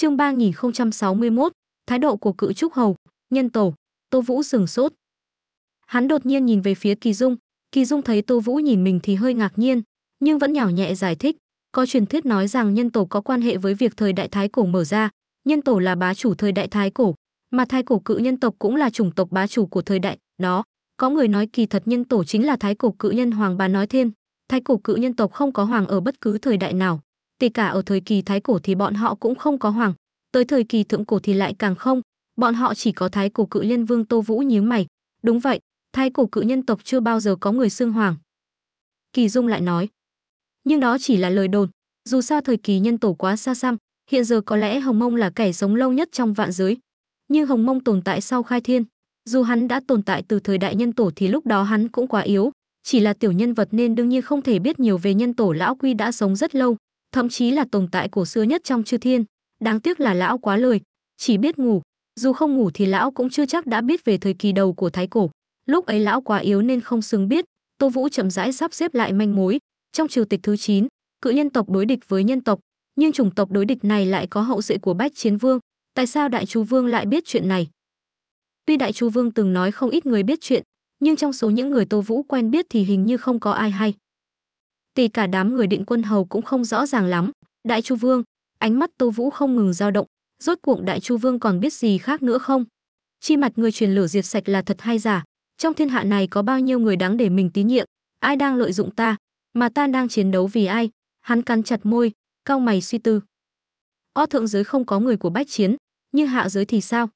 Chương 3061, thái độ của cự trúc hầu, nhân tổ, Tô Vũ sừng sốt. Hắn đột nhiên nhìn về phía Kỳ Dung, Kỳ Dung thấy Tô Vũ nhìn mình thì hơi ngạc nhiên, nhưng vẫn nhỏ nhẹ giải thích, có truyền thuyết nói rằng nhân tổ có quan hệ với việc thời đại thái cổ mở ra, nhân tổ là bá chủ thời đại thái cổ, mà thái cổ cự nhân tộc cũng là chủng tộc bá chủ của thời đại đó. Có người nói kỳ thật nhân tổ chính là thái cổ cự nhân hoàng bà nói thêm, thái cổ cự nhân tộc không có hoàng ở bất cứ thời đại nào, Kể cả ở thời kỳ Thái Cổ thì bọn họ cũng không có hoàng, tới thời kỳ Thượng Cổ thì lại càng không, bọn họ chỉ có Thái Cổ cự nhân Vương Tô Vũ nhíu mày. Đúng vậy, Thái Cổ cự nhân tộc chưa bao giờ có người xương hoàng. Kỳ Dung lại nói, nhưng đó chỉ là lời đồn, dù sao thời kỳ nhân tổ quá xa xăm, hiện giờ có lẽ Hồng Mông là kẻ sống lâu nhất trong vạn giới. Nhưng Hồng Mông tồn tại sau khai thiên, dù hắn đã tồn tại từ thời đại nhân tổ thì lúc đó hắn cũng quá yếu, chỉ là tiểu nhân vật nên đương nhiên không thể biết nhiều về nhân tổ lão quy đã sống rất lâu, thậm chí là tồn tại cổ xưa nhất trong chư thiên. Đáng tiếc là lão quá lười, chỉ biết ngủ, dù không ngủ thì lão cũng chưa chắc đã biết về thời kỳ đầu của thái cổ. Lúc ấy lão quá yếu nên không xứng biết, Tô Vũ chậm rãi sắp xếp lại manh mối. Trong triều tịch thứ 9, cự nhân tộc đối địch với nhân tộc, nhưng chủng tộc đối địch này lại có hậu duệ của Bách Chiến Vương, tại sao Đại Chu Vương lại biết chuyện này? Tuy Đại Chu Vương từng nói không ít người biết chuyện, nhưng trong số những người Tô Vũ quen biết thì hình như không có ai hay. Tỷ cả đám người định quân hầu cũng không rõ ràng lắm. Đại Chu Vương, ánh mắt Tô Vũ không ngừng dao động, rốt cuộc Đại Chu Vương còn biết gì khác nữa không? Chi mặt người truyền lửa diệt sạch là thật hay giả? Trong thiên hạ này có bao nhiêu người đáng để mình tín nhiệm? Ai đang lợi dụng ta? Mà ta đang chiến đấu vì ai? Hắn cắn chặt môi, cao mày suy tư. O thượng giới không có người của bách chiến, nhưng hạ giới thì sao?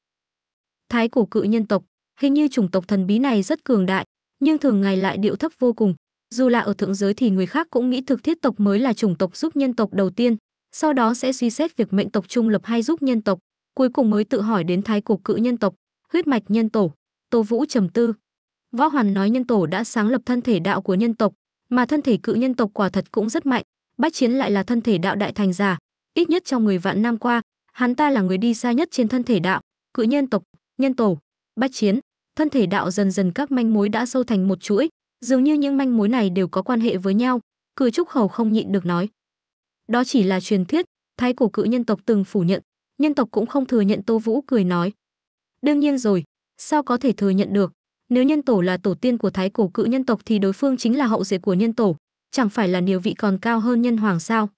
Thái cổ cự nhân tộc, hình như chủng tộc thần bí này rất cường đại, nhưng thường ngày lại điệu thấp vô cùng, dù là ở thượng giới thì người khác cũng nghĩ thực thiết tộc mới là chủng tộc giúp nhân tộc đầu tiên, sau đó sẽ suy xét việc mệnh tộc trung lập hay giúp nhân tộc, cuối cùng mới tự hỏi đến thái cổ cự nhân tộc, huyết mạch nhân tổ, Tô Vũ trầm tư. Võ Hoàn nói nhân tổ đã sáng lập thân thể đạo của nhân tộc, mà thân thể cự nhân tộc quả thật cũng rất mạnh, Bát chiến lại là thân thể đạo đại thành giả, ít nhất trong người vạn năm qua, hắn ta là người đi xa nhất trên thân thể đạo, cự nhân tộc, nhân tổ, bát chiến, thân thể đạo dần dần các manh mối đã sâu thành một chuỗi, Dường như những manh mối này đều có quan hệ với nhau, Cử Trúc Hầu không nhịn được nói. Đó chỉ là truyền thuyết, thái cổ cự nhân tộc từng phủ nhận, nhân tộc cũng không thừa nhận Tô Vũ cười nói. Đương nhiên rồi, sao có thể thừa nhận được, nếu nhân tổ là tổ tiên của thái cổ cự nhân tộc thì đối phương chính là hậu duệ của nhân tổ, chẳng phải là điều vị còn cao hơn nhân hoàng sao?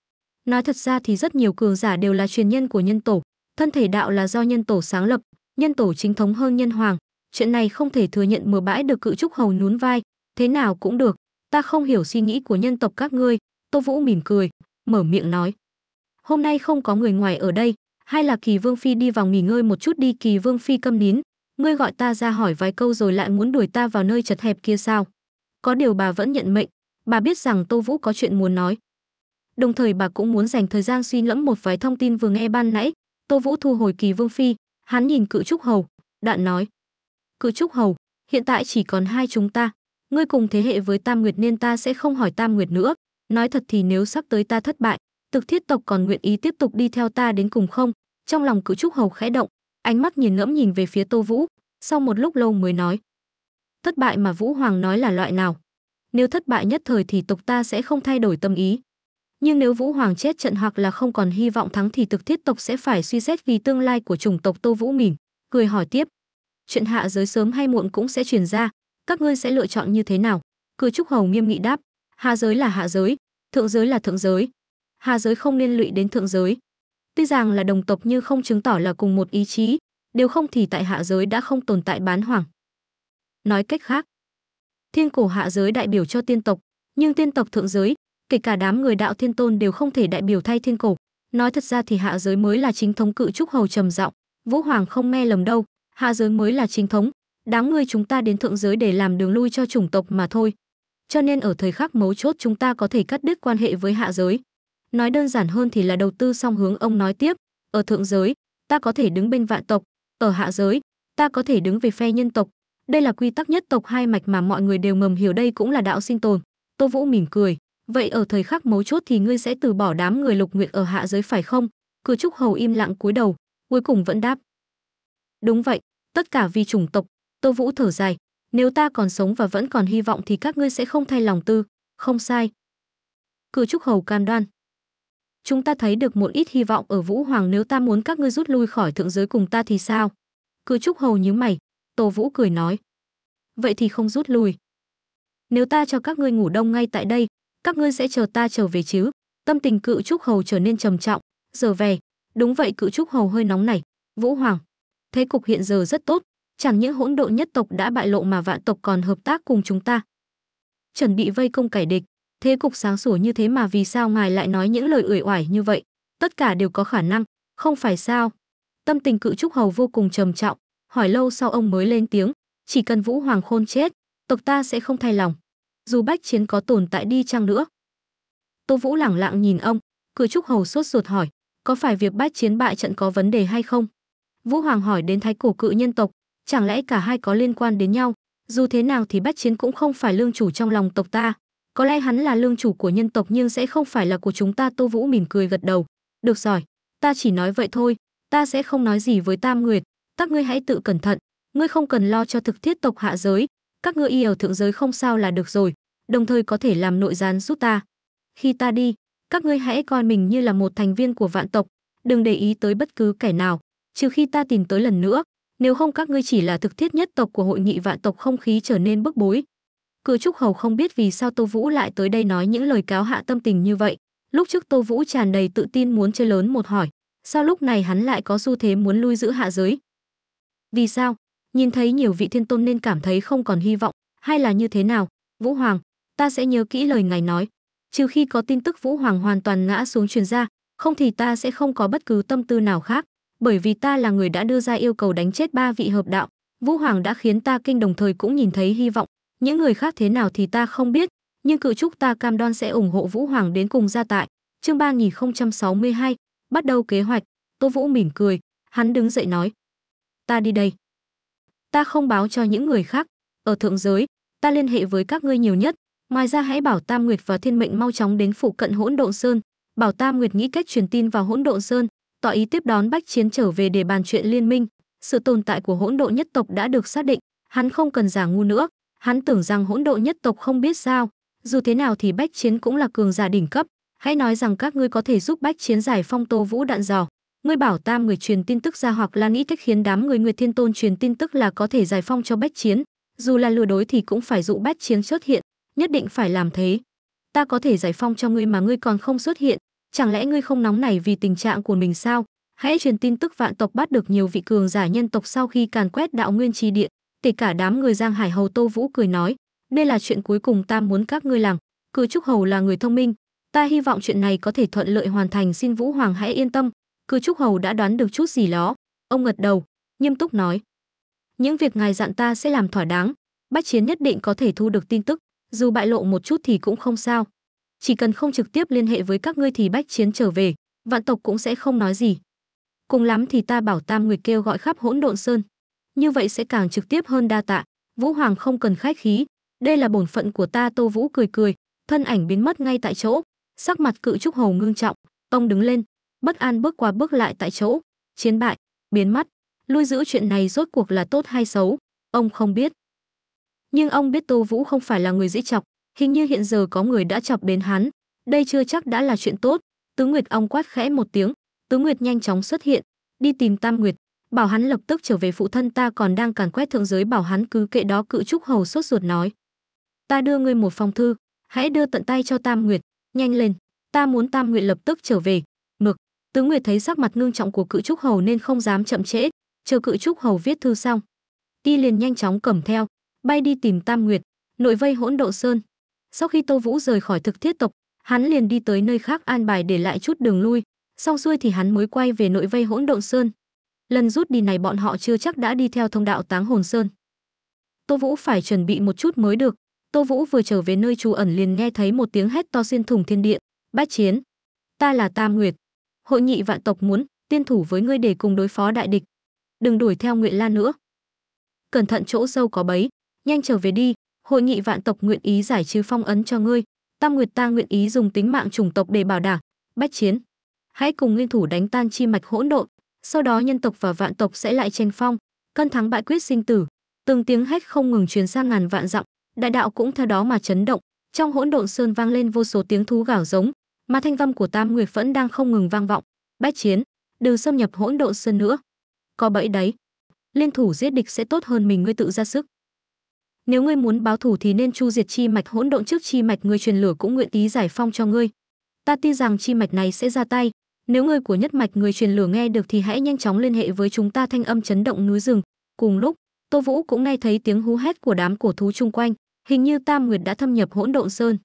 Nói thật ra thì rất nhiều cường giả đều là truyền nhân của nhân tổ, thân thể đạo là do nhân tổ sáng lập, nhân tổ chính thống hơn nhân hoàng, chuyện này không thể thừa nhận mờ bãi được cự trúc hầu nhún vai, thế nào cũng được, ta không hiểu suy nghĩ của nhân tộc các ngươi. Tô Vũ mỉm cười, mở miệng nói. Hôm nay không có người ngoài ở đây, hay là Kỳ Vương Phi đi vào nghỉ ngơi một chút đi Kỳ Vương Phi câm nín, ngươi gọi ta ra hỏi vài câu rồi lại muốn đuổi ta vào nơi chật hẹp kia sao? Có điều bà vẫn nhận mệnh, bà biết rằng Tô Vũ có chuyện muốn nói. Đồng thời bà cũng muốn dành thời gian suy lẫm một vài thông tin vừa nghe ban nãy. Tô Vũ thu hồi Kỳ Vương Phi, hắn nhìn Cự Trúc Hầu, đoạn nói. Cự Trúc Hầu, hiện tại chỉ còn hai chúng ta, ngươi cùng thế hệ với Tam Nguyệt nên ta sẽ không hỏi Tam Nguyệt nữa. Nói thật thì nếu sắp tới ta thất bại, Tực Thiết tộc còn nguyện ý tiếp tục đi theo ta đến cùng không? Trong lòng Cự Trúc Hầu khẽ động, ánh mắt nhìn ngẫm nhìn về phía Tô Vũ, sau một lúc lâu mới nói: "Thất bại mà Vũ Hoàng nói là loại nào? Nếu thất bại nhất thời thì tộc ta sẽ không thay đổi tâm ý, nhưng nếu Vũ Hoàng chết trận hoặc là không còn hy vọng thắng thì Tực Thiết tộc sẽ phải suy xét vì tương lai của chủng tộc Tô Vũ mình." Cười hỏi tiếp: "Chuyện hạ giới sớm hay muộn cũng sẽ truyền ra, các ngươi sẽ lựa chọn như thế nào cự trúc hầu nghiêm nghị đáp hạ giới là hạ giới thượng giới là thượng giới hạ giới không liên lụy đến thượng giới tuy rằng là đồng tộc nhưng không chứng tỏ là cùng một ý chí nếu không thì tại hạ giới đã không tồn tại bán hoàng nói cách khác thiên cổ hạ giới đại biểu cho tiên tộc nhưng tiên tộc thượng giới kể cả đám người đạo thiên tôn đều không thể đại biểu thay thiên cổ nói thật ra thì hạ giới mới là chính thống cự trúc hầu trầm giọng vũ hoàng không me lầm đâu hạ giới mới là chính thống đáng ngươi chúng ta đến thượng giới để làm đường lui cho chủng tộc mà thôi. Cho nên ở thời khắc mấu chốt chúng ta có thể cắt đứt quan hệ với hạ giới. Nói đơn giản hơn thì là đầu tư song hướng ông nói tiếp, ở thượng giới, ta có thể đứng bên vạn tộc, ở hạ giới, ta có thể đứng về phe nhân tộc. Đây là quy tắc nhất tộc hai mạch mà mọi người đều ngầm hiểu đây cũng là đạo sinh tồn. Tô Vũ mỉm cười, vậy ở thời khắc mấu chốt thì ngươi sẽ từ bỏ đám người lục nguyện ở hạ giới phải không? Cử trúc hầu im lặng cúi đầu, cuối cùng vẫn đáp. Đúng vậy, tất cả vì chủng tộc, Tô Vũ thở dài, nếu ta còn sống và vẫn còn hy vọng thì các ngươi sẽ không thay lòng tư, không sai. Cử trúc hầu can đoan. Chúng ta thấy được một ít hy vọng ở Vũ Hoàng nếu ta muốn các ngươi rút lui khỏi thượng giới cùng ta thì sao? Cử trúc hầu nhíu mày, Tô Vũ cười nói. Vậy thì không rút lui. Nếu ta cho các ngươi ngủ đông ngay tại đây, các ngươi sẽ chờ ta trở về chứ? Tâm tình cự trúc hầu trở nên trầm trọng, giờ về. Đúng vậy cự trúc hầu hơi nóng này, Vũ Hoàng. Thế cục hiện giờ rất tốt, chẳng những hỗn độn nhất tộc đã bại lộ mà vạn tộc còn hợp tác cùng chúng ta. Chuẩn bị vây công kẻ địch, thế cục sáng sủa như thế mà vì sao ngài lại nói những lời uể oải như vậy? Tất cả đều có khả năng, không phải sao? Tâm tình cự trúc hầu vô cùng trầm trọng, hỏi lâu sau ông mới lên tiếng, chỉ cần Vũ Hoàng Khôn chết, tộc ta sẽ không thay lòng. Dù bách chiến có tồn tại đi chăng nữa. Tô Vũ lẳng lặng nhìn ông, cự trúc hầu sốt ruột hỏi, có phải việc bách chiến bại trận có vấn đề hay không? Vũ Hoàng hỏi đến thái cổ cự nhân tộc, chẳng lẽ cả hai có liên quan đến nhau dù thế nào thì bách chiến cũng không phải lương chủ trong lòng tộc ta có lẽ hắn là lương chủ của nhân tộc nhưng sẽ không phải là của chúng ta tô vũ mỉm cười gật đầu được rồi ta chỉ nói vậy thôi ta sẽ không nói gì với tam nguyệt các ngươi hãy tự cẩn thận ngươi không cần lo cho thực thiết tộc hạ giới các ngươi y ở thượng giới không sao là được rồi đồng thời có thể làm nội gián giúp ta khi ta đi các ngươi hãy coi mình như là một thành viên của vạn tộc đừng để ý tới bất cứ kẻ nào trừ khi ta tìm tới lần nữa nếu không các ngươi chỉ là thực thiết nhất tộc của hội nghị vạn tộc không khí trở nên bức bối. Cử Trúc Hầu không biết vì sao Tô Vũ lại tới đây nói những lời cáo hạ tâm tình như vậy. Lúc trước Tô Vũ tràn đầy tự tin muốn chơi lớn một hỏi, sao lúc này hắn lại có xu thế muốn lui giữ hạ giới? Vì sao? Nhìn thấy nhiều vị thiên tôn nên cảm thấy không còn hy vọng, hay là như thế nào? Vũ Hoàng, ta sẽ nhớ kỹ lời ngài nói, trừ khi có tin tức Vũ Hoàng hoàn toàn ngã xuống truyền ra, không thì ta sẽ không có bất cứ tâm tư nào khác bởi vì ta là người đã đưa ra yêu cầu đánh chết ba vị hợp đạo vũ hoàng đã khiến ta kinh đồng thời cũng nhìn thấy hy vọng những người khác thế nào thì ta không biết nhưng cự trúc ta cam đoan sẽ ủng hộ vũ hoàng đến cùng gia tại chương ba nghìn sáu mươi hai bắt đầu kế hoạch tô vũ mỉm cười hắn đứng dậy nói ta đi đây ta không báo cho những người khác ở thượng giới ta liên hệ với các ngươi nhiều nhất ngoài ra hãy bảo tam nguyệt và thiên mệnh mau chóng đến phụ cận hỗn độn sơn bảo tam nguyệt nghĩ cách truyền tin vào hỗn độn sơn tỏ ý tiếp đón bách chiến trở về để bàn chuyện liên minh sự tồn tại của hỗn độ nhất tộc đã được xác định hắn không cần giả ngu nữa hắn tưởng rằng hỗn độ nhất tộc không biết sao dù thế nào thì bách chiến cũng là cường giả đỉnh cấp hãy nói rằng các ngươi có thể giúp bách chiến giải phong tô vũ đạn dò ngươi bảo tam người truyền tin tức ra hoặc lan ý cách khiến đám người người thiên tôn truyền tin tức là có thể giải phong cho bách chiến dù là lừa đối thì cũng phải dụ bách chiến xuất hiện nhất định phải làm thế ta có thể giải phong cho ngươi mà ngươi còn không xuất hiện chẳng lẽ ngươi không nóng nảy vì tình trạng của mình sao? Hãy truyền tin tức vạn tộc bắt được nhiều vị cường giả nhân tộc sau khi càn quét đạo nguyên chi điện, kể cả đám người Giang Hải Hầu Tô Vũ cười nói, đây là chuyện cuối cùng ta muốn các ngươi làm, Cử Trúc Hầu là người thông minh, ta hy vọng chuyện này có thể thuận lợi hoàn thành, xin Vũ Hoàng hãy yên tâm, Cử Trúc Hầu đã đoán được chút gì đó, ông gật đầu, nghiêm túc nói, những việc ngài dặn ta sẽ làm thỏa đáng, Bách Chiến nhất định có thể thu được tin tức, dù bại lộ một chút thì cũng không sao chỉ cần không trực tiếp liên hệ với các ngươi thì bách chiến trở về vạn tộc cũng sẽ không nói gì cùng lắm thì ta bảo tam nguyệt kêu gọi khắp hỗn độn sơn như vậy sẽ càng trực tiếp hơn đa tạ vũ hoàng không cần khách khí đây là bổn phận của ta tô vũ cười cười thân ảnh biến mất ngay tại chỗ sắc mặt cự trúc hầu ngưng trọng tông đứng lên bất an bước qua bước lại tại chỗ chiến bại biến mất lui giữ chuyện này rốt cuộc là tốt hay xấu ông không biết nhưng ông biết tô vũ không phải là người dễ chọc Hình như hiện giờ có người đã chọc đến hắn, đây chưa chắc đã là chuyện tốt. Tứ Nguyệt ong quát khẽ một tiếng, Tứ Nguyệt nhanh chóng xuất hiện, đi tìm Tam Nguyệt, bảo hắn lập tức trở về phụ thân ta còn đang càn quét thượng giới bảo hắn cứ kệ đó cự trúc hầu sốt ruột nói. Ta đưa ngươi một phong thư, hãy đưa tận tay cho Tam Nguyệt, nhanh lên, ta muốn Tam Nguyệt lập tức trở về. Mực, Tứ Nguyệt thấy sắc mặt ngưng trọng của cự trúc hầu nên không dám chậm trễ, chờ cự trúc hầu viết thư xong. đi liền nhanh chóng cầm theo, bay đi tìm Tam Nguyệt, nội vây hỗn độ sơn, sau khi Tô Vũ rời khỏi thực thiết tộc, hắn liền đi tới nơi khác an bài để lại chút đường lui, xong xuôi thì hắn mới quay về nội vây hỗn độn sơn. Lần rút đi này bọn họ chưa chắc đã đi theo thông đạo Táng Hồn Sơn. Tô Vũ phải chuẩn bị một chút mới được. Tô Vũ vừa trở về nơi trú ẩn liền nghe thấy một tiếng hét to xuyên thủng thiên địa, bát chiến, ta là Tam Nguyệt. Hội nghị vạn tộc muốn tiên thủ với ngươi để cùng đối phó đại địch. Đừng đuổi theo Nguyệt Lan nữa. Cẩn thận chỗ sâu có bấy, nhanh trở về đi, hội nghị vạn tộc nguyện ý giải trừ phong ấn cho ngươi tam nguyệt ta nguyện ý dùng tính mạng chủng tộc để bảo đảm bách chiến hãy cùng liên thủ đánh tan chi mạch hỗn độn sau đó nhân tộc và vạn tộc sẽ lại tranh phong cân thắng bại quyết sinh tử từng tiếng hét không ngừng truyền sang ngàn vạn dặm đại đạo cũng theo đó mà chấn động trong hỗn độn sơn vang lên vô số tiếng thú gào giống mà thanh văn của tam nguyệt vẫn đang không ngừng vang vọng bách chiến đừng xâm nhập hỗn độn sơn nữa có bẫy đấy liên thủ giết địch sẽ tốt hơn mình ngươi tự ra sức nếu ngươi muốn báo thủ thì nên chu diệt chi mạch hỗn độn trước chi mạch ngươi truyền lửa cũng nguyện ý giải phong cho ngươi ta tin rằng chi mạch này sẽ ra tay nếu ngươi của nhất mạch người truyền lửa nghe được thì hãy nhanh chóng liên hệ với chúng ta thanh âm chấn động núi rừng cùng lúc tô vũ cũng nghe thấy tiếng hú hét của đám cổ thú chung quanh hình như tam nguyệt đã thâm nhập hỗn độn sơn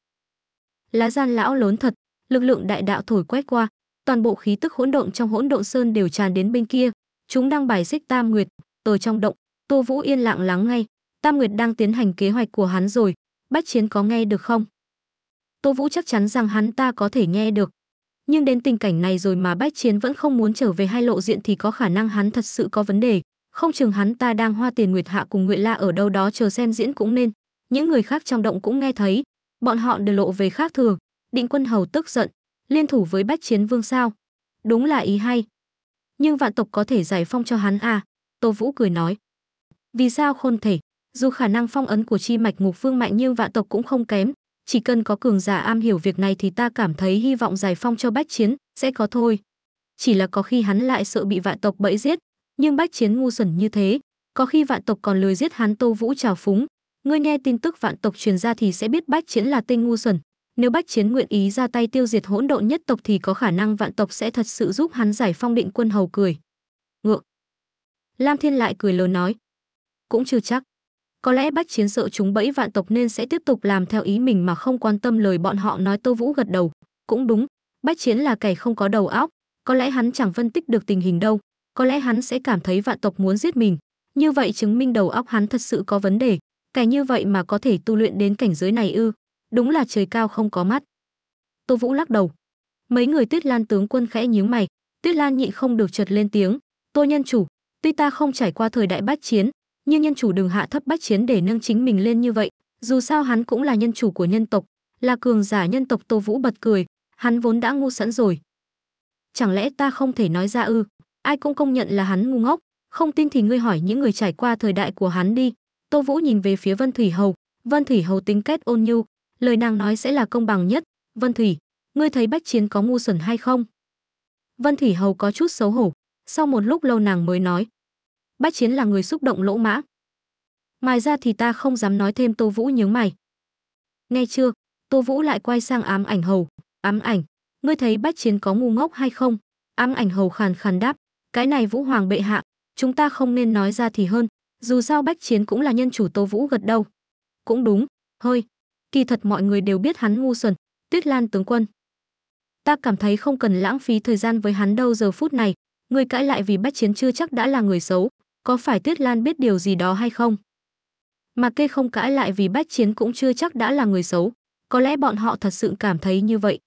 lá gian lão lớn thật lực lượng đại đạo thổi quét qua toàn bộ khí tức hỗn độn trong hỗn độn sơn đều tràn đến bên kia chúng đang bài xích tam nguyệt ở trong động tô vũ yên lặng lắng ngay Tam Nguyệt đang tiến hành kế hoạch của hắn rồi, Bách Chiến có nghe được không? Tô Vũ chắc chắn rằng hắn ta có thể nghe được. Nhưng đến tình cảnh này rồi mà Bách Chiến vẫn không muốn trở về hai lộ diện thì có khả năng hắn thật sự có vấn đề. Không chừng hắn ta đang hoa tiền Nguyệt Hạ cùng Nguyệt La ở đâu đó chờ xem diễn cũng nên. Những người khác trong động cũng nghe thấy. Bọn họ đều lộ về khác thường. Định quân hầu tức giận. Liên thủ với Bách Chiến Vương sao. Đúng là ý hay. Nhưng vạn tộc có thể giải phong cho hắn à? Tô Vũ cười nói. Vì sao không thể? Dù khả năng phong ấn của chi mạch ngục phương mạnh như vạn tộc cũng không kém, chỉ cần có cường giả am hiểu việc này thì ta cảm thấy hy vọng giải phong cho bách chiến sẽ có thôi. Chỉ là có khi hắn lại sợ bị vạn tộc bẫy giết, nhưng bách chiến ngu xuẩn như thế, có khi vạn tộc còn lười giết hắn Tô Vũ trào phúng. Ngươi nghe tin tức vạn tộc truyền ra thì sẽ biết bách chiến là tên ngu xuẩn, nếu bách chiến nguyện ý ra tay tiêu diệt hỗn độn nhất tộc thì có khả năng vạn tộc sẽ thật sự giúp hắn giải phong định quân hầu cười ngượng lam thiên lại cười lớn nói cũng chưa chắc có lẽ Bách Chiến sợ chúng bẫy vạn tộc nên sẽ tiếp tục làm theo ý mình mà không quan tâm lời bọn họ nói Tô Vũ gật đầu. Cũng đúng, Bách Chiến là kẻ không có đầu óc, có lẽ hắn chẳng phân tích được tình hình đâu, có lẽ hắn sẽ cảm thấy vạn tộc muốn giết mình. Như vậy chứng minh đầu óc hắn thật sự có vấn đề, kẻ như vậy mà có thể tu luyện đến cảnh giới này ư, đúng là trời cao không có mắt. Tô Vũ lắc đầu. Mấy người Tuyết Lan tướng quân khẽ nhíu mày, Tuyết Lan nhịn không được chợt lên tiếng, "Tô nhân chủ, tuy ta không trải qua thời đại bách chiến, nhưng nhân chủ đừng hạ thấp bách chiến để nâng chính mình lên như vậy dù sao hắn cũng là nhân chủ của nhân tộc là cường giả nhân tộc tô vũ bật cười hắn vốn đã ngu sẵn rồi chẳng lẽ ta không thể nói ra ư ai cũng công nhận là hắn ngu ngốc không tin thì ngươi hỏi những người trải qua thời đại của hắn đi tô vũ nhìn về phía vân thủy hầu vân thủy hầu tính kết ôn nhu lời nàng nói sẽ là công bằng nhất vân thủy ngươi thấy bách chiến có ngu xuẩn hay không vân thủy hầu có chút xấu hổ sau một lúc lâu nàng mới nói bách chiến là người xúc động lỗ mã Mai ra thì ta không dám nói thêm tô vũ nhướng mày nghe chưa tô vũ lại quay sang ám ảnh hầu ám ảnh ngươi thấy bách chiến có ngu ngốc hay không ám ảnh hầu khàn khàn đáp cái này vũ hoàng bệ hạ chúng ta không nên nói ra thì hơn dù sao bách chiến cũng là nhân chủ tô vũ gật đầu cũng đúng hơi kỳ thật mọi người đều biết hắn ngu xuẩn tuyết lan tướng quân ta cảm thấy không cần lãng phí thời gian với hắn đâu giờ phút này người cãi lại vì bách chiến chưa chắc đã là người xấu có phải Tuyết Lan biết điều gì đó hay không? Mà kê không cãi lại vì bách chiến cũng chưa chắc đã là người xấu, có lẽ bọn họ thật sự cảm thấy như vậy.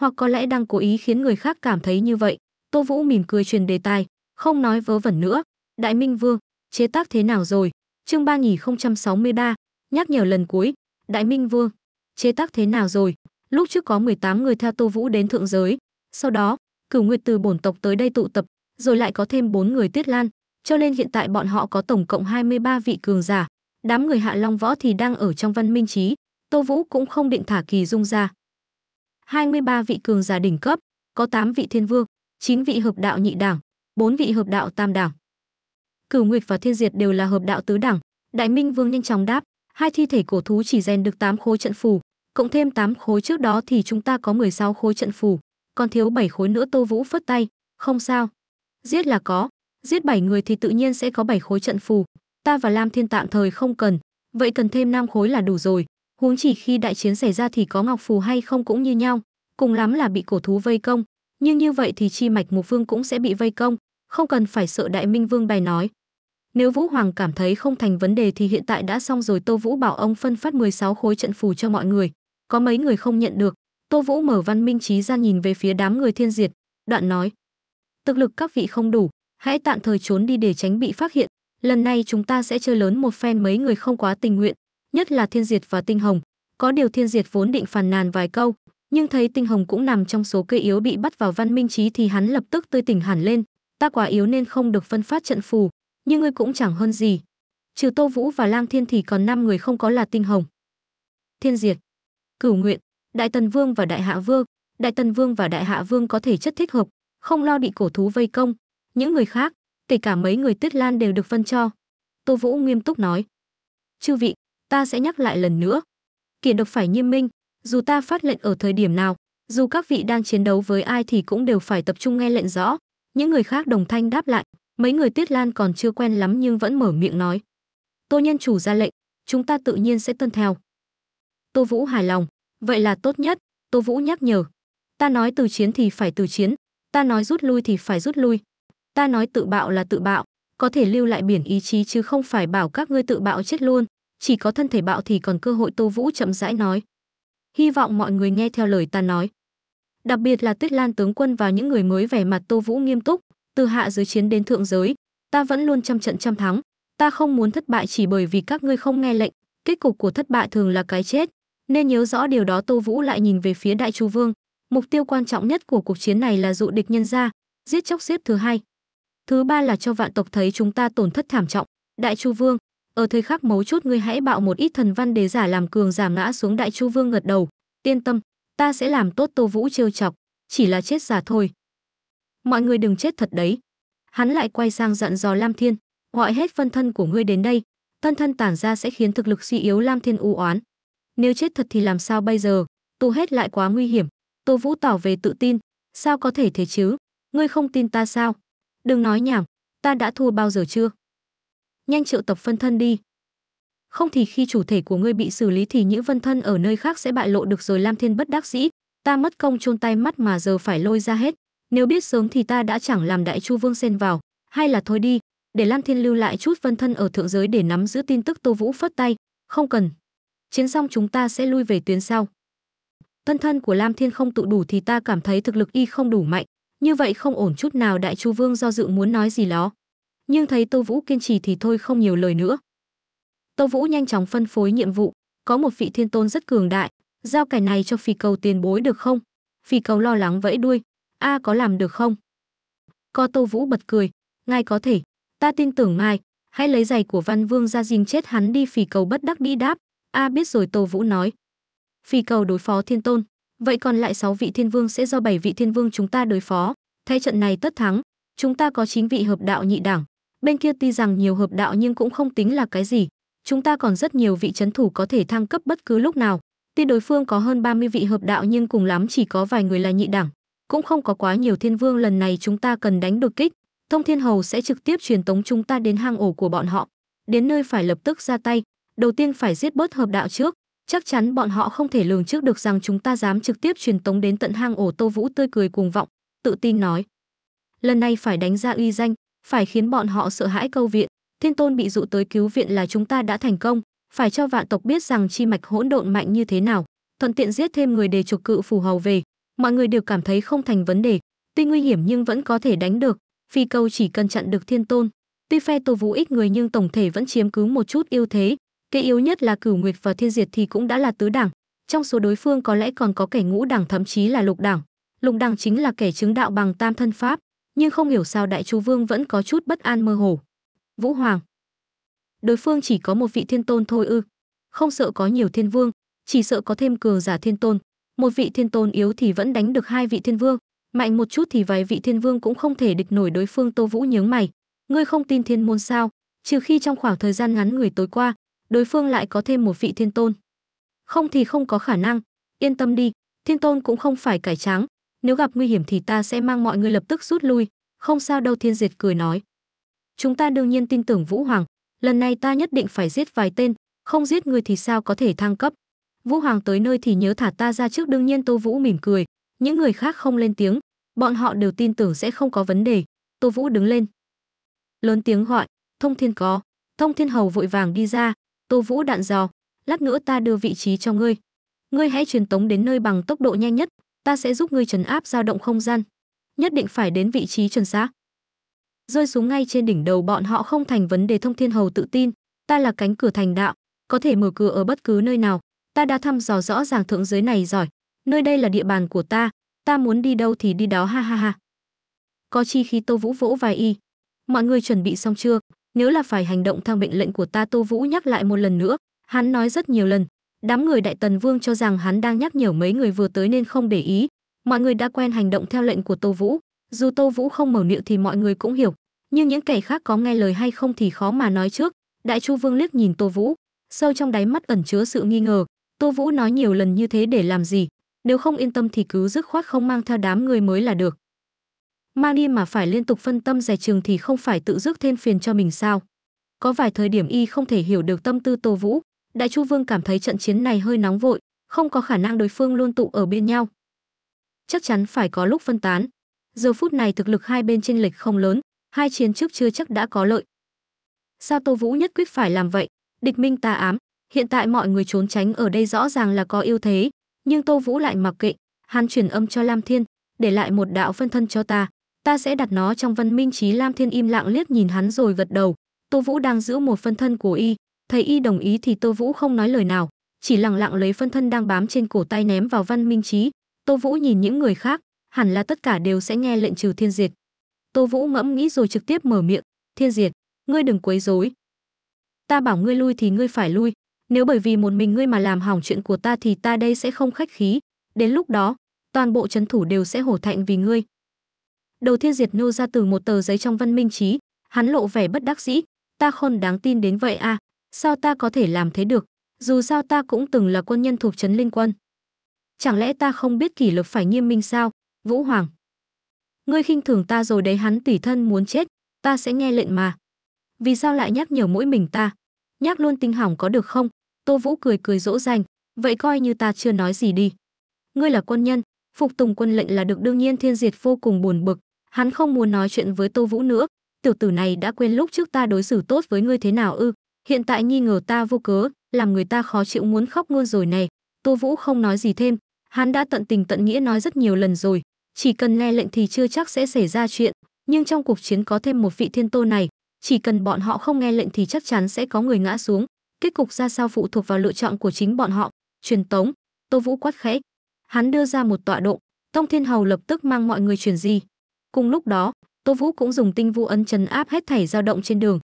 Hoặc có lẽ đang cố ý khiến người khác cảm thấy như vậy. Tô Vũ mỉm cười truyền đề tài, không nói vớ vẩn nữa. Đại Minh Vương, chế tác thế nào rồi? Chương 3063, nhắc nhở lần cuối. Đại Minh Vương, chế tác thế nào rồi? Lúc trước có 18 người theo Tô Vũ đến thượng giới, sau đó, Cửu Nguyệt từ bổn tộc tới đây tụ tập, rồi lại có thêm 4 người Tiết Lan, cho nên hiện tại bọn họ có tổng cộng 23 vị cường giả. Đám người Hạ Long Võ thì đang ở trong văn minh trí, Tô Vũ cũng không định thả Kỳ Dung ra. 23 vị cường giả đỉnh cấp, có 8 vị thiên vương, 9 vị hợp đạo nhị đẳng, 4 vị hợp đạo tam đẳng. Cửu Nguyệt và Thiên Diệt đều là hợp đạo tứ đẳng, Đại Minh Vương nhanh chóng đáp, hai thi thể cổ thú chỉ rèn được 8 khối trận phù, cộng thêm 8 khối trước đó thì chúng ta có 16 khối trận phù, còn thiếu 7 khối nữa Tô Vũ phất tay, không sao. Giết là có, giết bảy người thì tự nhiên sẽ có bảy khối trận phù ta và lam thiên tạm thời không cần vậy cần thêm năm khối là đủ rồi huống chỉ khi đại chiến xảy ra thì có ngọc phù hay không cũng như nhau cùng lắm là bị cổ thú vây công nhưng như vậy thì chi mạch mục vương cũng sẽ bị vây công không cần phải sợ đại minh vương bèn nói nếu vũ hoàng cảm thấy không thành vấn đề thì hiện tại đã xong rồi tô vũ bảo ông phân phát 16 khối trận phù cho mọi người có mấy người không nhận được tô vũ mở văn minh trí ra nhìn về phía đám người thiên diệt đoạn nói thực lực các vị không đủ hãy tạm thời trốn đi để tránh bị phát hiện lần này chúng ta sẽ chơi lớn một phen mấy người không quá tình nguyện nhất là thiên diệt và tinh hồng có điều thiên diệt vốn định phàn nàn vài câu nhưng thấy tinh hồng cũng nằm trong số cây yếu bị bắt vào văn minh trí thì hắn lập tức tươi tỉnh hẳn lên ta quá yếu nên không được phân phát trận phù nhưng ngươi cũng chẳng hơn gì trừ tô vũ và lang thiên thì còn năm người không có là tinh hồng thiên diệt cửu nguyện đại tần vương và đại hạ vương đại tần vương và đại hạ vương có thể chất thích hợp không lo bị cổ thú vây công những người khác, kể cả mấy người Tuyết Lan đều được phân cho. Tô Vũ nghiêm túc nói. Chư vị, ta sẽ nhắc lại lần nữa. Kiện độc phải nghiêm minh, dù ta phát lệnh ở thời điểm nào, dù các vị đang chiến đấu với ai thì cũng đều phải tập trung nghe lệnh rõ. Những người khác đồng thanh đáp lại, mấy người Tuyết Lan còn chưa quen lắm nhưng vẫn mở miệng nói. Tô nhân chủ ra lệnh, chúng ta tự nhiên sẽ tuân theo. Tô Vũ hài lòng, vậy là tốt nhất, Tô Vũ nhắc nhở. Ta nói từ chiến thì phải từ chiến, ta nói rút lui thì phải rút lui, Ta nói tự bạo là tự bạo, có thể lưu lại biển ý chí chứ không phải bảo các ngươi tự bạo chết luôn, chỉ có thân thể bạo thì còn cơ hội Tô Vũ chậm rãi nói. Hy vọng mọi người nghe theo lời ta nói. Đặc biệt là Tuyết Lan tướng quân và những người mới vẻ mặt Tô Vũ nghiêm túc, từ hạ giới chiến đến thượng giới, ta vẫn luôn trăm trận trăm thắng, ta không muốn thất bại chỉ bởi vì các ngươi không nghe lệnh, kết cục của thất bại thường là cái chết, nên nhớ rõ điều đó Tô Vũ lại nhìn về phía Đại Chu Vương, mục tiêu quan trọng nhất của cuộc chiến này là dụ địch nhân ra, giết chóc xếp thứ hai, Thứ ba là cho vạn tộc thấy chúng ta tổn thất thảm trọng. Đại Chu Vương, ở thời khắc mấu chốt ngươi hãy bạo một ít thần văn để giả làm cường giảm ngã xuống Đại Chu Vương gật đầu, yên tâm, ta sẽ làm tốt Tô Vũ trêu chọc, chỉ là chết giả thôi. Mọi người đừng chết thật đấy. Hắn lại quay sang dặn dò Lam Thiên, gọi hết phân thân của ngươi đến đây, thân thân tản ra sẽ khiến thực lực suy yếu Lam Thiên u oán. Nếu chết thật thì làm sao bây giờ, tu hết lại quá nguy hiểm. Tô Vũ tỏ về tự tin, sao có thể thế chứ? Ngươi không tin ta sao? Đừng nói nhảm, ta đã thua bao giờ chưa? Nhanh triệu tập phân thân đi. Không thì khi chủ thể của ngươi bị xử lý thì những phân thân ở nơi khác sẽ bại lộ được rồi Lam Thiên bất đắc dĩ, ta mất công chôn tay mắt mà giờ phải lôi ra hết, nếu biết sớm thì ta đã chẳng làm đại chu vương xen vào, hay là thôi đi, để Lam Thiên lưu lại chút phân thân ở thượng giới để nắm giữ tin tức Tô Vũ phất tay, không cần. Chiến xong chúng ta sẽ lui về tuyến sau. Thân thân của Lam Thiên không tụ đủ thì ta cảm thấy thực lực y không đủ mạnh, như vậy không ổn chút nào Đại Chu Vương do dự muốn nói gì đó. Nhưng thấy Tô Vũ kiên trì thì thôi không nhiều lời nữa. Tô Vũ nhanh chóng phân phối nhiệm vụ, có một vị thiên tôn rất cường đại, giao cái này cho phi cầu tiền bối được không? phi cầu lo lắng vẫy đuôi, a à, có làm được không? Co Tô Vũ bật cười, ngài có thể, ta tin tưởng ngài, hãy lấy giày của Văn Vương ra dìm chết hắn đi phi cầu bất đắc đi đáp, a à, biết rồi Tô Vũ nói. phi cầu đối phó thiên tôn, vậy còn lại 6 vị thiên vương sẽ do 7 vị thiên vương chúng ta đối phó thay trận này tất thắng chúng ta có 9 vị hợp đạo nhị đẳng bên kia tuy rằng nhiều hợp đạo nhưng cũng không tính là cái gì chúng ta còn rất nhiều vị chấn thủ có thể thăng cấp bất cứ lúc nào tuy đối phương có hơn 30 vị hợp đạo nhưng cùng lắm chỉ có vài người là nhị đẳng cũng không có quá nhiều thiên vương lần này chúng ta cần đánh đột kích thông thiên hầu sẽ trực tiếp truyền tống chúng ta đến hang ổ của bọn họ đến nơi phải lập tức ra tay đầu tiên phải giết bớt hợp đạo trước chắc chắn bọn họ không thể lường trước được rằng chúng ta dám trực tiếp truyền tống đến tận hang ổ Tô Vũ tươi cười cuồng vọng, tự tin nói. Lần này phải đánh ra uy danh, phải khiến bọn họ sợ hãi câu viện, Thiên Tôn bị dụ tới cứu viện là chúng ta đã thành công, phải cho vạn tộc biết rằng chi mạch hỗn độn mạnh như thế nào, thuận tiện giết thêm người để trục cự phù hầu về, mọi người đều cảm thấy không thành vấn đề, tuy nguy hiểm nhưng vẫn có thể đánh được, phi câu chỉ cần chặn được Thiên Tôn. Tuy phe Tô Vũ ít người nhưng tổng thể vẫn chiếm cứ một chút ưu thế, kẻ yếu nhất là Cửu Nguyệt và Thiên Diệt thì cũng đã là tứ đẳng, trong số đối phương có lẽ còn có kẻ ngũ đẳng thậm chí là lục đẳng. Lục đẳng chính là kẻ chứng đạo bằng tam thân pháp, nhưng không hiểu sao Đại Chu Vương vẫn có chút bất an mơ hồ. Vũ Hoàng, đối phương chỉ có một vị thiên tôn thôi ư? Không sợ có nhiều thiên vương, chỉ sợ có thêm cường giả thiên tôn, một vị thiên tôn yếu thì vẫn đánh được hai vị thiên vương, mạnh một chút thì vài vị thiên vương cũng không thể địch nổi đối phương Tô Vũ nhướng mày. Ngươi không tin thiên môn sao? Trừ khi trong khoảng thời gian ngắn người tối qua, đối phương lại có thêm một vị thiên tôn. Không thì không có khả năng, yên tâm đi, thiên tôn cũng không phải cải trắng, nếu gặp nguy hiểm thì ta sẽ mang mọi người lập tức rút lui, không sao đâu thiên diệt cười nói. Chúng ta đương nhiên tin tưởng Vũ Hoàng, lần này ta nhất định phải giết vài tên, không giết người thì sao có thể thăng cấp. Vũ Hoàng tới nơi thì nhớ thả ta ra trước đương nhiên Tô Vũ mỉm cười, những người khác không lên tiếng, bọn họ đều tin tưởng sẽ không có vấn đề. Tô Vũ đứng lên. Lớn tiếng gọi, thông thiên có, thông thiên hầu vội vàng đi ra, Tô Vũ đạn dò, lát nữa ta đưa vị trí cho ngươi. Ngươi hãy truyền tống đến nơi bằng tốc độ nhanh nhất, ta sẽ giúp ngươi trấn áp dao động không gian. Nhất định phải đến vị trí chuẩn xác. Rơi xuống ngay trên đỉnh đầu bọn họ không thành vấn đề Thông Thiên Hầu tự tin, ta là cánh cửa thành đạo, có thể mở cửa ở bất cứ nơi nào, ta đã thăm dò rõ ràng thượng giới này giỏi, nơi đây là địa bàn của ta, ta muốn đi đâu thì đi đó ha ha ha. Có chi khi Tô Vũ vỗ vai y. Mọi người chuẩn bị xong chưa? nếu là phải hành động theo mệnh lệnh của ta Tô Vũ nhắc lại một lần nữa, hắn nói rất nhiều lần. Đám người Đại Tần Vương cho rằng hắn đang nhắc nhở mấy người vừa tới nên không để ý, mọi người đã quen hành động theo lệnh của Tô Vũ, dù Tô Vũ không mở miệng thì mọi người cũng hiểu, nhưng những kẻ khác có nghe lời hay không thì khó mà nói trước. Đại Chu Vương liếc nhìn Tô Vũ, sâu trong đáy mắt ẩn chứa sự nghi ngờ, Tô Vũ nói nhiều lần như thế để làm gì, nếu không yên tâm thì cứ dứt khoát không mang theo đám người mới là được. Mani mà phải liên tục phân tâm giải trường thì không phải tự rước thêm phiền cho mình sao? Có vài thời điểm y không thể hiểu được tâm tư Tô Vũ, Đại Chu Vương cảm thấy trận chiến này hơi nóng vội, không có khả năng đối phương luôn tụ ở bên nhau. Chắc chắn phải có lúc phân tán. Giờ phút này thực lực hai bên chênh lệch không lớn, hai chiến trước chưa chắc đã có lợi. Sao Tô Vũ nhất quyết phải làm vậy? Địch minh ta ám, hiện tại mọi người trốn tránh ở đây rõ ràng là có ưu thế, nhưng Tô Vũ lại mặc kệ, hắn truyền âm cho Lam Thiên, để lại một đạo phân thân cho ta, ta sẽ đặt nó trong văn minh Chí. Lam Thiên im lặng liếc nhìn hắn rồi gật đầu. Tô Vũ đang giữ một phân thân của y, thấy y đồng ý thì Tô Vũ không nói lời nào, chỉ lặng lặng lấy phân thân đang bám trên cổ tay ném vào văn minh Chí. Tô Vũ nhìn những người khác, hẳn là tất cả đều sẽ nghe lệnh trừ thiên diệt. Tô Vũ ngẫm nghĩ rồi trực tiếp mở miệng, "Thiên diệt, ngươi đừng quấy rối. Ta bảo ngươi lui thì ngươi phải lui, nếu bởi vì một mình ngươi mà làm hỏng chuyện của ta thì ta đây sẽ không khách khí, đến lúc đó, toàn bộ trấn thủ đều sẽ hổ thạnh vì ngươi." Đầu tiên diệt nô ra từ một tờ giấy trong văn minh trí, hắn lộ vẻ bất đắc dĩ, ta khôn đáng tin đến vậy à, sao ta có thể làm thế được, dù sao ta cũng từng là quân nhân thuộc trấn linh quân. Chẳng lẽ ta không biết kỷ luật phải nghiêm minh sao, Vũ Hoàng? Ngươi khinh thường ta rồi đấy hắn tỉ thân muốn chết, ta sẽ nghe lệnh mà. Vì sao lại nhắc nhở mỗi mình ta? Nhắc luôn tinh hỏng có được không? Tô Vũ cười cười dỗ dành, vậy coi như ta chưa nói gì đi. Ngươi là quân nhân, phục tùng quân lệnh là được đương nhiên thiên diệt vô cùng buồn bực, Hắn không muốn nói chuyện với Tô Vũ nữa, tiểu tử này đã quên lúc trước ta đối xử tốt với ngươi thế nào ư, hiện tại nghi ngờ ta vô cớ, làm người ta khó chịu muốn khóc luôn rồi này. Tô Vũ không nói gì thêm, hắn đã tận tình tận nghĩa nói rất nhiều lần rồi, chỉ cần nghe lệnh thì chưa chắc sẽ xảy ra chuyện, nhưng trong cuộc chiến có thêm một vị thiên tô này, chỉ cần bọn họ không nghe lệnh thì chắc chắn sẽ có người ngã xuống, kết cục ra sao phụ thuộc vào lựa chọn của chính bọn họ. Truyền tống, Tô Vũ quát khẽ, hắn đưa ra một tọa độ, Thông Thiên Hầu lập tức mang mọi người truyền gì. Cùng lúc đó, Tô Vũ cũng dùng tinh vũ ấn chấn áp hết thảy dao động trên đường.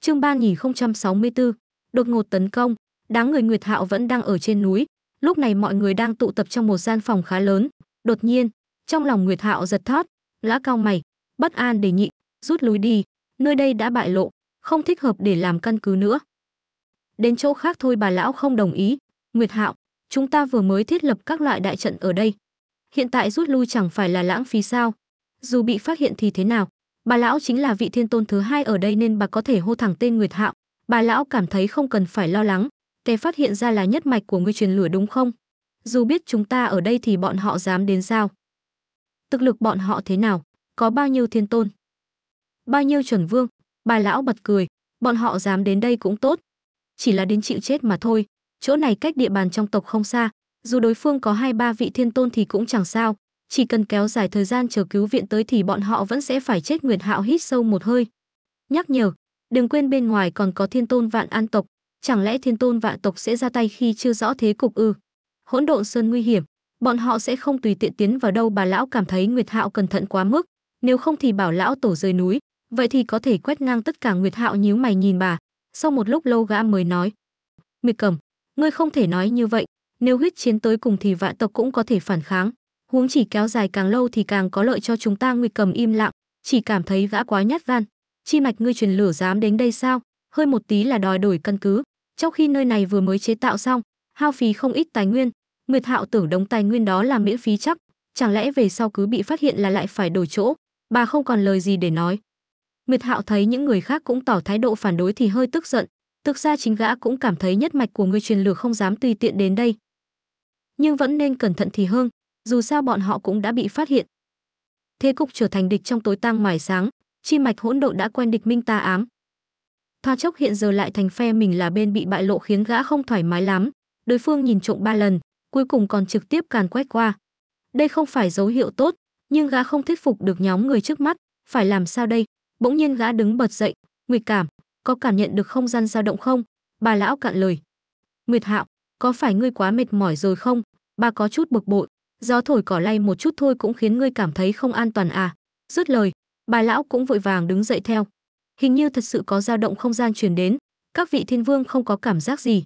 Chương 3064, đột ngột tấn công, đáng người Nguyệt Hạo vẫn đang ở trên núi, lúc này mọi người đang tụ tập trong một gian phòng khá lớn, đột nhiên, trong lòng Nguyệt Hạo giật thót, lã cao mày, bất an đề nghị, rút lui đi, nơi đây đã bại lộ, không thích hợp để làm căn cứ nữa. Đến chỗ khác thôi bà lão không đồng ý, Nguyệt Hạo, chúng ta vừa mới thiết lập các loại đại trận ở đây, hiện tại rút lui chẳng phải là lãng phí sao dù bị phát hiện thì thế nào bà lão chính là vị thiên tôn thứ hai ở đây nên bà có thể hô thẳng tên nguyệt hạo bà lão cảm thấy không cần phải lo lắng kẻ phát hiện ra là nhất mạch của ngươi truyền lửa đúng không dù biết chúng ta ở đây thì bọn họ dám đến sao thực lực bọn họ thế nào có bao nhiêu thiên tôn bao nhiêu chuẩn vương bà lão bật cười bọn họ dám đến đây cũng tốt chỉ là đến chịu chết mà thôi chỗ này cách địa bàn trong tộc không xa dù đối phương có hai ba vị thiên tôn thì cũng chẳng sao, chỉ cần kéo dài thời gian chờ cứu viện tới thì bọn họ vẫn sẽ phải chết Nguyệt Hạo hít sâu một hơi. Nhắc nhở, đừng quên bên ngoài còn có thiên tôn vạn an tộc, chẳng lẽ thiên tôn vạn tộc sẽ ra tay khi chưa rõ thế cục ư? Hỗn độn sơn nguy hiểm, bọn họ sẽ không tùy tiện tiến vào đâu bà lão cảm thấy Nguyệt Hạo cẩn thận quá mức, nếu không thì bảo lão tổ rời núi, vậy thì có thể quét ngang tất cả Nguyệt Hạo nhíu mày nhìn bà, sau một lúc lâu gã mới nói: "Nguyệt Cẩm, ngươi không thể nói như vậy, nếu huyết chiến tới cùng thì vạn tộc cũng có thể phản kháng. Huống chỉ kéo dài càng lâu thì càng có lợi cho chúng ta nguy cầm im lặng, chỉ cảm thấy gã quá nhát gan. Chi mạch ngươi truyền lửa dám đến đây sao? Hơi một tí là đòi đổi căn cứ. Trong khi nơi này vừa mới chế tạo xong, hao phí không ít tài nguyên, Nguyệt Hạo tưởng đống tài nguyên đó là miễn phí chắc, chẳng lẽ về sau cứ bị phát hiện là lại phải đổi chỗ? Bà không còn lời gì để nói. Nguyệt Hạo thấy những người khác cũng tỏ thái độ phản đối thì hơi tức giận, thực ra chính gã cũng cảm thấy nhất mạch của ngươi truyền lửa không dám tùy tiện đến đây, nhưng vẫn nên cẩn thận thì hơn, dù sao bọn họ cũng đã bị phát hiện. Thế cục trở thành địch trong tối tang mải sáng, chi mạch hỗn độn đã quen địch minh ta ám. Thoa chốc hiện giờ lại thành phe mình là bên bị bại lộ khiến gã không thoải mái lắm, đối phương nhìn trộm ba lần, cuối cùng còn trực tiếp càn quét qua. Đây không phải dấu hiệu tốt, nhưng gã không thuyết phục được nhóm người trước mắt, phải làm sao đây? Bỗng nhiên gã đứng bật dậy, Nguyệt Cảm, có cảm nhận được không gian dao động không? Bà lão cạn lời. Nguyệt Hạo, có phải ngươi quá mệt mỏi rồi không? Bà có chút bực bội, gió thổi cỏ lay một chút thôi cũng khiến ngươi cảm thấy không an toàn à? Dứt lời, bà lão cũng vội vàng đứng dậy theo. Hình như thật sự có dao động không gian truyền đến, các vị thiên vương không có cảm giác gì.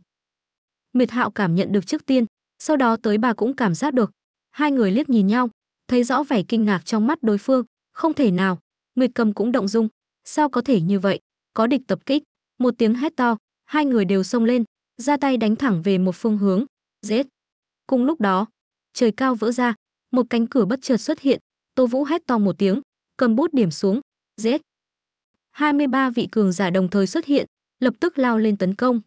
Miệt Hạo cảm nhận được trước tiên, sau đó tới bà cũng cảm giác được. Hai người liếc nhìn nhau, thấy rõ vẻ kinh ngạc trong mắt đối phương, không thể nào, Nguyệt Cầm cũng động dung, sao có thể như vậy? Có địch tập kích, một tiếng hét to, hai người đều xông lên, ra tay đánh thẳng về một phương hướng, giết. Cùng lúc đó, trời cao vỡ ra, một cánh cửa bất chợt xuất hiện, Tô Vũ hét to một tiếng, cầm bút điểm xuống, giết. 23 vị cường giả đồng thời xuất hiện, lập tức lao lên tấn công.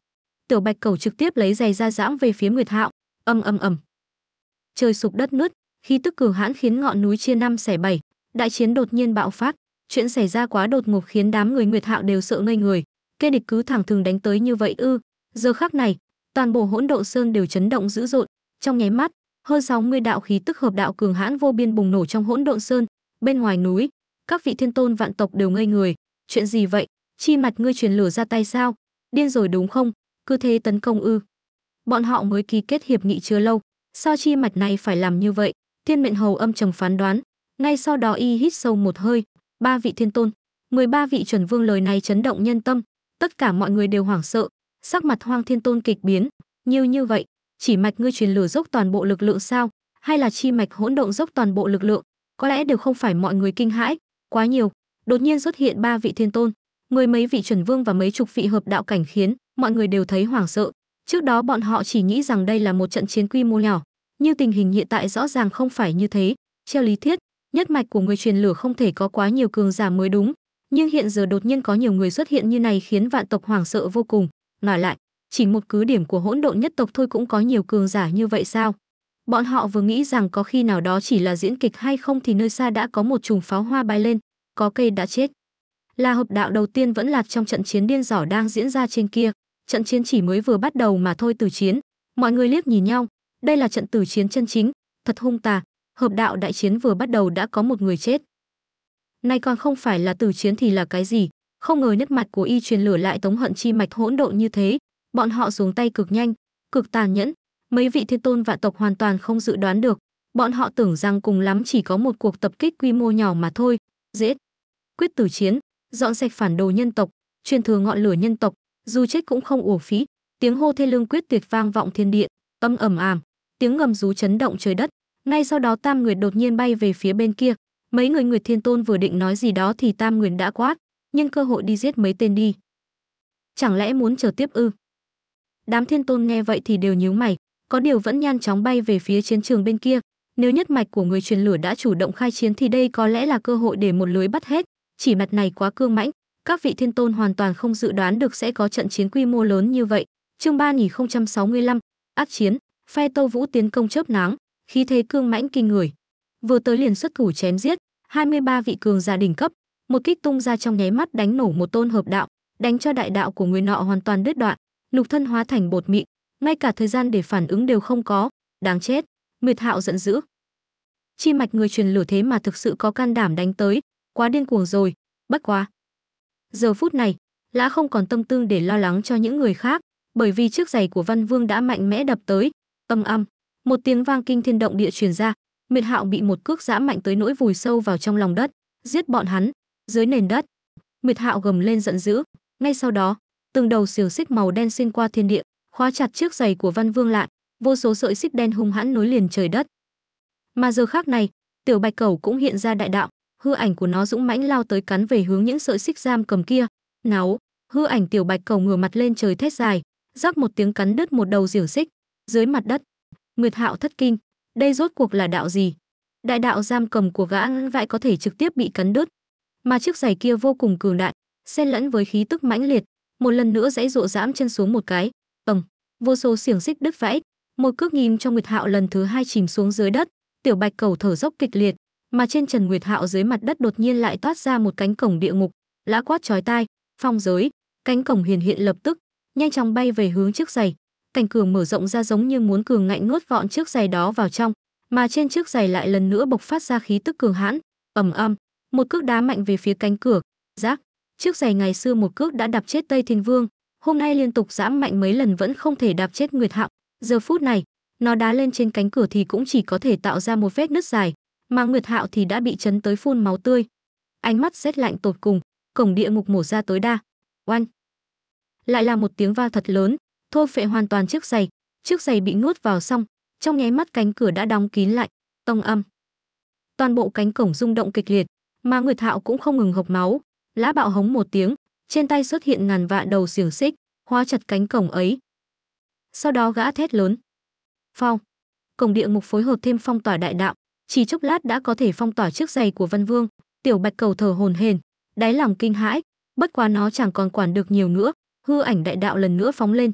Tiểu Bạch Cẩu trực tiếp lấy giày ra giãng về phía Nguyệt Hạo, ầm ầm ầm. Trời sụp đất nứt, khi tức cường hãn khiến ngọn núi chia năm xẻ bảy, đại chiến đột nhiên bạo phát, chuyện xảy ra quá đột ngột khiến đám người Nguyệt Hạo đều sợ ngây người, kê địch cứ thẳng thường đánh tới như vậy ư? Giờ khắc này, toàn bộ hỗn độn sơn đều chấn động dữ dội, trong nháy mắt, hơn 60 đạo khí tức hợp đạo cường hãn vô biên bùng nổ trong hỗn độn sơn, bên ngoài núi, các vị thiên tôn vạn tộc đều ngây người, chuyện gì vậy? Chi mặt ngươi truyền lửa ra tay sao? Điên rồi đúng không? Cứ thế tấn công ư? Bọn họ mới ký kết hiệp nghị chưa lâu, sao chi mạch này phải làm như vậy? Thiên mệnh hầu âm trầm phán đoán, ngay sau đó y hít sâu một hơi, ba vị thiên tôn, 13 vị chuẩn vương lời này chấn động nhân tâm, tất cả mọi người đều hoảng sợ, sắc mặt hoang thiên tôn kịch biến nhiều như vậy chỉ mạch ngươi truyền lửa dốc toàn bộ lực lượng sao hay là chi mạch hỗn động dốc toàn bộ lực lượng có lẽ đều không phải mọi người kinh hãi quá nhiều đột nhiên xuất hiện ba vị thiên tôn mười mấy vị chuẩn vương và mấy chục vị hợp đạo cảnh khiến mọi người đều thấy hoảng sợ trước đó bọn họ chỉ nghĩ rằng đây là một trận chiến quy mô nhỏ nhưng tình hình hiện tại rõ ràng không phải như thế treo lý thuyết nhất mạch của người truyền lửa không thể có quá nhiều cường giả mới đúng nhưng hiện giờ đột nhiên có nhiều người xuất hiện như này khiến vạn tộc hoảng sợ vô cùng Nói lại, chỉ một cứ điểm của hỗn độn nhất tộc thôi cũng có nhiều cường giả như vậy sao? Bọn họ vừa nghĩ rằng có khi nào đó chỉ là diễn kịch hay không thì nơi xa đã có một chùm pháo hoa bay lên, có cây đã chết. Là hợp đạo đầu tiên vẫn lạc trong trận chiến điên giỏ đang diễn ra trên kia, trận chiến chỉ mới vừa bắt đầu mà thôi tử chiến. Mọi người liếc nhìn nhau, đây là trận tử chiến chân chính, thật hung tà, hợp đạo đại chiến vừa bắt đầu đã có một người chết. Nay còn không phải là tử chiến thì là cái gì, không ngờ nhất mạch của y truyền lửa lại tống hận chi mạch hỗn độn như thế, bọn họ xuống tay cực nhanh, cực tàn nhẫn, mấy vị thiên tôn vạn tộc hoàn toàn không dự đoán được, bọn họ tưởng rằng cùng lắm chỉ có một cuộc tập kích quy mô nhỏ mà thôi, dễ quyết tử chiến, dọn sạch phản đồ nhân tộc, truyền thừa ngọn lửa nhân tộc, dù chết cũng không uổng phí. Tiếng hô thê lương quyết tuyệt vang vọng thiên địa, âm ầm ầm, tiếng ngầm rú chấn động trời đất. Ngay sau đó Tam Nguyệt đột nhiên bay về phía bên kia, mấy người Nguyệt Thiên Tôn vừa định nói gì đó thì Tam Nguyệt đã quát, nhưng cơ hội đi giết mấy tên đi. Chẳng lẽ muốn chờ tiếp ư? Đám thiên tôn nghe vậy thì đều nhíu mày, có điều vẫn nhan chóng bay về phía chiến trường bên kia. Nếu nhất mạch của người truyền lửa đã chủ động khai chiến thì đây có lẽ là cơ hội để một lưới bắt hết, chỉ mặt này quá cương mãnh, các vị thiên tôn hoàn toàn không dự đoán được sẽ có trận chiến quy mô lớn như vậy. Chương 3065, ác chiến, phe Tô Vũ tiến công chớp nắng, khí thế cương mãnh kinh người. Vừa tới liền xuất thủ chém giết, 23 vị cường giả đỉnh cấp, một kích tung ra trong nháy mắt đánh nổ một tôn hợp đạo, đánh cho đại đạo của người nọ hoàn toàn đứt đoạn, lục thân hóa thành bột mịn, ngay cả thời gian để phản ứng đều không có, đáng chết, Nguyệt Hạo giận dữ. Chi mạch người truyền lửa thế mà thực sự có can đảm đánh tới, quá điên cuồng rồi, bất quá. Giờ phút này, Lã không còn tâm tư để lo lắng cho những người khác, bởi vì chiếc giày của Văn Vương đã mạnh mẽ đập tới, âm âm, một tiếng vang kinh thiên động địa truyền ra, Nguyệt Hạo bị một cước giã mạnh tới nỗi vùi sâu vào trong lòng đất, giết bọn hắn, dưới nền đất Nguyệt hạo gầm lên giận dữ ngay sau đó từng đầu xiềng xích màu đen xuyên qua thiên địa khóa chặt chiếc giày của văn vương Lạn. vô số sợi xích đen hung hãn nối liền trời đất mà giờ khác này tiểu bạch cầu cũng hiện ra đại đạo hư ảnh của nó dũng mãnh lao tới cắn về hướng những sợi xích giam cầm kia náu hư ảnh tiểu bạch cầu ngửa mặt lên trời thét dài rắc một tiếng cắn đứt một đầu diều xích dưới mặt đất nguyệt hạo thất kinh đây rốt cuộc là đạo gì đại đạo giam cầm của gã vãi có thể trực tiếp bị cắn đứt mà chiếc giày kia vô cùng cường đại xen lẫn với khí tức mãnh liệt một lần nữa dãy dụ dãm chân xuống một cái ầm vô số xiềng xích đứt vãi một cước ghim cho nguyệt hạo lần thứ hai chìm xuống dưới đất tiểu bạch cầu thở dốc kịch liệt mà trên trần nguyệt hạo dưới mặt đất đột nhiên lại toát ra một cánh cổng địa ngục lã quát chói tai phong giới cánh cổng hiền hiện lập tức nhanh chóng bay về hướng chiếc giày cảnh cường mở rộng ra giống như muốn cường ngạnh nuốt gọn chiếc giày đó vào trong mà trên chiếc giày lại lần nữa bộc phát ra khí tức cường hãn ầm ầm một cước đá mạnh về phía cánh cửa rác trước giày ngày xưa một cước đã đạp chết tây thiên vương hôm nay liên tục giãm mạnh mấy lần vẫn không thể đạp chết nguyệt hạo giờ phút này nó đá lên trên cánh cửa thì cũng chỉ có thể tạo ra một vết nứt dài mà nguyệt hạo thì đã bị chấn tới phun máu tươi ánh mắt rét lạnh tột cùng cổng địa ngục mổ ra tối đa oanh lại là một tiếng va thật lớn thôi phệ hoàn toàn chiếc giày chiếc giày bị nuốt vào xong trong nháy mắt cánh cửa đã đóng kín lại tông âm toàn bộ cánh cổng rung động kịch liệt mà người thạo cũng không ngừng hộc máu lã bạo hống một tiếng trên tay xuất hiện ngàn vạn đầu xiềng xích hóa chặt cánh cổng ấy sau đó gã thét lớn phong cổng địa ngục phối hợp thêm phong tỏa đại đạo chỉ chốc lát đã có thể phong tỏa chiếc giày của văn vương tiểu bạch cầu thở hồn hển, đáy lòng kinh hãi bất quá nó chẳng còn quản được nhiều nữa hư ảnh đại đạo lần nữa phóng lên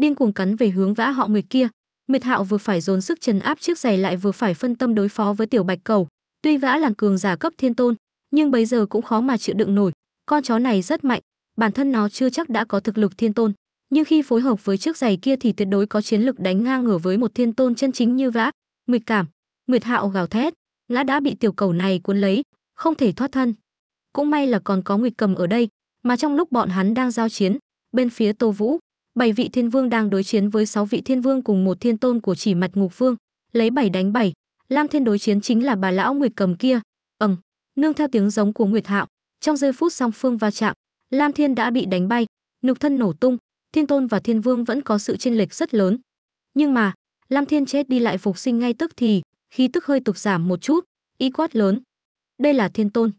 điên cuồng cắn về hướng vã họ người kia miệt hạo vừa phải dồn sức trần áp chiếc giày lại vừa phải phân tâm đối phó với tiểu bạch cầu tuy vã làng cường giả cấp thiên tôn nhưng bây giờ cũng khó mà chịu đựng nổi. Con chó này rất mạnh, bản thân nó chưa chắc đã có thực lực thiên tôn, nhưng khi phối hợp với chiếc giày kia thì tuyệt đối có chiến lực đánh ngang ngửa với một thiên tôn chân chính như vã. Nguyệt cảm, Nguyệt Hạo gào thét, ngã đã bị tiểu cầu này cuốn lấy, không thể thoát thân. Cũng may là còn có Nguyệt Cầm ở đây, mà trong lúc bọn hắn đang giao chiến, bên phía Tô Vũ, bảy vị thiên vương đang đối chiến với sáu vị thiên vương cùng một thiên tôn của chỉ mặt ngục vương, lấy bảy đánh bảy, Lam Thiên đối chiến chính là bà lão Nguyệt Cầm kia. Ầm, nương theo tiếng giống của Nguyệt Hạo, trong giây phút song phương va chạm, Lam Thiên đã bị đánh bay, nục thân nổ tung, Thiên Tôn và Thiên Vương vẫn có sự chênh lệch rất lớn. Nhưng mà, Lam Thiên chết đi lại phục sinh ngay tức thì, khí tức hơi tục giảm một chút, ý quát lớn. Đây là Thiên Tôn.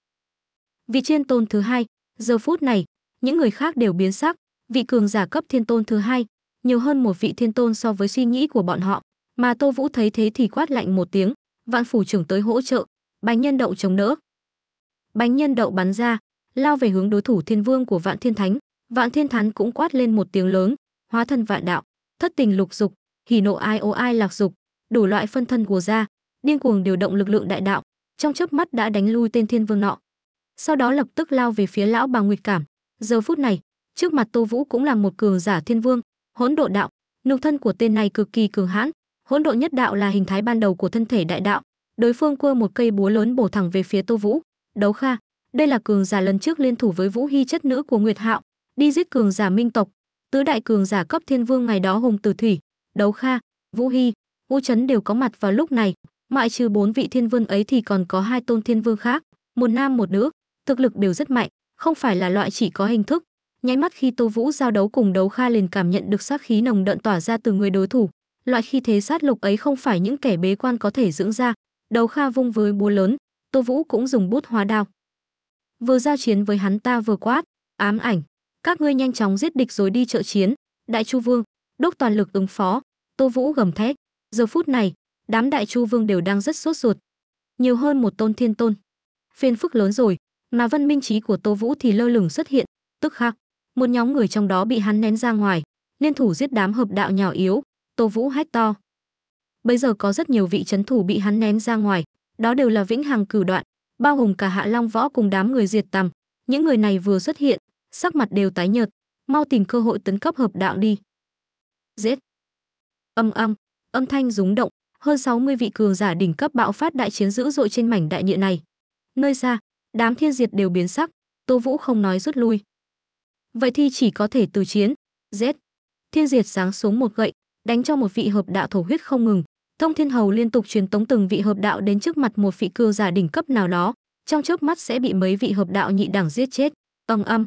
Vị Thiên Tôn thứ hai, giờ phút này, những người khác đều biến sắc, vị cường giả cấp Thiên Tôn thứ hai, nhiều hơn một vị Thiên Tôn so với suy nghĩ của bọn họ, mà Tô Vũ thấy thế thì quát lạnh một tiếng, vạn phủ trưởng tới hỗ trợ, bánh nhân đậu chống nỡ bánh nhân đậu bắn ra, lao về hướng đối thủ Thiên Vương của Vạn Thiên Thánh, Vạn Thiên Thánh cũng quát lên một tiếng lớn, hóa thân vạn đạo, thất tình lục dục, hỉ nộ ai ô ai lạc dục, đủ loại phân thân của ra, điên cuồng điều động lực lượng đại đạo, trong chớp mắt đã đánh lui tên Thiên Vương nọ. Sau đó lập tức lao về phía lão bà Nguyệt Cảm, giờ phút này, trước mặt Tô Vũ cũng là một cường giả Thiên Vương, hỗn độ đạo, nhục thân của tên này cực kỳ cường hãn, hỗn độ nhất đạo là hình thái ban đầu của thân thể đại đạo đối phương quơ một cây búa lớn bổ thẳng về phía tô vũ Đấu Kha, đây là cường giả lần trước liên thủ với Vũ Hy chất nữ của Nguyệt Hạo, đi giết cường giả Minh tộc, tứ đại cường giả cấp Thiên Vương ngày đó Hùng Tử Thủy, Đấu Kha, Vũ Hy, Vũ Trấn đều có mặt vào lúc này, ngoại trừ bốn vị thiên vương ấy thì còn có hai tôn thiên vương khác, một nam một nữ, thực lực đều rất mạnh, không phải là loại chỉ có hình thức. Nháy mắt khi Tô Vũ giao đấu cùng Đấu Kha liền cảm nhận được sát khí nồng đậm tỏa ra từ người đối thủ, loại khí thế sát lục ấy không phải những kẻ bế quan có thể dưỡng ra. Đấu Kha vung với búa lớn, Tô Vũ cũng dùng bút hóa đao. Vừa giao chiến với hắn ta vừa quát, ám ảnh, các ngươi nhanh chóng giết địch rồi đi trợ chiến, Đại Chu Vương, đốc toàn lực ứng phó, Tô Vũ gầm thét. Giờ phút này, đám Đại Chu Vương đều đang rất sốt ruột. Nhiều hơn một tôn thiên tôn. Phiên phức lớn rồi, mà văn minh trí của Tô Vũ thì lơ lửng xuất hiện, tức khắc, một nhóm người trong đó bị hắn ném ra ngoài, liên thủ giết đám hợp đạo nhỏ yếu, Tô Vũ hét to. Bây giờ có rất nhiều vị trấn thủ bị hắn ném ra ngoài, đó đều là vĩnh hằng cử đoạn, bao gồm cả Hạ Long Võ cùng đám người diệt tầm. Những người này vừa xuất hiện, sắc mặt đều tái nhợt, mau tìm cơ hội tấn cấp hợp đạo đi. Giết. Âm âm, âm thanh rúng động, hơn 60 vị cường giả đỉnh cấp bạo phát đại chiến dữ dội trên mảnh đại địa này. Nơi xa, đám thiên diệt đều biến sắc, Tô Vũ không nói rút lui. Vậy thì chỉ có thể từ chiến, giết. Thiên diệt sáng xuống một gậy, đánh cho một vị hợp đạo thổ huyết không ngừng, Thông Thiên Hầu liên tục truyền tống từng vị hợp đạo đến trước mặt một vị cư giả đỉnh cấp nào đó, trong chớp mắt sẽ bị mấy vị hợp đạo nhị đẳng giết chết. Tông âm.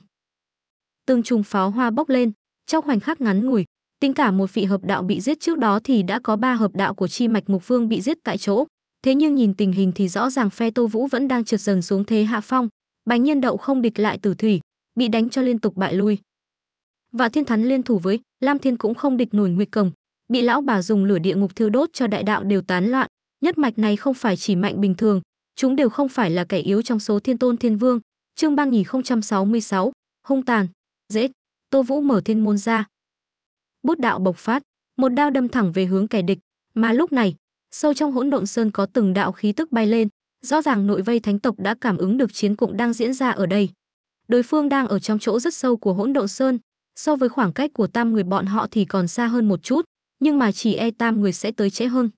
tương trùng pháo hoa bốc lên, trong khoảnh khắc ngắn ngủi, tính cả một vị hợp đạo bị giết trước đó thì đã có ba hợp đạo của chi mạch Mục Vương bị giết tại chỗ. Thế nhưng nhìn tình hình thì rõ ràng phe Tô Vũ vẫn đang trượt dần xuống thế hạ phong, Bánh nhân Đậu không địch lại Tử Thủy, bị đánh cho liên tục bại lui. Và Thiên Thắn liên thủ với Lam Thiên cũng không địch nổi Nguyệt Cầm, bị lão bà dùng lửa địa ngục thiêu đốt cho đại đạo đều tán loạn, nhất mạch này không phải chỉ mạnh bình thường, chúng đều không phải là kẻ yếu trong số thiên tôn thiên vương. Chương sáu hung tàn, dễ, Tô Vũ mở thiên môn ra. Bút đạo bộc phát, một đao đâm thẳng về hướng kẻ địch, mà lúc này, sâu trong hỗn độn sơn có từng đạo khí tức bay lên, rõ ràng nội vây thánh tộc đã cảm ứng được chiến cuộc đang diễn ra ở đây. Đối phương đang ở trong chỗ rất sâu của hỗn độn sơn, so với khoảng cách của tam người bọn họ thì còn xa hơn một chút, nhưng mà chỉ e Tam Nguyệt sẽ tới trễ hơn.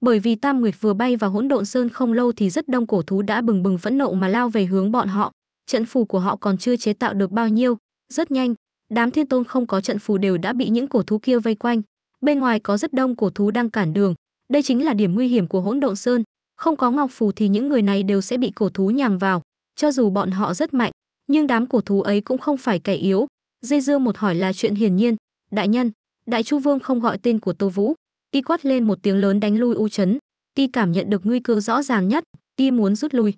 Bởi vì Tam Nguyệt vừa bay vào hỗn độn sơn không lâu thì rất đông cổ thú đã bừng bừng phẫn nộ mà lao về hướng bọn họ, trận phù của họ còn chưa chế tạo được bao nhiêu, rất nhanh, đám thiên tôn không có trận phù đều đã bị những cổ thú kia vây quanh, bên ngoài có rất đông cổ thú đang cản đường, đây chính là điểm nguy hiểm của hỗn độn sơn, không có ngọc phù thì những người này đều sẽ bị cổ thú nhằm vào, cho dù bọn họ rất mạnh, nhưng đám cổ thú ấy cũng không phải kẻ yếu. Dây dưa một hỏi là chuyện hiển nhiên, đại nhân, Đại Chu Vương không gọi tên của Tô Vũ, y quát lên một tiếng lớn đánh lui U Trấn, y cảm nhận được nguy cơ rõ ràng nhất, y muốn rút lui.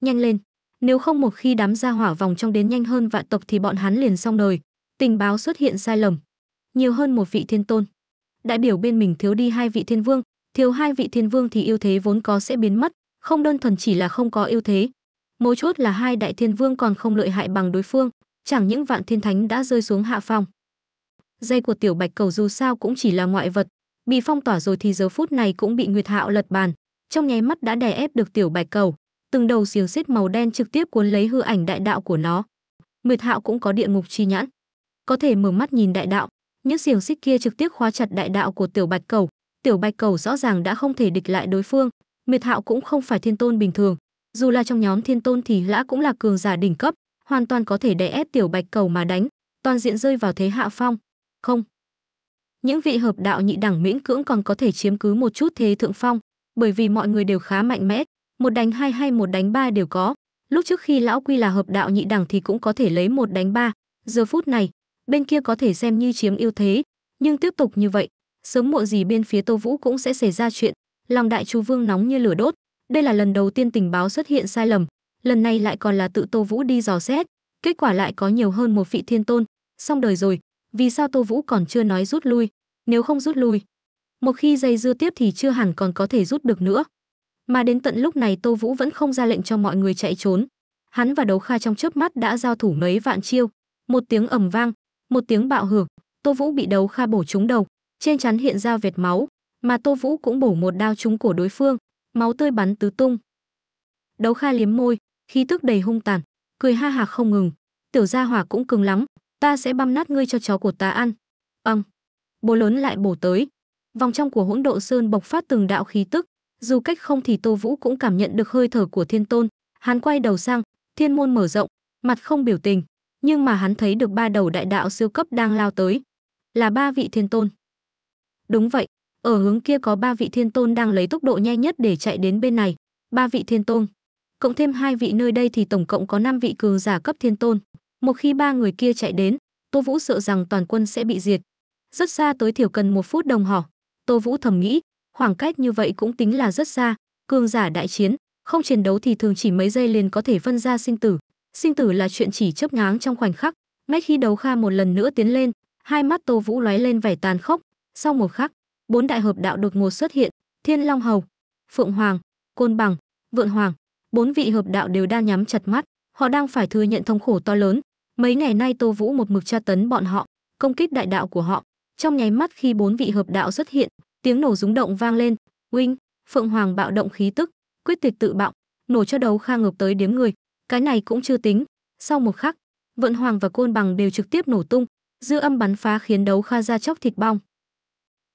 Nhanh lên, nếu không một khi đám gia hỏa vòng trong đến nhanh hơn vạn tộc thì bọn hắn liền xong đời, tình báo xuất hiện sai lầm. Nhiều hơn một vị thiên tôn. Đại biểu bên mình thiếu đi hai vị thiên vương, thiếu hai vị thiên vương thì ưu thế vốn có sẽ biến mất, không đơn thuần chỉ là không có ưu thế. Mấu chốt là hai đại thiên vương còn không lợi hại bằng đối phương, chẳng những vạn thiên thánh đã rơi xuống hạ phong dây của tiểu bạch cầu dù sao cũng chỉ là ngoại vật bị phong tỏa rồi thì giờ phút này cũng bị nguyệt hạo lật bàn trong nháy mắt đã đè ép được tiểu bạch cầu từng đầu xiềng xích màu đen trực tiếp cuốn lấy hư ảnh đại đạo của nó nguyệt hạo cũng có địa ngục chi nhãn có thể mở mắt nhìn đại đạo những xiềng xích kia trực tiếp khóa chặt đại đạo của tiểu bạch cầu tiểu bạch cầu rõ ràng đã không thể địch lại đối phương nguyệt hạo cũng không phải thiên tôn bình thường dù là trong nhóm thiên tôn thì lã cũng là cường giả đỉnh cấp hoàn toàn có thể đè ép tiểu bạch cầu mà đánh toàn diện rơi vào thế hạ phong không. Những vị hợp đạo nhị đẳng miễn cưỡng còn có thể chiếm cứ một chút thế thượng phong, bởi vì mọi người đều khá mạnh mẽ, một đánh hai hay một đánh ba đều có. Lúc trước khi lão quy là hợp đạo nhị đẳng thì cũng có thể lấy một đánh ba, giờ phút này, bên kia có thể xem như chiếm ưu thế, nhưng tiếp tục như vậy, sớm muộn gì bên phía Tô Vũ cũng sẽ xảy ra chuyện. Lòng đại chú vương nóng như lửa đốt, đây là lần đầu tiên tình báo xuất hiện sai lầm, lần này lại còn là tự Tô Vũ đi dò xét, kết quả lại có nhiều hơn một vị thiên tôn, xong đời rồi, vì sao Tô Vũ còn chưa nói rút lui, nếu không rút lui, một khi dây dưa tiếp thì chưa hẳn còn có thể rút được nữa. Mà đến tận lúc này Tô Vũ vẫn không ra lệnh cho mọi người chạy trốn. Hắn và Đấu Kha trong chớp mắt đã giao thủ mấy vạn chiêu, một tiếng ầm vang, một tiếng bạo hưởng, Tô Vũ bị Đấu Kha bổ trúng đầu, trên chắn hiện ra vệt máu, mà Tô Vũ cũng bổ một đao trúng cổ đối phương, máu tươi bắn tứ tung. Đấu Kha liếm môi, khí tức đầy hung tàn, cười ha hả không ngừng, tiểu gia hỏa cũng cứng lắm, ta sẽ băm nát ngươi cho chó của ta ăn. Ầm. Bố lớn lại bổ tới. Vòng trong của hỗn độ sơn bộc phát từng đạo khí tức, dù cách không thì Tô Vũ cũng cảm nhận được hơi thở của Thiên Tôn, hắn quay đầu sang, thiên môn mở rộng, mặt không biểu tình, nhưng mà hắn thấy được ba đầu đại đạo siêu cấp đang lao tới, là ba vị thiên tôn. Đúng vậy, ở hướng kia có ba vị thiên tôn đang lấy tốc độ nhanh nhất để chạy đến bên này, ba vị thiên tôn. Cộng thêm hai vị nơi đây thì tổng cộng có năm vị cường giả cấp thiên tôn, một khi ba người kia chạy đến, Tô Vũ sợ rằng toàn quân sẽ bị diệt. Rất xa tối thiểu cần một phút đồng hồ. Tô Vũ thầm nghĩ, khoảng cách như vậy cũng tính là rất xa, cường giả đại chiến, không chiến đấu thì thường chỉ mấy giây liền có thể phân ra sinh tử. Sinh tử là chuyện chỉ chớp nhoáng trong khoảnh khắc, ngay khi đấu kha một lần nữa tiến lên, hai mắt Tô Vũ lóe lên vẻ tàn khốc, sau một khắc, bốn đại hợp đạo đột ngột xuất hiện, Thiên Long Hầu, Phượng Hoàng, Côn Bằng, vượng Hoàng, bốn vị hợp đạo đều đang nhắm chặt mắt, họ đang phải thừa nhận thống khổ to lớn, Mấy ngày nay Tô Vũ một mực tra tấn bọn họ, công kích đại đạo của họ. Trong nháy mắt khi bốn vị hợp đạo xuất hiện, tiếng nổ rúng động vang lên, "Wing, Phượng Hoàng bạo động khí tức, quyết tuyệt tự bạo, nổ cho đấu kha ngập tới đếm người." Cái này cũng chưa tính, sau một khắc, Vận Hoàng và Côn Bằng đều trực tiếp nổ tung, dư âm bắn phá khiến đấu kha ra chóc thịt bong.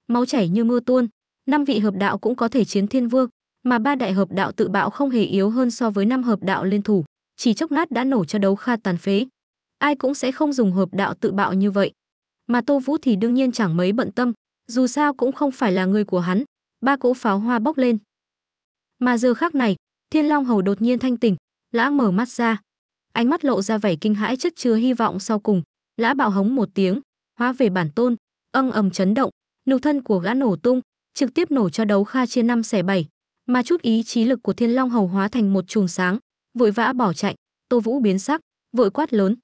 Máu chảy như mưa tuôn, năm vị hợp đạo cũng có thể chiến thiên vương, mà ba đại hợp đạo tự bạo không hề yếu hơn so với năm hợp đạo liên thủ, chỉ chốc lát đã nổ cho đấu kha tàn phế ai cũng sẽ không dùng hợp đạo tự bạo như vậy. Mà Tô Vũ thì đương nhiên chẳng mấy bận tâm, dù sao cũng không phải là người của hắn, ba cỗ pháo hoa bốc lên. Mà giờ khắc này, Thiên Long Hầu đột nhiên thanh tỉnh, lã mở mắt ra. Ánh mắt lộ ra vẻ kinh hãi chất chứa hy vọng sau cùng, lã bạo hống một tiếng, hóa về bản tôn, âng ầm chấn động, nục thân của gã nổ tung, trực tiếp nổ cho đấu kha chia năm xẻ bảy, mà chút ý chí lực của Thiên Long Hầu hóa thành một chùm sáng, vội vã bỏ chạy, Tô Vũ biến sắc, vội quát lớn,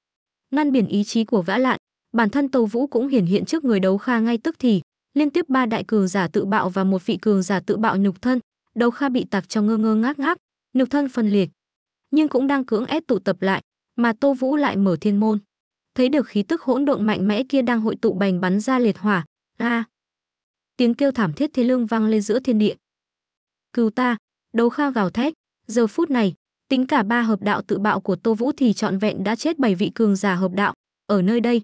ngăn biển ý chí của Vã Lạn, bản thân Tâu Vũ cũng hiển hiện trước người đấu kha ngay tức thì, liên tiếp ba đại cường giả tự bạo và một vị cường giả tự bạo nhục thân, đấu kha bị tặc cho ngơ ngơ ngác ngác, nhục thân phân liệt, nhưng cũng đang cưỡng ép tụ tập lại, mà Tô Vũ lại mở thiên môn. Thấy được khí tức hỗn độn mạnh mẽ kia đang hội tụ bành bắn ra liệt hỏa, a. tiếng kêu thảm thiết thế lương vang lên giữa thiên địa. Cứu ta, đấu kha gào thét, giờ phút này, Tính cả ba hợp đạo tự bạo của Tô Vũ thì trọn vẹn đã chết bảy vị cường giả hợp đạo. Ở nơi đây,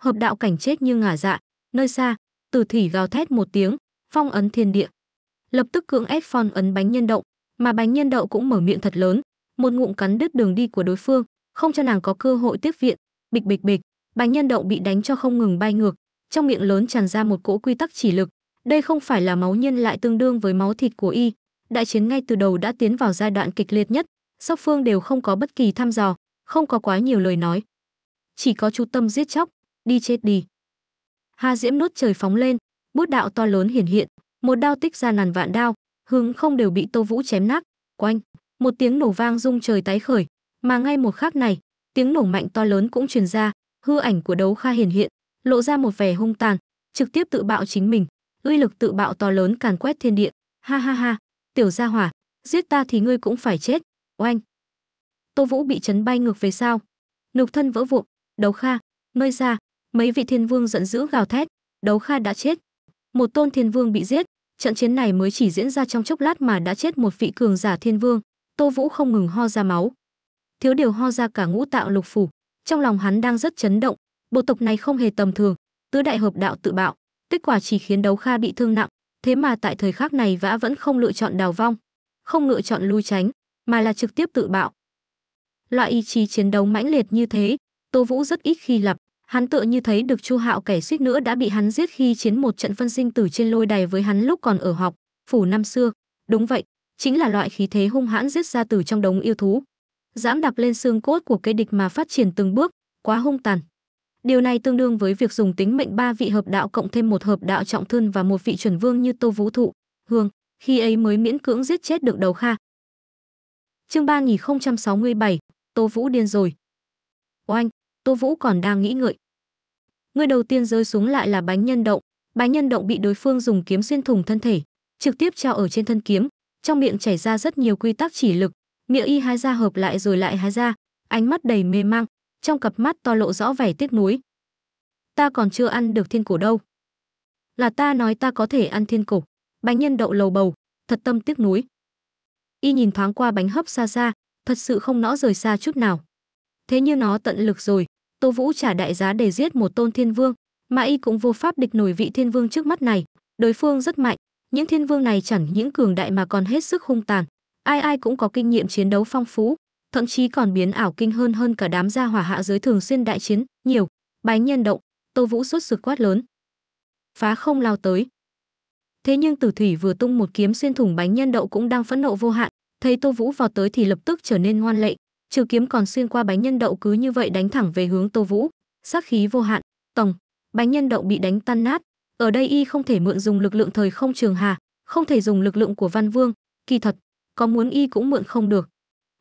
hợp đạo cảnh chết như ngả dạ, nơi xa, Tử thủy gào thét một tiếng, phong ấn thiên địa. Lập tức cưỡng ép phong ấn bánh nhân đậu, mà bánh nhân đậu cũng mở miệng thật lớn, một ngụm cắn đứt đường đi của đối phương, không cho nàng có cơ hội tiếp viện. Bịch bịch bịch, bánh nhân đậu bị đánh cho không ngừng bay ngược, trong miệng lớn tràn ra một cỗ quy tắc chỉ lực, đây không phải là máu nhân lại tương đương với máu thịt của y. Đại chiến ngay từ đầu đã tiến vào giai đoạn kịch liệt nhất, sóc phương đều không có bất kỳ thăm dò không có quá nhiều lời nói chỉ có chú tâm giết chóc đi chết đi hà diễm nuốt trời phóng lên bút đạo to lớn hiển hiện một đao tích ra ngàn vạn đao hướng không đều bị tô vũ chém nát quanh một tiếng nổ vang rung trời tái khởi mà ngay một khắc này tiếng nổ mạnh to lớn cũng truyền ra hư ảnh của đấu kha hiển hiện lộ ra một vẻ hung tàn trực tiếp tự bạo chính mình uy lực tự bạo to lớn càn quét thiên địa ha ha ha tiểu gia hỏa giết ta thì ngươi cũng phải chết Oanh! Tô Vũ bị chấn bay ngược về sau, nục thân vỡ vụn, Đấu Kha, nơi ra, mấy vị thiên vương giận dữ gào thét, Đấu Kha đã chết. Một tôn thiên vương bị giết, trận chiến này mới chỉ diễn ra trong chốc lát mà đã chết một vị cường giả thiên vương, Tô Vũ không ngừng ho ra máu. Thiếu điều ho ra cả ngũ tạo lục phủ, trong lòng hắn đang rất chấn động, bộ tộc này không hề tầm thường, tứ đại hợp đạo tự bạo, kết quả chỉ khiến Đấu Kha bị thương nặng, thế mà tại thời khắc này vã vẫn không lựa chọn đào vong, không lựa chọn lui tránh, mà là trực tiếp tự bạo. Loại ý chí chiến đấu mãnh liệt như thế, Tô Vũ rất ít khi lập, hắn tựa như thấy được Chu Hạo kẻ suýt nữa đã bị hắn giết khi chiến một trận phân sinh tử trên lôi đài với hắn lúc còn ở học, phủ năm xưa. Đúng vậy, chính là loại khí thế hung hãn giết ra từ trong đống yêu thú. Giãm đạp lên xương cốt của kẻ địch mà phát triển từng bước, quá hung tàn. Điều này tương đương với việc dùng tính mệnh ba vị hợp đạo cộng thêm một hợp đạo trọng thương và một vị chuẩn vương như Tô Vũ Thụ, Hương, khi ấy mới miễn cưỡng giết chết được đầu Kha, Chương 3067, Tô Vũ điên rồi. Oanh, Tô Vũ còn đang nghĩ ngợi. Người đầu tiên rơi xuống lại là bánh nhân động, bánh nhân động bị đối phương dùng kiếm xuyên thủng thân thể, trực tiếp treo ở trên thân kiếm, trong miệng chảy ra rất nhiều quy tắc chỉ lực, miệng y há ra hợp lại rồi lại há ra, ánh mắt đầy mê mang, trong cặp mắt to lộ rõ vẻ tiếc nuối. Ta còn chưa ăn được thiên cổ đâu. Là ta nói ta có thể ăn thiên cổ. Bánh nhân đậu lầu bầu, thật tâm tiếc nuối y nhìn thoáng qua bánh hấp xa xa thật sự không nó rời xa chút nào thế như nó tận lực rồi tô vũ trả đại giá để giết một tôn thiên vương mà y cũng vô pháp địch nổi vị thiên vương trước mắt này đối phương rất mạnh những thiên vương này chẳng những cường đại mà còn hết sức hung tàn ai ai cũng có kinh nghiệm chiến đấu phong phú thậm chí còn biến ảo kinh hơn hơn cả đám gia hỏa hạ giới thường xuyên đại chiến nhiều bánh nhân động tô vũ sốt sực quát lớn phá không lao tới thế nhưng tử thủy vừa tung một kiếm xuyên thủng bánh nhân đậu cũng đang phẫn nộ vô hạn thấy tô vũ vào tới thì lập tức trở nên ngoan lệ trừ kiếm còn xuyên qua bánh nhân đậu cứ như vậy đánh thẳng về hướng tô vũ sát khí vô hạn tổng bánh nhân đậu bị đánh tan nát ở đây y không thể mượn dùng lực lượng thời không trường hà không thể dùng lực lượng của văn vương kỳ thật có muốn y cũng mượn không được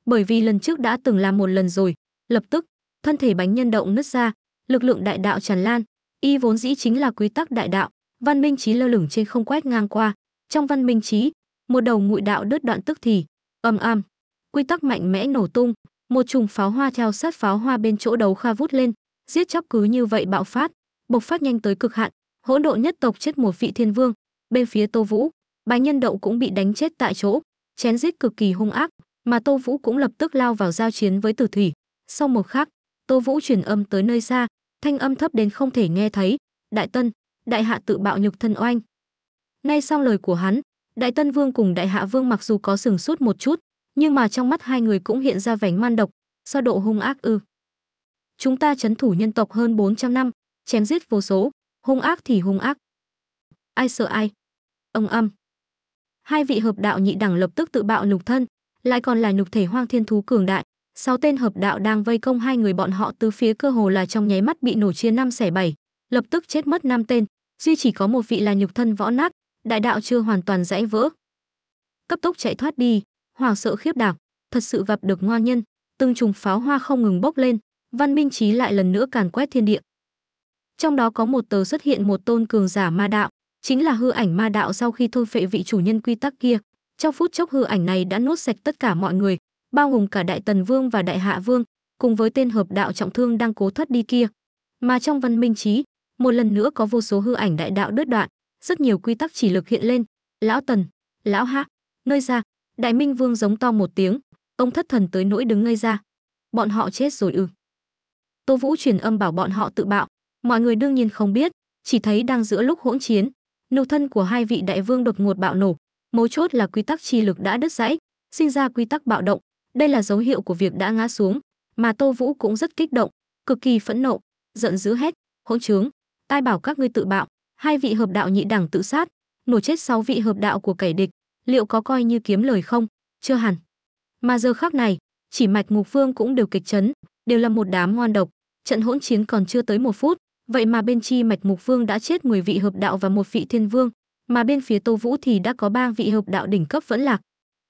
bởi vì lần trước đã từng làm một lần rồi lập tức thân thể bánh nhân động nứt ra lực lượng đại đạo tràn lan y vốn dĩ chính là quy tắc đại đạo văn minh trí lơ lửng trên không quét ngang qua trong văn minh trí một đầu ngụy đạo đứt đoạn tức thì ầm ầm quy tắc mạnh mẽ nổ tung một chùm pháo hoa theo sát pháo hoa bên chỗ đấu kha vút lên giết chóc cứ như vậy bạo phát bộc phát nhanh tới cực hạn hỗn độn nhất tộc chết một vị thiên vương bên phía tô vũ bái nhân đậu cũng bị đánh chết tại chỗ chén giết cực kỳ hung ác mà tô vũ cũng lập tức lao vào giao chiến với tử thủy sau một khắc tô vũ truyền âm tới nơi xa thanh âm thấp đến không thể nghe thấy đại tân đại hạ tự bạo nhục thân oanh. ngay sau lời của hắn, đại tân vương cùng đại hạ vương mặc dù có sừng sút một chút, nhưng mà trong mắt hai người cũng hiện ra vánh man độc, so độ hung ác ư. Chúng ta chấn thủ nhân tộc hơn 400 năm, chém giết vô số, hung ác thì hung ác. Ai sợ ai? Ông âm. Hai vị hợp đạo nhị đẳng lập tức tự bạo nhục thân, lại còn là nhục thể hoang thiên thú cường đại, sáu tên hợp đạo đang vây công hai người bọn họ từ phía cơ hồ là trong nháy mắt bị nổ chia năm xẻ bảy, lập tức chết mất năm tên, duy chỉ có một vị là nhục thân võ nát đại đạo chưa hoàn toàn rãy vỡ cấp tốc chạy thoát đi hoảng sợ khiếp đảo thật sự gặp được ngoa nhân từng trùng pháo hoa không ngừng bốc lên văn minh trí lại lần nữa càn quét thiên địa trong đó có một tờ xuất hiện một tôn cường giả ma đạo chính là hư ảnh ma đạo sau khi thôn phệ vị chủ nhân quy tắc kia trong phút chốc hư ảnh này đã nuốt sạch tất cả mọi người bao gồm cả đại tần vương và đại hạ vương cùng với tên hợp đạo trọng thương đang cố thoát đi kia mà trong văn minh trí một lần nữa có vô số hư ảnh đại đạo đứt đoạn rất nhiều quy tắc chỉ lực hiện lên lão tần lão hạ nơi ra đại minh vương giống to một tiếng ông thất thần tới nỗi đứng ngây ra bọn họ chết rồi ư tô vũ truyền âm bảo bọn họ tự bạo mọi người đương nhiên không biết chỉ thấy đang giữa lúc hỗn chiến nô thân của hai vị đại vương đột ngột bạo nổ mấu chốt là quy tắc chi lực đã đứt gãy sinh ra quy tắc bạo động đây là dấu hiệu của việc đã ngã xuống mà tô vũ cũng rất kích động cực kỳ phẫn nộ giận dữ hét hỗn trướng tai bảo các ngươi tự bạo, hai vị hợp đạo nhị đẳng tự sát, nổ chết sáu vị hợp đạo của kẻ địch, liệu có coi như kiếm lời không? Chưa hẳn. Mà giờ khác này, chỉ mạch mục phương cũng đều kịch chấn, đều là một đám ngoan độc, trận hỗn chiến còn chưa tới một phút, vậy mà bên chi mạch mục vương đã chết 10 vị hợp đạo và một vị thiên vương, mà bên phía Tô Vũ thì đã có ba vị hợp đạo đỉnh cấp vẫn lạc,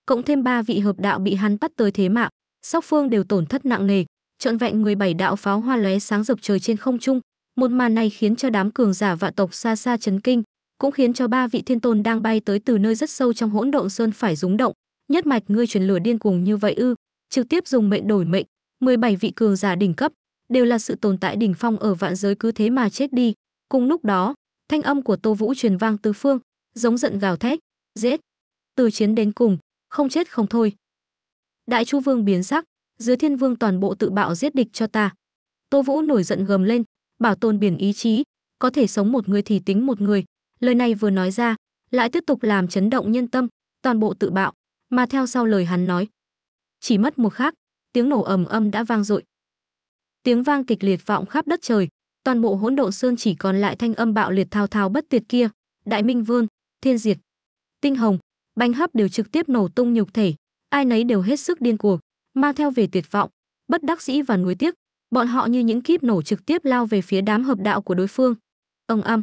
cộng thêm ba vị hợp đạo bị hắn bắt tới thế mạng, sóc phương đều tổn thất nặng nề, trọn vẹn người bảy đạo pháo hoa lóe sáng rực trời trên không trung, một màn này khiến cho đám cường giả vạn tộc xa xa chấn kinh, cũng khiến cho ba vị thiên tôn đang bay tới từ nơi rất sâu trong hỗn độn sơn phải rúng động, nhất mạch ngươi truyền lửa điên cuồng như vậy ư? Trực tiếp dùng mệnh đổi mệnh, 17 vị cường giả đỉnh cấp, đều là sự tồn tại đỉnh phong ở vạn giới cứ thế mà chết đi. Cùng lúc đó, thanh âm của Tô Vũ truyền vang tứ phương, giống giận gào thét, giết. Từ chiến đến cùng, không chết không thôi. Đại Chu Vương biến sắc, dưới Thiên Vương toàn bộ tự bạo giết địch cho ta. Tô Vũ nổi giận gầm lên, bảo tồn biển ý chí, có thể sống một người thì tính một người. Lời này vừa nói ra, lại tiếp tục làm chấn động nhân tâm, toàn bộ tự bạo, mà theo sau lời hắn nói. Chỉ mất một khắc, tiếng nổ ầm âm đã vang dội. Tiếng vang kịch liệt vọng khắp đất trời, toàn bộ hỗn độn sơn chỉ còn lại thanh âm bạo liệt thao thao bất tuyệt kia, đại minh vương, thiên diệt, tinh hồng, bánh hấp đều trực tiếp nổ tung nhục thể, ai nấy đều hết sức điên cuồng, mang theo về tuyệt vọng, bất đắc dĩ và nuối tiếc, Bọn họ như những kíp nổ trực tiếp lao về phía đám hợp đạo của đối phương. Ông âm.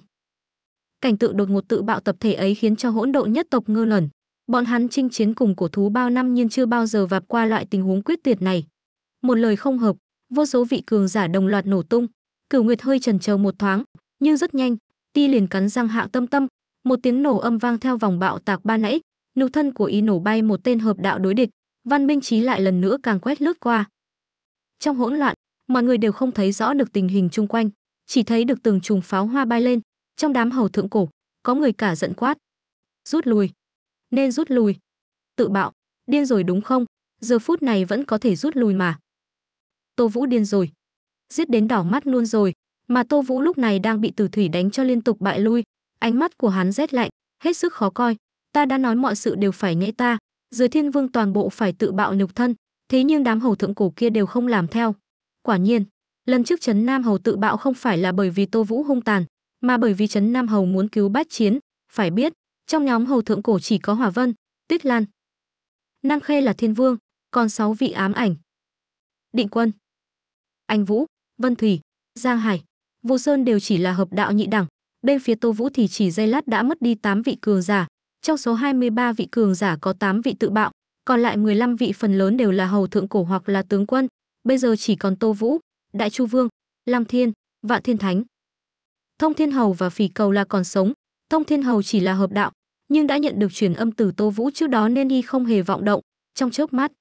Cảnh tượng đột ngột tự bạo tập thể ấy khiến cho hỗn độn nhất tộc ngơ ngẩn. Bọn hắn chinh chiến cùng cổ thú bao năm nhưng chưa bao giờ vạp qua loại tình huống quyết tuyệt này. Một lời không hợp, vô số vị cường giả đồng loạt nổ tung. Cửu Nguyệt hơi chần chờ một thoáng, nhưng rất nhanh, ti liền cắn răng hạ tâm tâm, một tiếng nổ âm vang theo vòng bạo tạc ba nãy, nụ thân của y nổ bay một tên hợp đạo đối địch, Văn Minh trí lại lần nữa càng quét lướt qua. Trong hỗn loạn, mọi người đều không thấy rõ được tình hình chung quanh chỉ thấy được từng trùng pháo hoa bay lên trong đám hầu thượng cổ có người cả giận quát rút lui, nên rút lui, tự bạo điên rồi đúng không giờ phút này vẫn có thể rút lui mà tô vũ điên rồi giết đến đỏ mắt luôn rồi mà tô vũ lúc này đang bị tử thủy đánh cho liên tục bại lui ánh mắt của hắn rét lạnh hết sức khó coi ta đã nói mọi sự đều phải nhẽ ta dưới thiên vương toàn bộ phải tự bạo nhục thân thế nhưng đám hầu thượng cổ kia đều không làm theo Quả nhiên, lần trước Trấn Nam Hầu tự bạo không phải là bởi vì Tô Vũ hung tàn, mà bởi vì Trấn Nam Hầu muốn cứu bát chiến, phải biết, trong nhóm hầu thượng cổ chỉ có Hòa Vân, Tuyết Lan. Năng Khê là thiên vương, còn sáu vị ám ảnh. Định Quân, Anh Vũ, Vân Thủy, Giang Hải, Vô Sơn đều chỉ là hợp đạo nhị đẳng, bên phía Tô Vũ thì chỉ dây lát đã mất đi 8 vị cường giả, trong số 23 vị cường giả có 8 vị tự bạo, còn lại 15 vị phần lớn đều là hầu thượng cổ hoặc là tướng quân, bây giờ chỉ còn Tô Vũ, Đại Chu Vương, Lam Thiên, Vạn Thiên Thánh. Thông Thiên Hầu và Phỉ Cầu là còn sống, Thông Thiên Hầu chỉ là hợp đạo, nhưng đã nhận được truyền âm từ Tô Vũ trước đó nên y không hề vọng động, trong chớp mắt.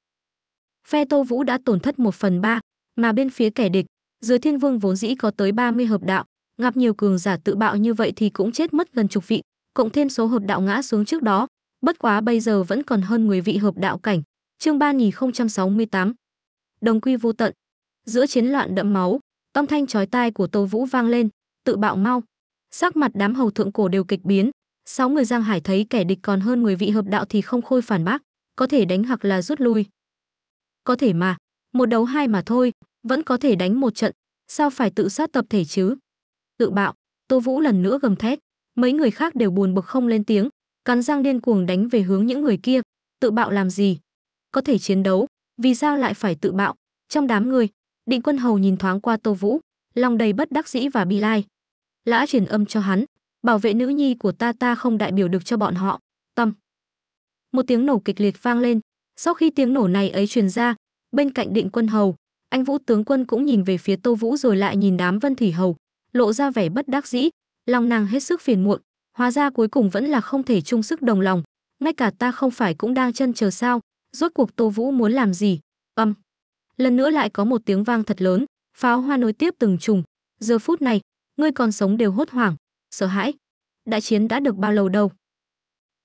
Phe Tô Vũ đã tổn thất một phần ba, mà bên phía kẻ địch, dưới Thiên Vương vốn dĩ có tới 30 hợp đạo, gặp nhiều cường giả tự bạo như vậy thì cũng chết mất gần chục vị, cộng thêm số hợp đạo ngã xuống trước đó, bất quá bây giờ vẫn còn hơn 10 vị hợp đạo cảnh. Chương 3068, đồng quy vô tận. Giữa chiến loạn đẫm máu, tông thanh chói tai của Tô Vũ vang lên, tự bạo mau. Sắc mặt đám hầu thượng cổ đều kịch biến, sáu người Giang Hải thấy kẻ địch còn hơn người vị hợp đạo thì không khôi phản bác, có thể đánh hoặc là rút lui. Có thể mà, một đấu hai mà thôi, vẫn có thể đánh một trận, sao phải tự sát tập thể chứ? Tự bạo, Tô Vũ lần nữa gầm thét, mấy người khác đều buồn bực không lên tiếng, cắn răng điên cuồng đánh về hướng những người kia, tự bạo làm gì? Có thể chiến đấu, vì sao lại phải tự bạo trong đám người định quân hầu nhìn thoáng qua tô vũ lòng đầy bất đắc dĩ và bi lai lã truyền âm cho hắn bảo vệ nữ nhi của ta ta không đại biểu được cho bọn họ tâm một tiếng nổ kịch liệt vang lên sau khi tiếng nổ này ấy truyền ra bên cạnh định quân hầu anh vũ tướng quân cũng nhìn về phía tô vũ rồi lại nhìn đám vân thủy hầu lộ ra vẻ bất đắc dĩ lòng nàng hết sức phiền muộn hóa ra cuối cùng vẫn là không thể chung sức đồng lòng ngay cả ta không phải cũng đang chân chờ sao Rốt cuộc Tô Vũ muốn làm gì? Âm. Lần nữa lại có một tiếng vang thật lớn, pháo hoa nối tiếp từng trùng. Giờ phút này, ngươi còn sống đều hốt hoảng, sợ hãi. Đại chiến đã được bao lâu đâu?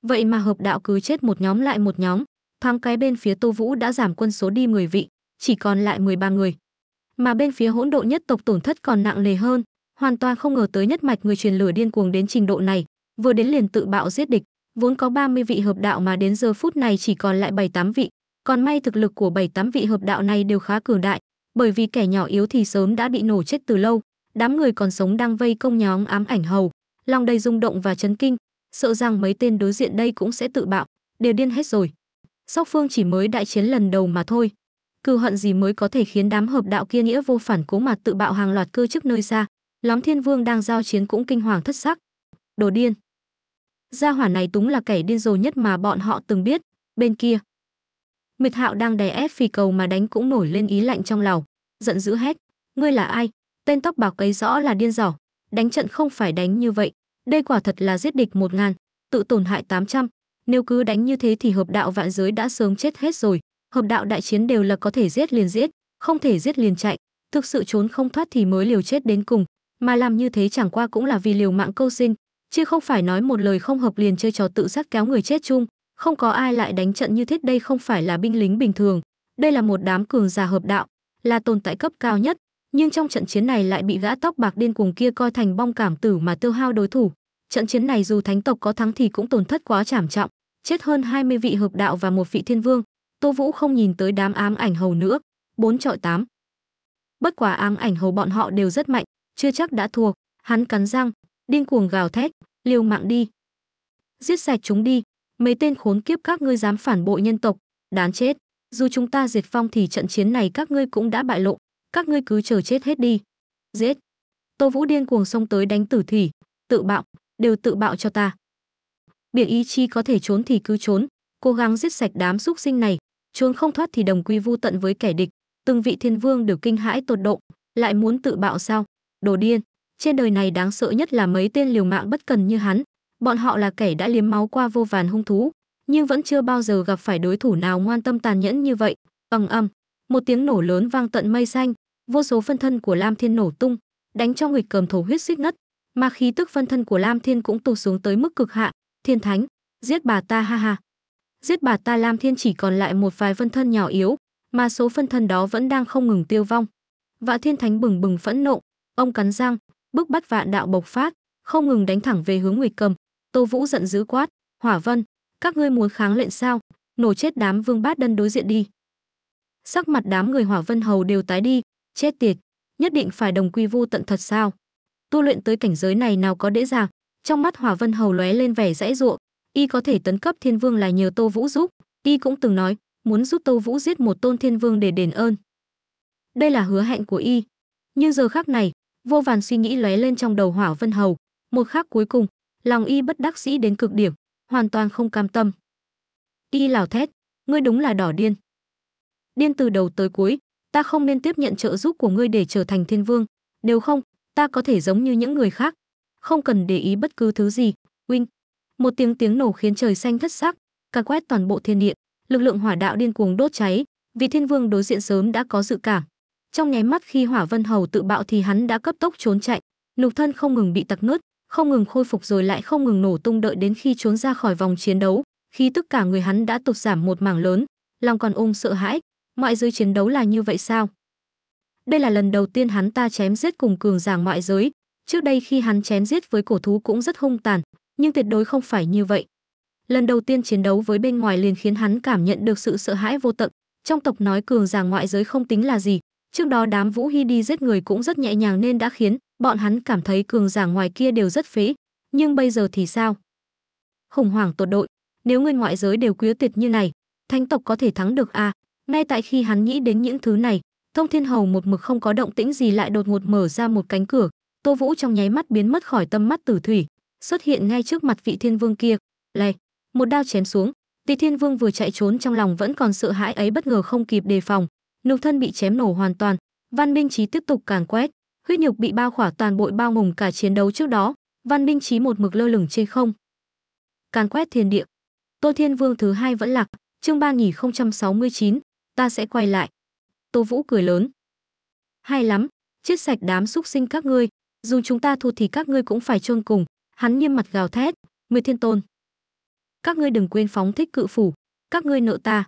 Vậy mà hợp đạo cứ chết một nhóm lại một nhóm, thoáng cái bên phía Tô Vũ đã giảm quân số đi 10 vị, chỉ còn lại 13 người. Mà bên phía hỗn độ nhất tộc tổn thất còn nặng nề hơn, hoàn toàn không ngờ tới nhất mạch người truyền lửa điên cuồng đến trình độ này, vừa đến liền tự bạo giết địch, Vốn có 30 vị hợp đạo mà đến giờ phút này chỉ còn lại 7-8 vị, còn may thực lực của 7-8 vị hợp đạo này đều khá cường đại, bởi vì kẻ nhỏ yếu thì sớm đã bị nổ chết từ lâu, đám người còn sống đang vây công nhóm ám ảnh hầu, lòng đầy rung động và chấn kinh, sợ rằng mấy tên đối diện đây cũng sẽ tự bạo, đều điên hết rồi. Sóc Phương chỉ mới đại chiến lần đầu mà thôi, cừu hận gì mới có thể khiến đám hợp đạo kia nghĩa vô phản cố mà tự bạo hàng loạt cơ chức nơi xa, lắm thiên vương đang giao chiến cũng kinh hoàng thất sắc. Đồ điên! Gia hỏa này túng là kẻ điên rồ nhất mà bọn họ từng biết. Bên kia, Mịch Hạo đang đè ép phì cầu mà đánh cũng nổi lên ý lạnh trong lòng, giận dữ hét: "Ngươi là ai? Tên tóc bạc ấy rõ là điên rồ, đánh trận không phải đánh như vậy, đây quả thật là giết địch một ngàn, tự tổn hại 800, nếu cứ đánh như thế thì hợp đạo vạn giới đã sớm chết hết rồi, hợp đạo đại chiến đều là có thể giết liền giết, không thể giết liền chạy, thực sự trốn không thoát thì mới liều chết đến cùng, mà làm như thế chẳng qua cũng là vì liều mạng câu sinh, chứ không phải nói một lời không hợp liền chơi trò tự sát kéo người chết chung không có ai lại đánh trận như thiết đây không phải là binh lính bình thường đây là một đám cường giả hợp đạo là tồn tại cấp cao nhất nhưng trong trận chiến này lại bị gã tóc bạc điên cuồng kia coi thành bong cảm tử mà tiêu hao đối thủ trận chiến này dù thánh tộc có thắng thì cũng tổn thất quá trảm trọng chết hơn 20 vị hợp đạo và một vị thiên vương tô vũ không nhìn tới đám ám ảnh hầu nữa bốn trọi tám bất quá ám ảnh hầu bọn họ đều rất mạnh chưa chắc đã thua hắn cắn răng điên cuồng gào thét, liều mạng đi. Giết sạch chúng đi, mấy tên khốn kiếp các ngươi dám phản bội nhân tộc, đáng chết. Dù chúng ta diệt phong thì trận chiến này các ngươi cũng đã bại lộ, các ngươi cứ chờ chết hết đi. Giết. Tô Vũ điên cuồng xông tới đánh Tử Thủy, tự bạo, đều tự bạo cho ta. Biển ý chi có thể trốn thì cứ trốn, cố gắng giết sạch đám xúc sinh này, trốn không thoát thì đồng quy vu tận với kẻ địch. Từng vị thiên vương đều kinh hãi tột độ, lại muốn tự bạo sao? Đồ điên. Trên đời này đáng sợ nhất là mấy tên liều mạng bất cần như hắn, bọn họ là kẻ đã liếm máu qua vô vàn hung thú, nhưng vẫn chưa bao giờ gặp phải đối thủ nào ngoan tâm tàn nhẫn như vậy. Ầm ầm, một tiếng nổ lớn vang tận mây xanh, vô số phân thân của Lam Thiên nổ tung, đánh cho nghịch cầm thổ huyết xích nứt, mà khí tức phân thân của Lam Thiên cũng tụt xuống tới mức cực hạ, thiên thánh, giết bà ta ha ha. Giết bà ta Lam Thiên chỉ còn lại một vài phân thân nhỏ yếu, mà số phân thân đó vẫn đang không ngừng tiêu vong. Vạ Thiên Thánh bừng bừng phẫn nộ, ông cắn răng, bức bách vạn đạo bộc phát, không ngừng đánh thẳng về hướng Ngụy Cầm. Tô Vũ giận dữ quát, "Hỏa Vân, các ngươi muốn kháng lệnh sao? Nổ chết đám vương bát đân đối diện đi." Sắc mặt đám người Hỏa Vân hầu đều tái đi, chết tiệt, nhất định phải đồng quy vu tận thật sao? Tu luyện tới cảnh giới này nào có dễ dàng. Trong mắt Hỏa Vân hầu lóe lên vẻ dãy dụa, y có thể tấn cấp thiên vương là nhờ Tô Vũ giúp, y cũng từng nói, muốn giúp Tô Vũ giết một tôn thiên vương để đền ơn. Đây là hứa hẹn của y, nhưng giờ khắc này, vô vàn suy nghĩ lóe lên trong đầu hỏa vân hầu một khắc cuối cùng lòng y bất đắc dĩ đến cực điểm hoàn toàn không cam tâm y lào thét ngươi đúng là đỏ điên điên từ đầu tới cuối ta không nên tiếp nhận trợ giúp của ngươi để trở thành thiên vương nếu không ta có thể giống như những người khác không cần để ý bất cứ thứ gì win một tiếng tiếng nổ khiến trời xanh thất sắc càn quét toàn bộ thiên địa lực lượng hỏa đạo điên cuồng đốt cháy vì thiên vương đối diện sớm đã có dự cảm trong nháy mắt khi hỏa vân hầu tự bạo thì hắn đã cấp tốc trốn chạy lục thân không ngừng bị tặc nứt không ngừng khôi phục rồi lại không ngừng nổ tung đợi đến khi trốn ra khỏi vòng chiến đấu khi tất cả người hắn đã tụt giảm một mảng lớn lòng còn ôm sợ hãi ngoại giới chiến đấu là như vậy sao đây là lần đầu tiên hắn ta chém giết cùng cường giả ngoại giới trước đây khi hắn chém giết với cổ thú cũng rất hung tàn nhưng tuyệt đối không phải như vậy lần đầu tiên chiến đấu với bên ngoài liền khiến hắn cảm nhận được sự sợ hãi vô tận trong tộc nói cường giả ngoại giới không tính là gì Trước đó đám Vũ Hy đi giết người cũng rất nhẹ nhàng nên đã khiến bọn hắn cảm thấy cường giả ngoài kia đều rất phế, nhưng bây giờ thì sao? Khủng hoảng tột đội, nếu người ngoại giới đều quyến tuyệt như này, thánh tộc có thể thắng được à? Ngay tại khi hắn nghĩ đến những thứ này, Thông Thiên Hầu một mực không có động tĩnh gì lại đột ngột mở ra một cánh cửa, Tô Vũ trong nháy mắt biến mất khỏi tâm mắt Tử Thủy, xuất hiện ngay trước mặt vị thiên vương kia. Lè, một đao chém xuống, Tỷ Thiên Vương vừa chạy trốn trong lòng vẫn còn sợ hãi ấy bất ngờ không kịp đề phòng, nhục thân bị chém nổ hoàn toàn, Văn Minh trí tiếp tục càn quét, huyết nhục bị bao khỏa toàn bộ bao mùng cả chiến đấu trước đó, Văn Minh trí một mực lơ lửng trên không. Càn quét thiên địa. Tô Thiên Vương thứ hai vẫn lạc, chương chín, ta sẽ quay lại. Tô Vũ cười lớn. Hay lắm, chết sạch đám xúc sinh các ngươi, dù chúng ta thua thì các ngươi cũng phải chôn cùng, hắn nghiêm mặt gào thét, Nguyệt Thiên Tôn. Các ngươi đừng quên phóng thích cự phủ, các ngươi nợ ta,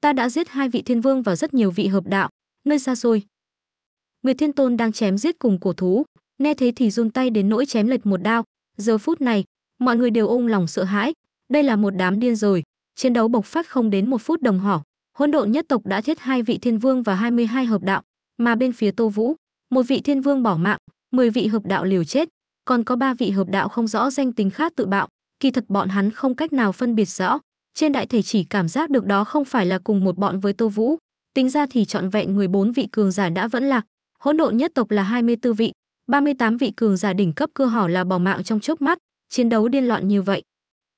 ta đã giết hai vị thiên vương và rất nhiều vị hợp đạo nơi xa xôi nguyệt thiên tôn đang chém giết cùng cổ thú nghe thế thì run tay đến nỗi chém lệch một đao giờ phút này mọi người đều ôm lòng sợ hãi đây là một đám điên rồi chiến đấu bộc phát không đến một phút đồng hồ hỗn độn nhất tộc đã chết hai vị thiên vương và 22 hợp đạo mà bên phía tô vũ một vị thiên vương bỏ mạng 10 vị hợp đạo liều chết còn có ba vị hợp đạo không rõ danh tính khác tự bạo kỳ thật bọn hắn không cách nào phân biệt rõ trên đại thể chỉ cảm giác được đó không phải là cùng một bọn với Tô Vũ, tính ra thì trọn vẹn 14 vị cường giả đã vẫn lạc, hỗn độn nhất tộc là 24 vị, 38 vị cường giả đỉnh cấp cưa hỏ là bỏ mạng trong chớp mắt, chiến đấu điên loạn như vậy.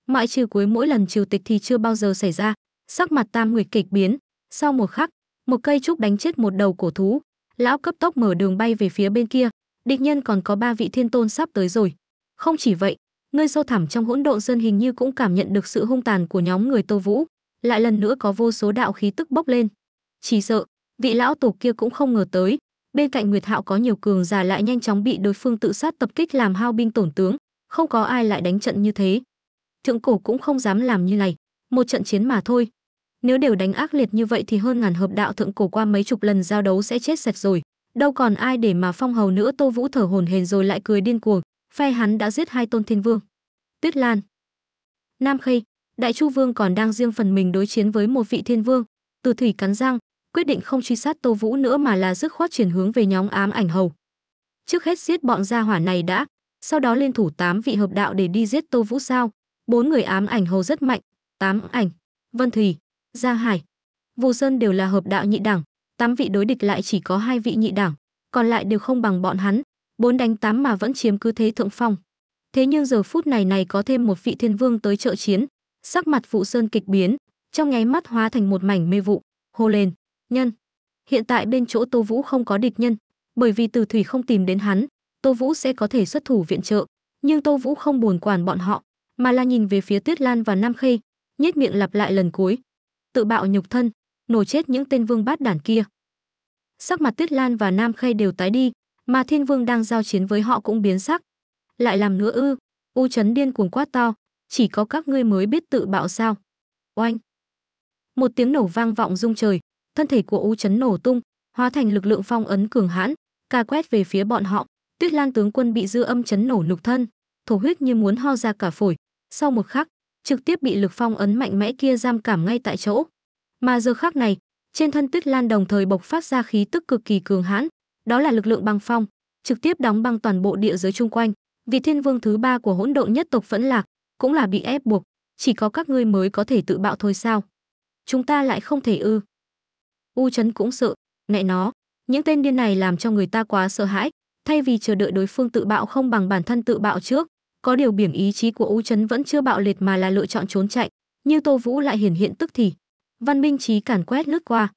Ngoại trừ cuối mỗi lần triều tịch thì chưa bao giờ xảy ra, sắc mặt Tam Nguyệt kịch biến, sau một khắc, một cây trúc đánh chết một đầu cổ thú, lão cấp tốc mở đường bay về phía bên kia, địch nhân còn có ba vị thiên tôn sắp tới rồi. Không chỉ vậy, Nơi sâu thẳm trong hỗn độn sơn hình như cũng cảm nhận được sự hung tàn của nhóm người Tô Vũ, lại lần nữa có vô số đạo khí tức bốc lên. Chỉ sợ, vị lão tổ kia cũng không ngờ tới, bên cạnh Nguyệt Hạo có nhiều cường giả lại nhanh chóng bị đối phương tự sát tập kích làm hao binh tổn tướng, không có ai lại đánh trận như thế. Thượng cổ cũng không dám làm như này, một trận chiến mà thôi. Nếu đều đánh ác liệt như vậy thì hơn ngàn hợp đạo thượng cổ qua mấy chục lần giao đấu sẽ chết sạch rồi, đâu còn ai để mà phong hầu nữa Tô Vũ thở hồn hển rồi lại cười điên cuồng, phe hắn đã giết hai tôn thiên vương. Tuyết Lan, Nam khê Đại Chu Vương còn đang riêng phần mình đối chiến với một vị thiên vương, Từ Thủy cắn răng, quyết định không truy sát Tô Vũ nữa mà là dứt khoát chuyển hướng về nhóm ám ảnh hầu. Trước hết giết bọn gia hỏa này đã, sau đó liên thủ tám vị hợp đạo để đi giết Tô Vũ sao? Bốn người ám ảnh hầu rất mạnh, tám ảnh, Vân Thủy, Gia Hải, Vô Sơn đều là hợp đạo nhị đẳng, tám vị đối địch lại chỉ có hai vị nhị đẳng, còn lại đều không bằng bọn hắn, bốn đánh tám mà vẫn chiếm cứ thế thượng phong. Thế nhưng giờ phút này này có thêm một vị thiên vương tới trợ chiến, sắc mặt Vũ Sơn kịch biến, trong nháy mắt hóa thành một mảnh mê vụ, hô lên, "Nhân!" Hiện tại bên chỗ Tô Vũ không có địch nhân, bởi vì Từ Thủy không tìm đến hắn, Tô Vũ sẽ có thể xuất thủ viện trợ, nhưng Tô Vũ không buồn quản bọn họ, mà là nhìn về phía Tuyết Lan và Nam Khê, nhếch miệng lặp lại lần cuối, "Tự bạo nhục thân, nổ chết những tên vương bát đản kia." Sắc mặt Tuyết Lan và Nam Khê đều tái đi, mà thiên vương đang giao chiến với họ cũng biến sắc. Lại làm nữa ư, U chấn điên cuồng quát to, chỉ có các ngươi mới biết tự bạo sao. Oanh! Một tiếng nổ vang vọng rung trời, thân thể của U chấn nổ tung, hóa thành lực lượng phong ấn cường hãn, ca quét về phía bọn họ. Tuyết Lan tướng quân bị dư âm chấn nổ lục thân, thổ huyết như muốn ho ra cả phổi. Sau một khắc, trực tiếp bị lực phong ấn mạnh mẽ kia giam cảm ngay tại chỗ. Mà giờ khắc này, trên thân Tuyết Lan đồng thời bộc phát ra khí tức cực kỳ cường hãn, đó là lực lượng băng phong, trực tiếp đóng băng toàn bộ địa giới chung quanh, vì thiên vương thứ ba của hỗn độn nhất tộc vẫn lạc, cũng là bị ép buộc, chỉ có các ngươi mới có thể tự bạo thôi sao? Chúng ta lại không thể ư? U Chấn cũng sợ, mẹ nó, những tên điên này làm cho người ta quá sợ hãi, thay vì chờ đợi đối phương tự bạo không bằng bản thân tự bạo trước, có điều biển ý chí của U Chấn vẫn chưa bạo liệt mà là lựa chọn trốn chạy, như Tô Vũ lại hiển hiện tức thì. Văn Minh trí cản quét lướt qua,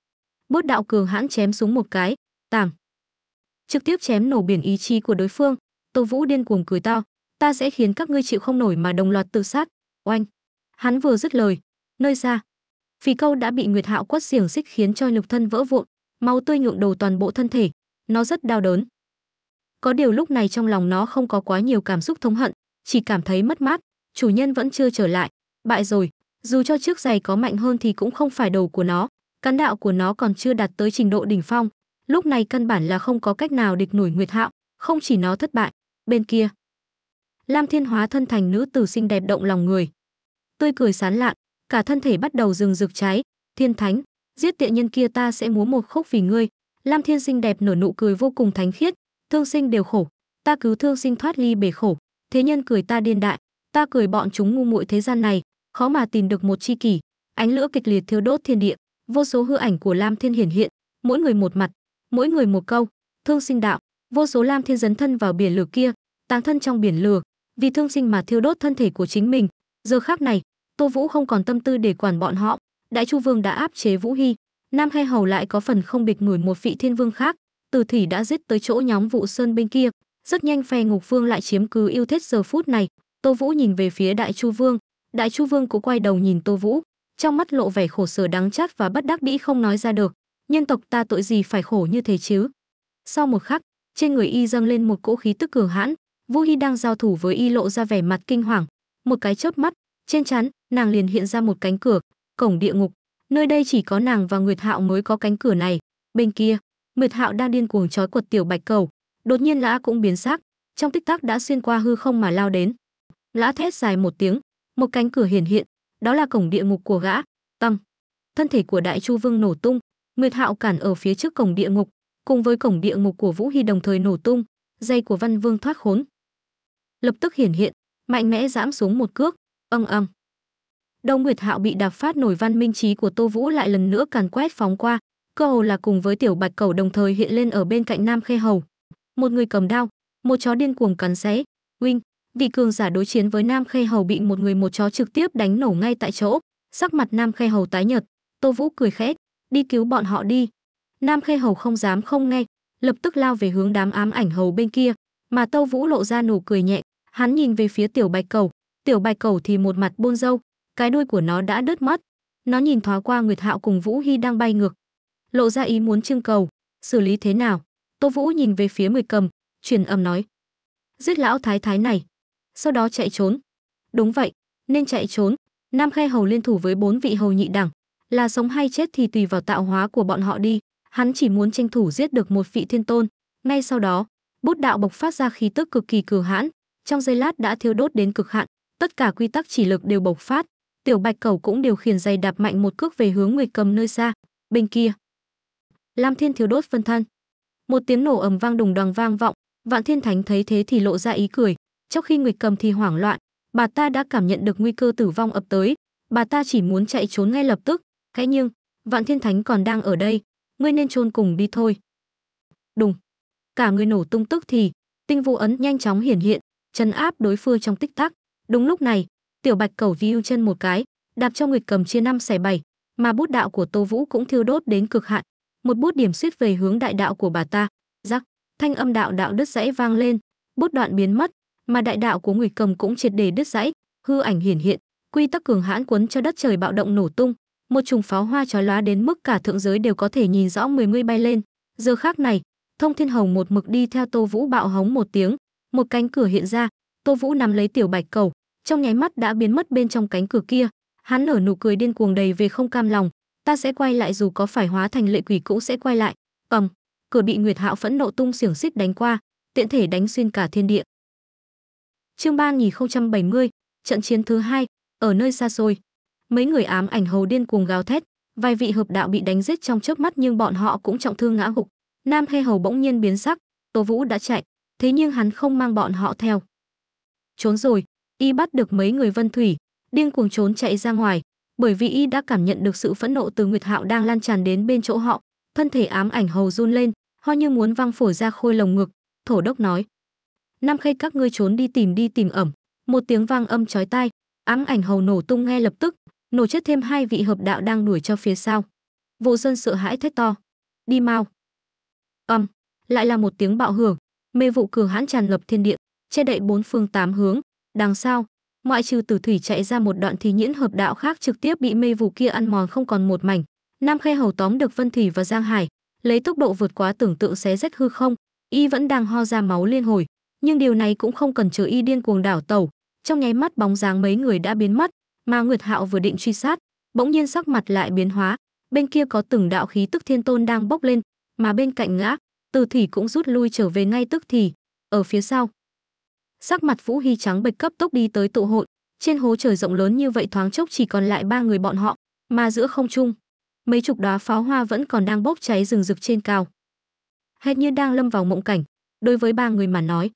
bớt đạo cường hãn chém xuống một cái, tảng trực tiếp chém nổ biển ý chí của đối phương tô vũ điên cuồng cười tao ta sẽ khiến các ngươi chịu không nổi mà đồng loạt tự sát oanh hắn vừa dứt lời nơi xa phì câu đã bị nguyệt hạo quất xiềng xích khiến cho lục thân vỡ vụn máu tươi nhuộm đầu toàn bộ thân thể nó rất đau đớn có điều lúc này trong lòng nó không có quá nhiều cảm xúc thống hận chỉ cảm thấy mất mát chủ nhân vẫn chưa trở lại bại rồi dù cho chiếc giày có mạnh hơn thì cũng không phải đầu của nó cán đạo của nó còn chưa đạt tới trình độ đỉnh phong lúc này căn bản là không có cách nào địch nổi Nguyệt Hạo, không chỉ nó thất bại, bên kia. Lam Thiên hóa thân thành nữ tử xinh đẹp động lòng người, tươi cười sán lạn, cả thân thể bắt đầu rừng rực cháy, "Thiên Thánh, giết tiện nhân kia ta sẽ múa một khúc vì ngươi." Lam Thiên xinh đẹp nở nụ cười vô cùng thánh khiết, "Thương sinh đều khổ, ta cứu thương sinh thoát ly bể khổ, thế nhân cười ta điên đại, ta cười bọn chúng ngu muội thế gian này, khó mà tìm được một chi kỷ." Ánh lửa kịch liệt thiêu đốt thiên địa, vô số hư ảnh của Lam Thiên hiển hiện, mỗi người một mặt, mỗi người một câu, thương sinh đạo, vô số lam thiên dấn thân vào biển lửa kia, tàng thân trong biển lửa, vì thương sinh mà thiêu đốt thân thể của chính mình. Giờ khác này, Tô Vũ không còn tâm tư để quản bọn họ, Đại Chu Vương đã áp chế Vũ Hy, Nam He Hầu lại có phần không địch nổi một vị thiên vương khác, Từ thủy đã giết tới chỗ nhóm vụ Sơn bên kia, rất nhanh phe Ngục Vương lại chiếm cứ yêu thiết giờ phút này. Tô Vũ nhìn về phía Đại Chu Vương, Đại Chu Vương cũng quay đầu nhìn Tô Vũ, trong mắt lộ vẻ khổ sở đáng chát và bất đắc bĩ không nói ra được nhân tộc ta tội gì phải khổ như thế chứ sau một khắc trên người y dâng lên một cỗ khí tức cường hãn vũ hy đang giao thủ với y lộ ra vẻ mặt kinh hoàng một cái chớp mắt trên chắn nàng liền hiện ra một cánh cửa cổng địa ngục nơi đây chỉ có nàng và nguyệt hạo mới có cánh cửa này bên kia nguyệt hạo đang điên cuồng trói quật tiểu bạch cầu đột nhiên lã cũng biến sắc trong tích tắc đã xuyên qua hư không mà lao đến lã thét dài một tiếng một cánh cửa hiển hiện đó là cổng địa ngục của gã tăng thân thể của đại chu vương nổ tung Nguyệt Hạo cản ở phía trước cổng địa ngục, cùng với cổng địa ngục của Vũ Hy đồng thời nổ tung, dây của Văn Vương thoát khốn. Lập tức hiển hiện, mạnh mẽ giẫm xuống một cước, ầm ầm. Đông Nguyệt Hạo bị đạp phát nổi văn minh trí của Tô Vũ lại lần nữa càn quét phóng qua, cơ hồ là cùng với tiểu Bạch Cẩu đồng thời hiện lên ở bên cạnh Nam Khê Hầu. Một người cầm đao, một chó điên cuồng cắn xé, Wing, vị cường giả đối chiến với Nam Khê Hầu bị một người một chó trực tiếp đánh nổ ngay tại chỗ, sắc mặt Nam Khê Hầu tái nhợt, Tô Vũ cười khẽ, đi cứu bọn họ đi. Nam Khê Hầu không dám không nghe, lập tức lao về hướng đám ám ảnh hầu bên kia, mà Tâu Vũ lộ ra nụ cười nhẹ, hắn nhìn về phía tiểu bạch cầu, tiểu bạch cầu thì một mặt buôn dâu, cái đuôi của nó đã đứt mất. Nó nhìn thoáng qua Nguyệt Hạo cùng Vũ Hy đang bay ngược, lộ ra ý muốn trưng cầu, xử lý thế nào? Tô Vũ nhìn về phía Mười Cầm, truyền âm nói: "Giết lão thái thái này, sau đó chạy trốn." Đúng vậy, nên chạy trốn. Nam Khe Hầu liên thủ với bốn vị hầu nhị đẳng, là sống hay chết thì tùy vào tạo hóa của bọn họ đi hắn chỉ muốn tranh thủ giết được một vị thiên tôn ngay sau đó bút đạo bộc phát ra khí tức cực kỳ cường hãn trong giây lát đã thiêu đốt đến cực hạn tất cả quy tắc chỉ lực đều bộc phát tiểu bạch cầu cũng điều khiển giày đạp mạnh một cước về hướng người cầm nơi xa bên kia lam thiên thiêu đốt phân thân một tiếng nổ ầm vang đùng đoàng vang vọng vạn thiên thánh thấy thế thì lộ ra ý cười trong khi nguyệt cầm thì hoảng loạn bà ta đã cảm nhận được nguy cơ tử vong ập tới bà ta chỉ muốn chạy trốn ngay lập tức Thế nhưng, Vạn Thiên Thánh còn đang ở đây, ngươi nên chôn cùng đi thôi. Đùng. Cả người nổ tung tức thì, tinh vũ ấn nhanh chóng hiển hiện, chấn áp đối phương trong tích tắc. Đúng lúc này, tiểu bạch cầu vi chân một cái, đạp cho nguyệt cầm chia năm xẻ bảy, mà bút đạo của Tô Vũ cũng thiêu đốt đến cực hạn, một bút điểm suýt về hướng đại đạo của bà ta. Rắc, thanh âm đạo đạo đứt dãy vang lên, bút đoạn biến mất, mà đại đạo của Ngụy Cầm cũng triệt đề đứt dãy, hư ảnh hiển hiện, quy tắc cường hãn quấn cho đất trời bạo động nổ tung, một chùm pháo hoa chói lóa đến mức cả thượng giới đều có thể nhìn rõ mười người bay lên. Giờ khác này, Thông Thiên Hồng một mực đi theo Tô Vũ bạo hống một tiếng, một cánh cửa hiện ra, Tô Vũ nắm lấy tiểu bạch cầu, trong nháy mắt đã biến mất bên trong cánh cửa kia. Hắn nở nụ cười điên cuồng đầy về không cam lòng, ta sẽ quay lại dù có phải hóa thành lệ quỷ cũng sẽ quay lại. Ầm, cửa bị Nguyệt Hạo phẫn nộ tung xiềng xích đánh qua, tiện thể đánh xuyên cả thiên địa. Chương ba 3070, trận chiến thứ hai, ở nơi xa xôi, mấy người ám ảnh hầu điên cuồng gào thét vài vị hợp đạo bị đánh giết trong chớp mắt nhưng bọn họ cũng trọng thương ngã gục nam hê hầu bỗng nhiên biến sắc tố vũ đã chạy thế nhưng hắn không mang bọn họ theo trốn rồi y bắt được mấy người vân thủy điên cuồng trốn chạy ra ngoài bởi vì y đã cảm nhận được sự phẫn nộ từ nguyệt hạo đang lan tràn đến bên chỗ họ thân thể ám ảnh hầu run lên ho như muốn văng phổi ra khôi lồng ngực thổ đốc nói nam khê các ngươi trốn đi tìm đi tìm ẩm một tiếng vang âm chói tai ám ảnh hầu nổ tung nghe lập tức nổ chết thêm hai vị hợp đạo đang đuổi cho phía sau. Vô Sơn sợ hãi thét to, "Đi mau!" Ầm, um, lại là một tiếng bạo hưởng, mê vụ cửa hãn tràn ngập thiên địa, che đậy bốn phương tám hướng, đằng sau, ngoại trừ Tử Thủy chạy ra một đoạn thì những hợp đạo khác trực tiếp bị mê vụ kia ăn mòn không còn một mảnh. Nam khê Hầu tóm được Vân Thủy và Giang Hải, lấy tốc độ vượt quá tưởng tượng xé rách hư không, y vẫn đang ho ra máu liên hồi, nhưng điều này cũng không cần chờ y điên cuồng đảo tẩu. trong nháy mắt bóng dáng mấy người đã biến mất, mà Nguyệt Hạo vừa định truy sát, bỗng nhiên sắc mặt lại biến hóa, bên kia có từng đạo khí tức thiên tôn đang bốc lên, mà bên cạnh ngã, Từ Thủy cũng rút lui trở về ngay tức thì, ở phía sau. Sắc mặt Vũ Hy trắng bệch cấp tốc đi tới tụ hội, trên hố trời rộng lớn như vậy thoáng chốc chỉ còn lại ba người bọn họ, mà giữa không trung, mấy chục đóa pháo hoa vẫn còn đang bốc cháy rừng rực trên cao. hết như đang lâm vào mộng cảnh, đối với ba người mà nói.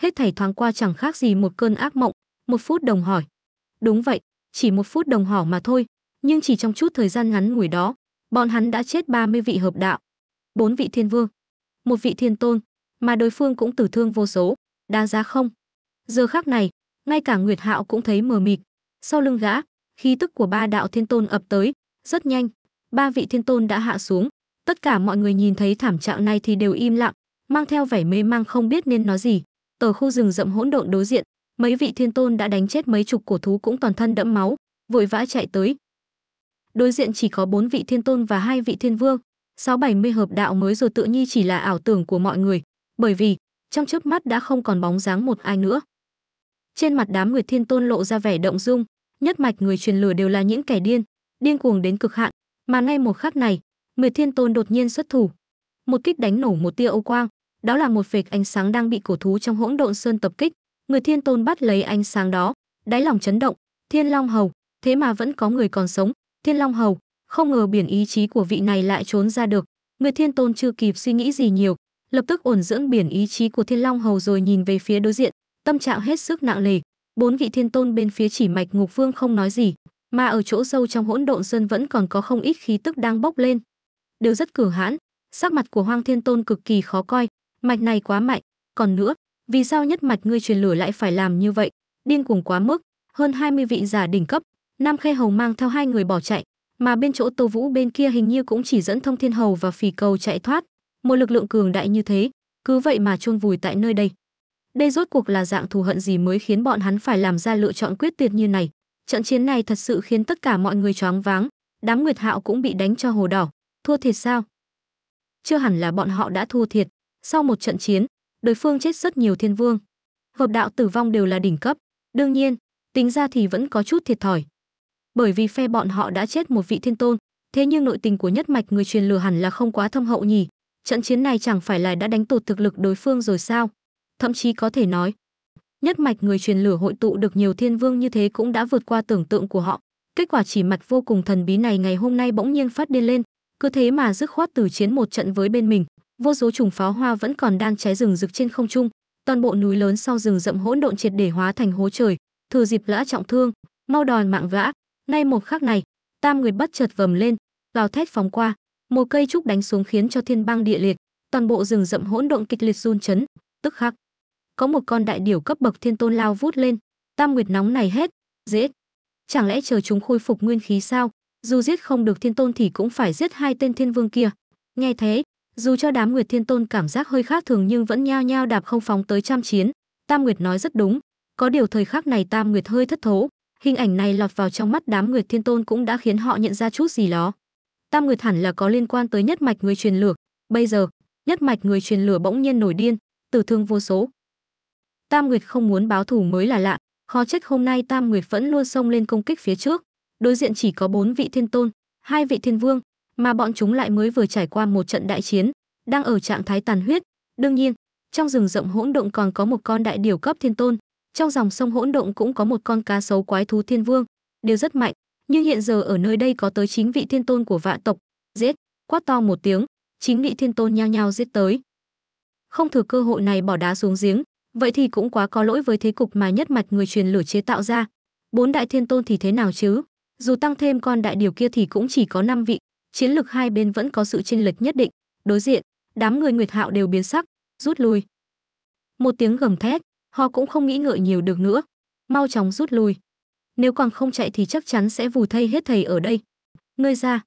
Hết thảy thoáng qua chẳng khác gì một cơn ác mộng, một phút đồng hỏi, Đúng vậy, chỉ một phút đồng hồ mà thôi, nhưng chỉ trong chút thời gian ngắn ngủi đó, bọn hắn đã chết 30 vị hợp đạo, bốn vị thiên vương, một vị thiên tôn, mà đối phương cũng tử thương vô số, đa giá không. Giờ khắc này, ngay cả Nguyệt Hạo cũng thấy mờ mịt, sau lưng gã, khí tức của ba đạo thiên tôn ập tới, rất nhanh, ba vị thiên tôn đã hạ xuống, tất cả mọi người nhìn thấy thảm trạng này thì đều im lặng, mang theo vẻ mê mang không biết nên nói gì. Ở khu rừng rậm hỗn độn đối diện, mấy vị thiên tôn đã đánh chết mấy chục cổ thú cũng toàn thân đẫm máu, vội vã chạy tới. Đối diện chỉ có bốn vị thiên tôn và hai vị thiên vương, sáu bảy mươi hợp đạo mới rồi tự nhi chỉ là ảo tưởng của mọi người, bởi vì trong chớp mắt đã không còn bóng dáng một ai nữa. Trên mặt đám người thiên tôn lộ ra vẻ động dung, nhất mạch người truyền lửa đều là những kẻ điên, điên cuồng đến cực hạn, mà ngay một khắc này, người Thiên Tôn đột nhiên xuất thủ, một kích đánh nổ một tia ô quang, đó là một vệt ánh sáng đang bị cổ thú trong hỗn độn sơn tập kích, người thiên tôn bắt lấy ánh sáng đó đáy lòng chấn động thiên long hầu thế mà vẫn có người còn sống thiên long hầu không ngờ biển ý chí của vị này lại trốn ra được người thiên tôn chưa kịp suy nghĩ gì nhiều lập tức ổn dưỡng biển ý chí của thiên long hầu rồi nhìn về phía đối diện tâm trạng hết sức nặng nề bốn vị thiên tôn bên phía chỉ mạch ngục vương không nói gì mà ở chỗ sâu trong hỗn độn sơn vẫn còn có không ít khí tức đang bốc lên đều rất cử hãn sắc mặt của hoang thiên tôn cực kỳ khó coi mạch này quá mạnh còn nữa vì sao nhất mạch ngươi truyền lửa lại phải làm như vậy? Điên cuồng quá mức, hơn 20 vị giả đỉnh cấp, Nam Khê Hầu mang theo hai người bỏ chạy, mà bên chỗ Tô Vũ bên kia hình như cũng chỉ dẫn Thông Thiên Hầu và Phì Cầu chạy thoát. Một lực lượng cường đại như thế, cứ vậy mà chôn vùi tại nơi đây. Đây rốt cuộc là dạng thù hận gì mới khiến bọn hắn phải làm ra lựa chọn quyết tuyệt như này? Trận chiến này thật sự khiến tất cả mọi người choáng váng, đám Nguyệt Hạo cũng bị đánh cho hồ đỏ, thua thiệt sao? Chưa hẳn là bọn họ đã thua thiệt, sau một trận chiến, đối phương chết rất nhiều thiên vương. Hợp đạo tử vong đều là đỉnh cấp, đương nhiên, tính ra thì vẫn có chút thiệt thòi. Bởi vì phe bọn họ đã chết một vị thiên tôn, thế nhưng nội tình của nhất mạch người truyền lừa hẳn là không quá thâm hậu nhỉ, trận chiến này chẳng phải là đã đánh tụt thực lực đối phương rồi sao? Thậm chí có thể nói, nhất mạch người truyền lửa hội tụ được nhiều thiên vương như thế cũng đã vượt qua tưởng tượng của họ. Kết quả chỉ mạch vô cùng thần bí này ngày hôm nay bỗng nhiên phát điên lên, cứ thế mà dứt khoát từ chiến một trận với bên mình, vô số trùng pháo hoa vẫn còn đang cháy rừng rực trên không trung toàn bộ núi lớn sau rừng rậm hỗn độn triệt để hóa thành hố trời thừa dịp lã trọng thương mau đòi mạng vã. nay một khắc này tam nguyệt bất chợt vầm lên vào thét phóng qua một cây trúc đánh xuống khiến cho thiên băng địa liệt toàn bộ rừng rậm hỗn độn kịch liệt run chấn tức khắc có một con đại điểu cấp bậc thiên tôn lao vút lên tam nguyệt nóng này hết dễ chẳng lẽ chờ chúng khôi phục nguyên khí sao dù giết không được thiên tôn thì cũng phải giết hai tên thiên vương kia nghe thế dù cho đám Nguyệt Thiên Tôn cảm giác hơi khác thường nhưng vẫn nhao nhao đạp không phóng tới trăm chiến, Tam Nguyệt nói rất đúng, có điều thời khắc này Tam Nguyệt hơi thất thố, hình ảnh này lọt vào trong mắt đám Nguyệt Thiên Tôn cũng đã khiến họ nhận ra chút gì đó. Tam Nguyệt hẳn là có liên quan tới nhất mạch người truyền lửa, bây giờ, nhất mạch người truyền lửa bỗng nhiên nổi điên, tử thương vô số. Tam Nguyệt không muốn báo thù mới là lạ, khó trách hôm nay Tam Nguyệt vẫn luôn xông lên công kích phía trước. Đối diện chỉ có bốn vị thiên tôn, hai vị thiên vương, mà bọn chúng lại mới vừa trải qua một trận đại chiến, đang ở trạng thái tàn huyết. Đương nhiên, trong rừng rộng hỗn động còn có một con đại điểu cấp thiên tôn, trong dòng sông hỗn động cũng có một con cá sấu quái thú thiên vương, đều rất mạnh, nhưng hiện giờ ở nơi đây có tới chín vị thiên tôn của vạn tộc. Giết, quát to một tiếng, chín vị thiên tôn nhao nhao giết tới. Không thừa cơ hội này bỏ đá xuống giếng, vậy thì cũng quá có lỗi với thế cục mà nhất mạch người truyền lửa chế tạo ra. Bốn đại thiên tôn thì thế nào chứ? Dù tăng thêm con đại điều kia thì cũng chỉ có năm vị, chiến lược hai bên vẫn có sự chênh lệch nhất định. Đối diện, đám người Nguyệt Hạo đều biến sắc, rút lui. Một tiếng gầm thét, họ cũng không nghĩ ngợi nhiều được nữa, mau chóng rút lui. Nếu còn không chạy thì chắc chắn sẽ vùi thây hết thầy ở đây. Ngươi ra,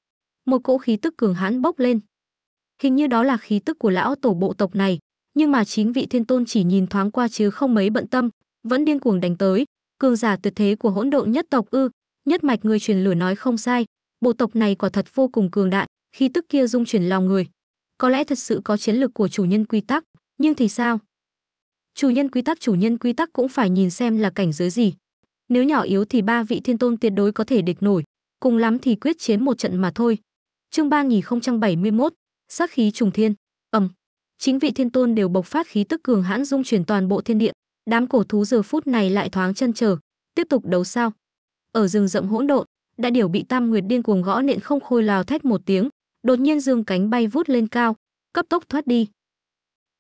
một cỗ khí tức cường hãn bốc lên. Hình như đó là khí tức của lão tổ bộ tộc này, nhưng mà chính vị thiên tôn chỉ nhìn thoáng qua chứ không mấy bận tâm, vẫn điên cuồng đánh tới, cường giả tuyệt thế của hỗn độn nhất tộc ư, nhất mạch người truyền lửa nói không sai, Bộ tộc này quả thật vô cùng cường đại, khi tức kia dung chuyển lòng người. Có lẽ thật sự có chiến lược của chủ nhân quy tắc, nhưng thì sao? Chủ nhân quy tắc chủ nhân quy tắc cũng phải nhìn xem là cảnh giới gì. Nếu nhỏ yếu thì ba vị thiên tôn tuyệt đối có thể địch nổi, cùng lắm thì quyết chiến một trận mà thôi. Chương ba nghìn bảy mươi một, sát khí trùng thiên, ầm. Chính vị thiên tôn đều bộc phát khí tức cường hãn dung chuyển toàn bộ thiên địa, đám cổ thú giờ phút này lại thoáng chân chờ, tiếp tục đấu sao? Ở rừng rậm hỗn độn, đã điểu bị Tam Nguyệt điên cuồng gõ nện không khôi lào thét một tiếng, đột nhiên dương cánh bay vút lên cao, cấp tốc thoát đi.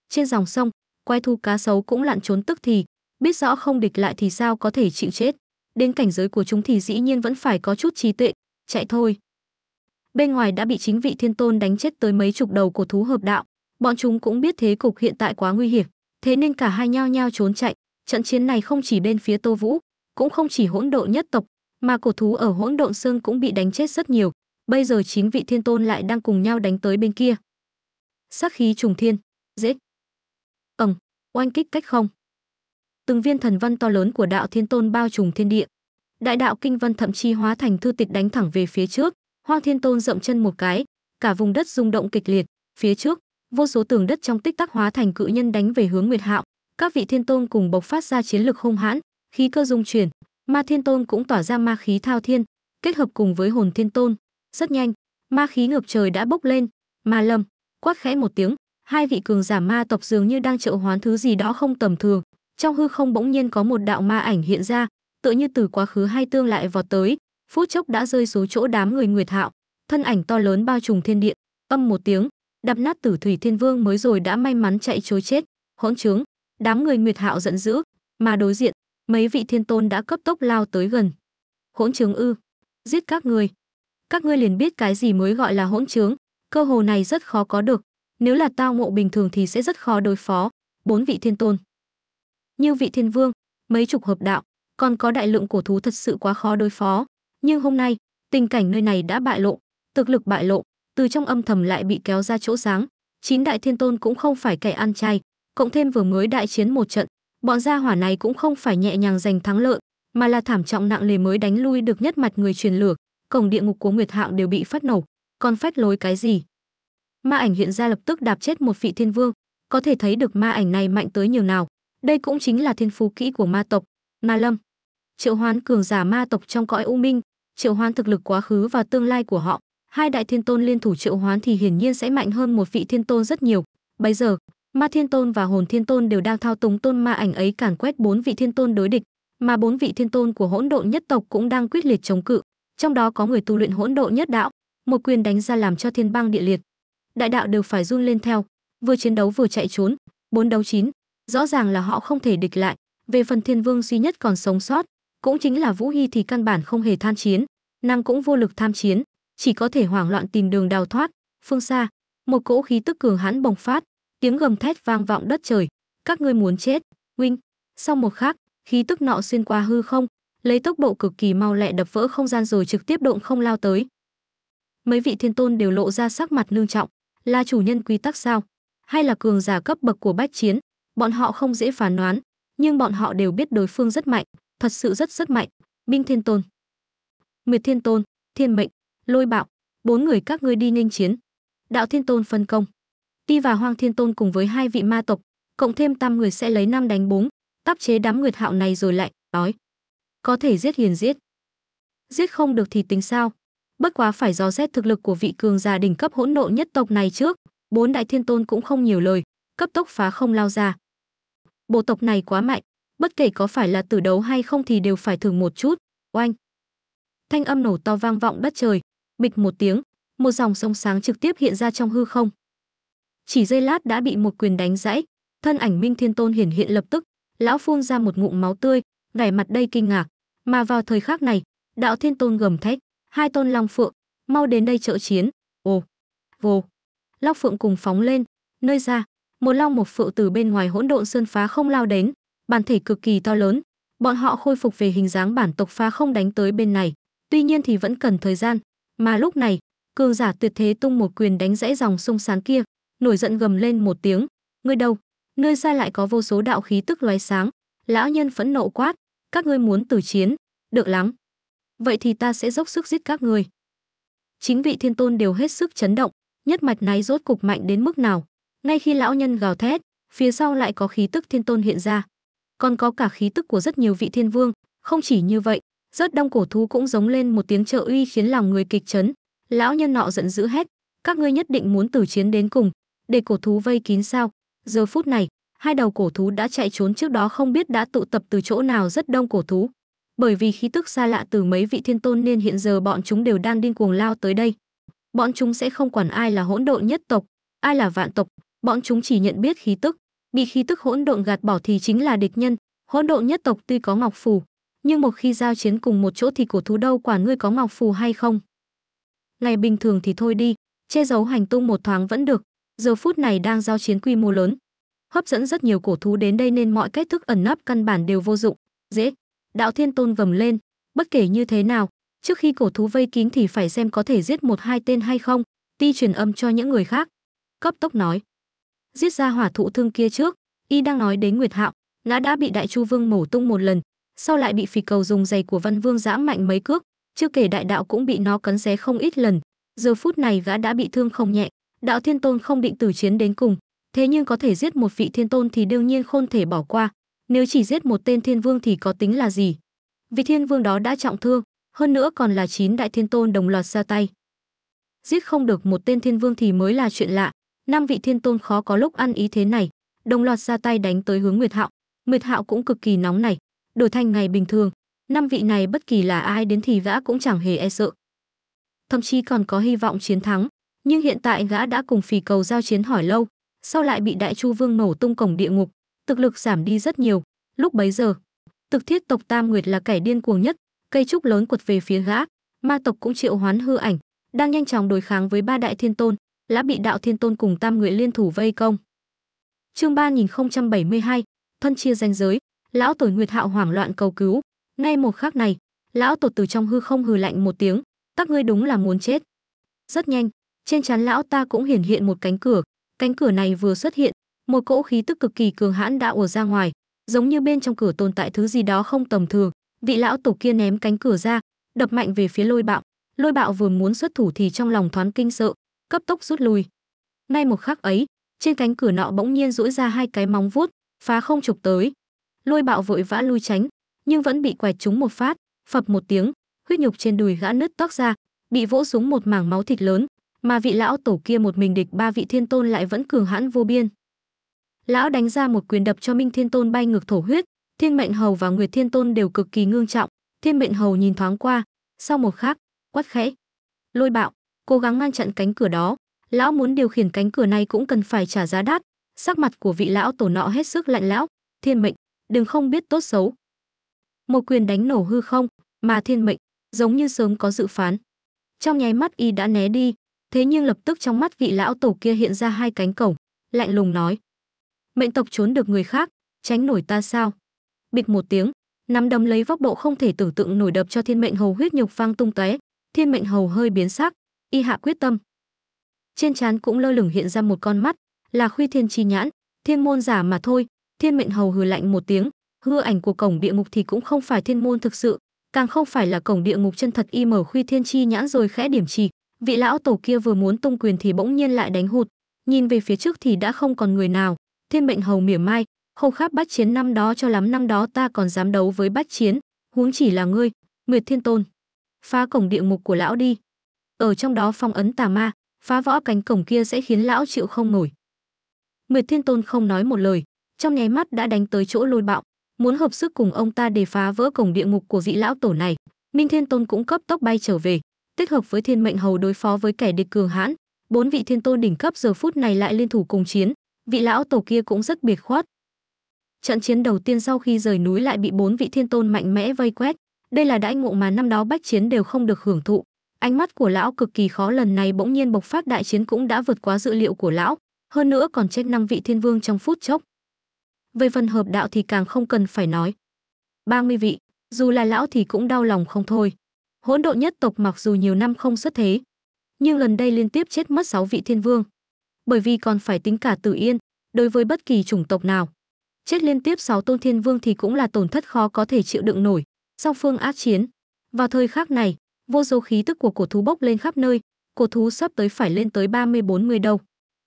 Trên dòng sông, quái thu cá sấu cũng lặn trốn tức thì, biết rõ không địch lại thì sao có thể chịu chết. Đến cảnh giới của chúng thì dĩ nhiên vẫn phải có chút trí tuệ, chạy thôi. Bên ngoài đã bị chính vị thiên tôn đánh chết tới mấy chục đầu của thú hợp đạo, bọn chúng cũng biết thế cục hiện tại quá nguy hiểm, thế nên cả hai nhao nhao trốn chạy. Trận chiến này không chỉ bên phía Tô Vũ, cũng không chỉ hỗn độ nhất tộc, mà cổ thú ở hỗn độn xương cũng bị đánh chết rất nhiều. Bây giờ chín vị thiên tôn lại đang cùng nhau đánh tới bên kia. sắc khí trùng thiên, dễ. Ẩm, oanh kích cách không. Từng viên thần văn to lớn của đạo thiên tôn bao trùm thiên địa. Đại đạo kinh văn thậm chí hóa thành thư tịch đánh thẳng về phía trước. Hoang thiên tôn dậm chân một cái, cả vùng đất rung động kịch liệt. Phía trước, vô số tường đất trong tích tắc hóa thành cự nhân đánh về hướng Nguyệt Hạo. Các vị thiên tôn cùng bộc phát ra chiến lực hung hãn, khí cơ dung chuyển, Ma Thiên Tôn cũng tỏa ra ma khí thao thiên, kết hợp cùng với Hồn Thiên Tôn, rất nhanh, ma khí ngược trời đã bốc lên, Ma Lâm quát khẽ một tiếng, hai vị cường giả ma tộc dường như đang triệu hoán thứ gì đó không tầm thường, trong hư không bỗng nhiên có một đạo ma ảnh hiện ra, tựa như từ quá khứ hay tương lại vọt tới, phút chốc đã rơi xuống chỗ đám người Nguyệt Hạo, thân ảnh to lớn bao trùm thiên địa, âm một tiếng, đập nát Tử Thủy Thiên Vương mới rồi đã may mắn chạy trối chết, hỗn trướng, đám người Nguyệt Hạo giận dữ, mà đối diện Mấy vị thiên tôn đã cấp tốc lao tới gần. Hỗn trướng ư? Giết các ngươi Các ngươi liền biết cái gì mới gọi là hỗn trướng, cơ hồ này rất khó có được, nếu là tao ngộ bình thường thì sẽ rất khó đối phó. Bốn vị thiên tôn. Như vị thiên vương, mấy chục hợp đạo, còn có đại lượng cổ thú thật sự quá khó đối phó, nhưng hôm nay, tình cảnh nơi này đã bại lộ, thực lực bại lộ, từ trong âm thầm lại bị kéo ra chỗ sáng, chín đại thiên tôn cũng không phải kẻ ăn chay, cộng thêm vừa mới đại chiến một trận, bọn gia hỏa này cũng không phải nhẹ nhàng giành thắng lợi, mà là thảm trọng nặng nề mới đánh lui được nhất mặt người truyền lửa, cổng địa ngục của Nguyệt Hạng đều bị phát nổ, còn phách lối cái gì? Ma ảnh hiện ra lập tức đạp chết một vị thiên vương, có thể thấy được ma ảnh này mạnh tới nhiều nào. Đây cũng chính là thiên phú kỹ của ma tộc, Ma Lâm. Triệu Hoán cường giả ma tộc trong cõi u minh, Triệu Hoán thực lực quá khứ và tương lai của họ, hai đại thiên tôn liên thủ Triệu Hoán thì hiển nhiên sẽ mạnh hơn một vị thiên tôn rất nhiều. Bây giờ, Ma Thiên Tôn và Hồn Thiên Tôn đều đang thao túng tôn ma ảnh ấy càn quét bốn vị thiên tôn đối địch, mà bốn vị thiên tôn của hỗn độn nhất tộc cũng đang quyết liệt chống cự, trong đó có người tu luyện hỗn độn nhất đạo, một quyền đánh ra làm cho thiên băng địa liệt. Đại đạo đều phải run lên theo, vừa chiến đấu vừa chạy trốn, bốn đấu chín, rõ ràng là họ không thể địch lại. Về phần Thiên Vương duy nhất còn sống sót, cũng chính là Vũ Hy thì căn bản không hề tham chiến, nàng cũng vô lực tham chiến, chỉ có thể hoảng loạn tìm đường đào thoát. Phương xa, một cỗ khí tức cường hãn bùng phát, tiếng gầm thét vang vọng đất trời các ngươi muốn chết huynh sau một khắc khí tức nọ xuyên qua hư không lấy tốc độ cực kỳ mau lẹ đập vỡ không gian rồi trực tiếp động không lao tới mấy vị thiên tôn đều lộ ra sắc mặt nương trọng là chủ nhân quy tắc sao hay là cường giả cấp bậc của bách chiến bọn họ không dễ phán đoán nhưng bọn họ đều biết đối phương rất mạnh thật sự rất rất mạnh binh thiên tôn nguyệt thiên tôn thiên mệnh lôi bạo bốn người các ngươi đi nghênh chiến đạo thiên tôn phân công Ti và Hoang Thiên Tôn cùng với hai vị ma tộc, cộng thêm tam người sẽ lấy năm đánh bốn, táp chế đám nguyệt hạo này rồi lại, nói, Có thể giết hiền giết. Giết không được thì tính sao? Bất quá phải dò xét thực lực của vị cường giả đỉnh cấp hỗn độ nhất tộc này trước, bốn đại thiên tôn cũng không nhiều lời, cấp tốc phá không lao ra. Bộ tộc này quá mạnh, bất kể có phải là tử đấu hay không thì đều phải thử một chút, oanh. Thanh âm nổ to vang vọng đất trời, bịch một tiếng, một dòng sông sáng trực tiếp hiện ra trong hư không chỉ giây lát đã bị một quyền đánh rãy thân ảnh minh thiên tôn hiển hiện lập tức lão phun ra một ngụm máu tươi vẻ mặt đầy kinh ngạc mà vào thời khắc này đạo thiên tôn gầm thét hai tôn long phượng mau đến đây trợ chiến ồ vô long phượng cùng phóng lên nơi ra một long một phượng từ bên ngoài hỗn độn sơn phá không lao đến bản thể cực kỳ to lớn bọn họ khôi phục về hình dáng bản tộc phá không đánh tới bên này tuy nhiên thì vẫn cần thời gian mà lúc này cường giả tuyệt thế tung một quyền đánh rẽ dòng sông sáng kia nổi giận gầm lên một tiếng ngươi đâu nơi xa lại có vô số đạo khí tức lóe sáng lão nhân phẫn nộ quát các ngươi muốn tử chiến được lắm vậy thì ta sẽ dốc sức giết các ngươi chính vị thiên tôn đều hết sức chấn động nhất mạch này rốt cục mạnh đến mức nào ngay khi lão nhân gào thét phía sau lại có khí tức thiên tôn hiện ra còn có cả khí tức của rất nhiều vị thiên vương không chỉ như vậy rất đông cổ thú cũng giống lên một tiếng trợ uy khiến lòng người kịch chấn lão nhân nọ giận dữ hét các ngươi nhất định muốn tử chiến đến cùng để cổ thú vây kín sao giờ phút này hai đầu cổ thú đã chạy trốn trước đó không biết đã tụ tập từ chỗ nào rất đông cổ thú bởi vì khí tức xa lạ từ mấy vị thiên tôn nên hiện giờ bọn chúng đều đang điên cuồng lao tới đây bọn chúng sẽ không quản ai là hỗn độn nhất tộc ai là vạn tộc bọn chúng chỉ nhận biết khí tức bị khí tức hỗn độn gạt bỏ thì chính là địch nhân hỗn độn nhất tộc tuy có ngọc phù nhưng một khi giao chiến cùng một chỗ thì cổ thú đâu quản ngươi có ngọc phù hay không ngày bình thường thì thôi đi che giấu hành tung một thoáng vẫn được giờ phút này đang giao chiến quy mô lớn hấp dẫn rất nhiều cổ thú đến đây nên mọi cách thức ẩn nấp căn bản đều vô dụng dễ đạo thiên tôn vầm lên bất kể như thế nào trước khi cổ thú vây kín thì phải xem có thể giết một hai tên hay không ti truyền âm cho những người khác cấp tốc nói giết ra hỏa thụ thương kia trước y đang nói đến nguyệt hạo ngã đã bị đại chu vương mổ tung một lần sau lại bị phì cầu dùng giày của văn vương giã mạnh mấy cước chưa kể đại đạo cũng bị nó cắn xé không ít lần giờ phút này gã đã bị thương không nhẹ đạo thiên tôn không định tử chiến đến cùng thế nhưng có thể giết một vị thiên tôn thì đương nhiên không thể bỏ qua nếu chỉ giết một tên thiên vương thì có tính là gì vị thiên vương đó đã trọng thương hơn nữa còn là chín đại thiên tôn đồng loạt ra tay giết không được một tên thiên vương thì mới là chuyện lạ năm vị thiên tôn khó có lúc ăn ý thế này đồng loạt ra tay đánh tới hướng nguyệt hạo nguyệt hạo cũng cực kỳ nóng này đổi thành ngày bình thường năm vị này bất kỳ là ai đến thì vã cũng chẳng hề e sợ thậm chí còn có hy vọng chiến thắng nhưng hiện tại gã đã cùng phì cầu giao chiến hỏi lâu sau lại bị đại chu vương nổ tung cổng địa ngục thực lực giảm đi rất nhiều lúc bấy giờ thực thiết tộc tam nguyệt là kẻ điên cuồng nhất cây trúc lớn quật về phía gã ma tộc cũng triệu hoán hư ảnh đang nhanh chóng đối kháng với ba đại thiên tôn lã bị đạo thiên tôn cùng tam nguyệt liên thủ vây công chương ba nghìn bảy mươi hai thân chia danh giới lão tổ nguyệt hạo hoảng loạn cầu cứu ngay một khắc này lão tổ từ trong hư không hừ lạnh một tiếng các ngươi đúng là muốn chết rất nhanh trên trán lão ta cũng hiển hiện một cánh cửa cánh cửa này vừa xuất hiện một cỗ khí tức cực kỳ cường hãn đã ùa ra ngoài giống như bên trong cửa tồn tại thứ gì đó không tầm thường vị lão tổ kia ném cánh cửa ra đập mạnh về phía lôi bạo lôi bạo vừa muốn xuất thủ thì trong lòng thoáng kinh sợ cấp tốc rút lui nay một khắc ấy trên cánh cửa nọ bỗng nhiên rũi ra hai cái móng vuốt phá không chụp tới lôi bạo vội vã lui tránh nhưng vẫn bị quẹt trúng một phát phập một tiếng huyết nhục trên đùi gã nứt tóc ra bị vỗ xuống một mảng máu thịt lớn mà vị lão tổ kia một mình địch ba vị thiên tôn lại vẫn cường hãn vô biên. Lão đánh ra một quyền đập cho Minh Thiên Tôn bay ngược thổ huyết, Thiên Mệnh Hầu và Nguyệt Thiên Tôn đều cực kỳ ngương trọng, Thiên Mệnh Hầu nhìn thoáng qua, sau một khắc, quát khẽ: "Lôi bạo, cố gắng ngăn chặn cánh cửa đó, lão muốn điều khiển cánh cửa này cũng cần phải trả giá đắt." Sắc mặt của vị lão tổ nọ hết sức lạnh lão, "Thiên Mệnh, đừng không biết tốt xấu." Một quyền đánh nổ hư không, mà Thiên Mệnh giống như sớm có dự phán. Trong nháy mắt y đã né đi, thế nhưng lập tức trong mắt vị lão tổ kia hiện ra hai cánh cổng lạnh lùng nói mệnh tộc trốn được người khác tránh nổi ta sao bịch một tiếng nắm đấm lấy vóc bộ không thể tưởng tượng nổi đập cho thiên mệnh hầu huyết nhục vang tung tóe thiên mệnh hầu hơi biến sắc y hạ quyết tâm trên trán cũng lơ lửng hiện ra một con mắt là khuy thiên chi nhãn thiên môn giả mà thôi thiên mệnh hầu hừ lạnh một tiếng hư ảnh của cổng địa ngục thì cũng không phải thiên môn thực sự càng không phải là cổng địa ngục chân thật y mở khuy thiên chi nhãn rồi khẽ điểm trì vị lão tổ kia vừa muốn tung quyền thì bỗng nhiên lại đánh hụt nhìn về phía trước thì đã không còn người nào thiên mệnh hầu mỉa mai không khác bắt chiến năm đó cho lắm năm đó ta còn dám đấu với bắt chiến huống chỉ là ngươi nguyệt thiên tôn phá cổng địa ngục của lão đi ở trong đó phong ấn tà ma phá võ cánh cổng kia sẽ khiến lão chịu không nổi nguyệt thiên tôn không nói một lời trong nháy mắt đã đánh tới chỗ lôi bạo muốn hợp sức cùng ông ta để phá vỡ cổng địa ngục của vị lão tổ này minh thiên tôn cũng cấp tốc bay trở về Tích hợp với thiên mệnh hầu đối phó với kẻ địch cường hãn, bốn vị thiên tôn đỉnh cấp giờ phút này lại liên thủ cùng chiến, vị lão tổ kia cũng rất biệt khoát. Trận chiến đầu tiên sau khi rời núi lại bị bốn vị thiên tôn mạnh mẽ vây quét, đây là đãi ngộ mà năm đó bách chiến đều không được hưởng thụ. Ánh mắt của lão cực kỳ khó lần này bỗng nhiên bộc phát đại chiến cũng đã vượt quá dự liệu của lão, hơn nữa còn chết năm vị thiên vương trong phút chốc. Về phần hợp đạo thì càng không cần phải nói. ba mươi vị, dù là lão thì cũng đau lòng không thôi hỗn độn nhất tộc mặc dù nhiều năm không xuất thế, nhưng gần đây liên tiếp chết mất 6 vị thiên vương. Bởi vì còn phải tính cả Tử Yên, đối với bất kỳ chủng tộc nào, chết liên tiếp 6 tôn thiên vương thì cũng là tổn thất khó có thể chịu đựng nổi, song phương át chiến. Vào thời khắc này, vô số khí tức của cổ thú bốc lên khắp nơi, cổ thú sắp tới phải lên tới 30-40 đâu,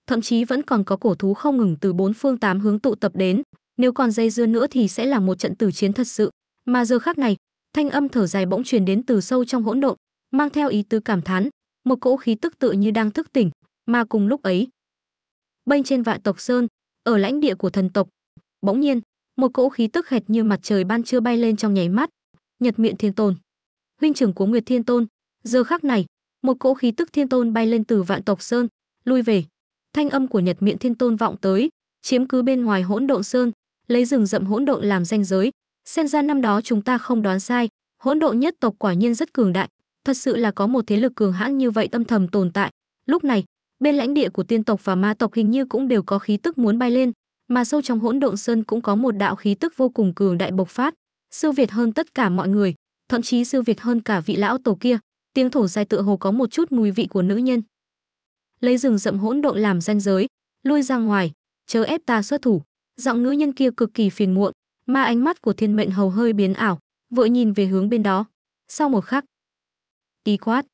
Thậm chí vẫn còn có cổ thú không ngừng từ bốn phương tám hướng tụ tập đến, nếu còn dây dưa nữa thì sẽ là một trận tử chiến thật sự. Mà giờ khắc này, thanh âm thở dài bỗng truyền đến từ sâu trong hỗn độn, mang theo ý tứ cảm thán, một cỗ khí tức tự như đang thức tỉnh, mà cùng lúc ấy, bên trên vạn tộc sơn, ở lãnh địa của thần tộc, bỗng nhiên, một cỗ khí tức hệt như mặt trời ban trưa bay lên trong nháy mắt, Nhật miệng Thiên Tôn, huynh trưởng của Nguyệt Thiên Tôn, giờ khắc này, một cỗ khí tức thiên tôn bay lên từ vạn tộc sơn, lui về. Thanh âm của Nhật miệng Thiên Tôn vọng tới, chiếm cứ bên ngoài hỗn độn sơn, lấy rừng rậm hỗn độn làm ranh giới, xem ra năm đó chúng ta không đoán sai hỗn độn nhất tộc quả nhiên rất cường đại thật sự là có một thế lực cường hãn như vậy tâm thầm tồn tại lúc này bên lãnh địa của tiên tộc và ma tộc hình như cũng đều có khí tức muốn bay lên mà sâu trong hỗn độn sơn cũng có một đạo khí tức vô cùng cường đại bộc phát siêu việt hơn tất cả mọi người thậm chí siêu việt hơn cả vị lão tổ kia tiếng thổ dài tựa hồ có một chút mùi vị của nữ nhân lấy rừng rậm hỗn độn làm ranh giới lui ra ngoài chớ ép ta xuất thủ giọng nữ nhân kia cực kỳ phiền muộn ma ánh mắt của thiên mệnh hầu hơi biến ảo vội nhìn về hướng bên đó sau một khắc kỳ quát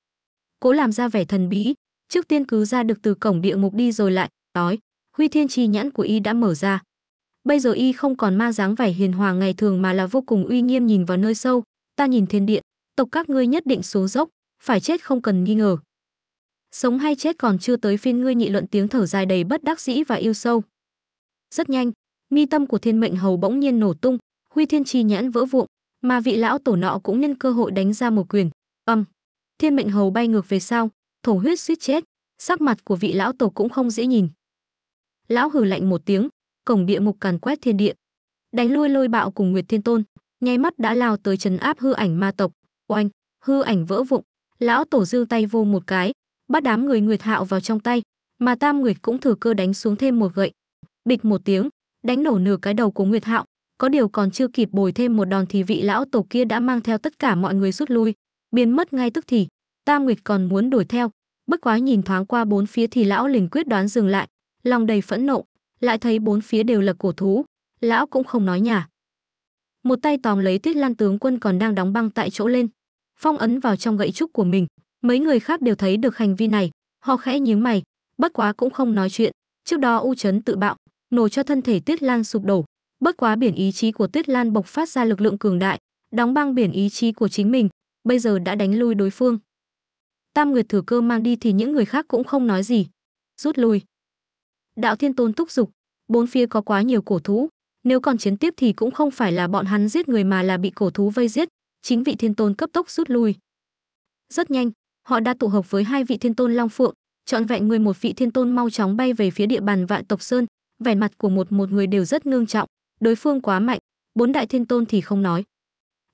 cố làm ra vẻ thần bí trước tiên cứ ra được từ cổng địa ngục đi rồi lại nói huy thiên chi nhãn của y đã mở ra bây giờ y không còn ma dáng vẻ hiền hòa ngày thường mà là vô cùng uy nghiêm nhìn vào nơi sâu ta nhìn thiên địa tộc các ngươi nhất định xuống dốc phải chết không cần nghi ngờ sống hay chết còn chưa tới phiên ngươi nhị luận tiếng thở dài đầy bất đắc dĩ và yêu sâu rất nhanh mi tâm của thiên mệnh hầu bỗng nhiên nổ tung huy thiên chi nhãn vỡ vụn mà vị lão tổ nọ cũng nhân cơ hội đánh ra một quyền ầm, thiên mệnh hầu bay ngược về sau thổ huyết suýt chết sắc mặt của vị lão tổ cũng không dễ nhìn lão hừ lạnh một tiếng cổng địa mục càn quét thiên địa đánh lui lôi bạo cùng nguyệt thiên tôn nháy mắt đã lao tới trấn áp hư ảnh ma tộc oanh hư ảnh vỡ vụng, lão tổ dư tay vô một cái bắt đám người nguyệt hạo vào trong tay mà tam nguyệt cũng thử cơ đánh xuống thêm một gậy bịch một tiếng đánh nổ nửa cái đầu của Nguyệt Hạo, có điều còn chưa kịp bồi thêm một đòn thì vị lão tổ kia đã mang theo tất cả mọi người rút lui, biến mất ngay tức thì. Tam Nguyệt còn muốn đuổi theo, bất quá nhìn thoáng qua bốn phía thì lão liền quyết đoán dừng lại, lòng đầy phẫn nộ, lại thấy bốn phía đều là cổ thú, lão cũng không nói nhả. Một tay tóm lấy Tuyết Lan tướng quân còn đang đóng băng tại chỗ lên, phong ấn vào trong gậy trúc của mình, mấy người khác đều thấy được hành vi này, họ khẽ nhíu mày, bất quá cũng không nói chuyện, trước đó U Trấn tự bạo, nổ cho thân thể Tuyết Lan sụp đổ. Bất quá biển ý chí của Tuyết Lan bộc phát ra lực lượng cường đại, đóng băng biển ý chí của chính mình, bây giờ đã đánh lui đối phương. Tam Nguyệt Thừa Cơ mang đi thì những người khác cũng không nói gì, rút lui. Đạo Thiên Tôn thúc giục, bốn phía có quá nhiều cổ thú, nếu còn chiến tiếp thì cũng không phải là bọn hắn giết người mà là bị cổ thú vây giết, chính vị Thiên Tôn cấp tốc rút lui. Rất nhanh, họ đã tụ hợp với hai vị Thiên Tôn Long Phượng, chọn vẹn người một vị Thiên Tôn mau chóng bay về phía địa bàn Vạn Tộc Sơn, vẻ mặt của một một người đều rất ngương trọng đối phương quá mạnh bốn đại thiên tôn thì không nói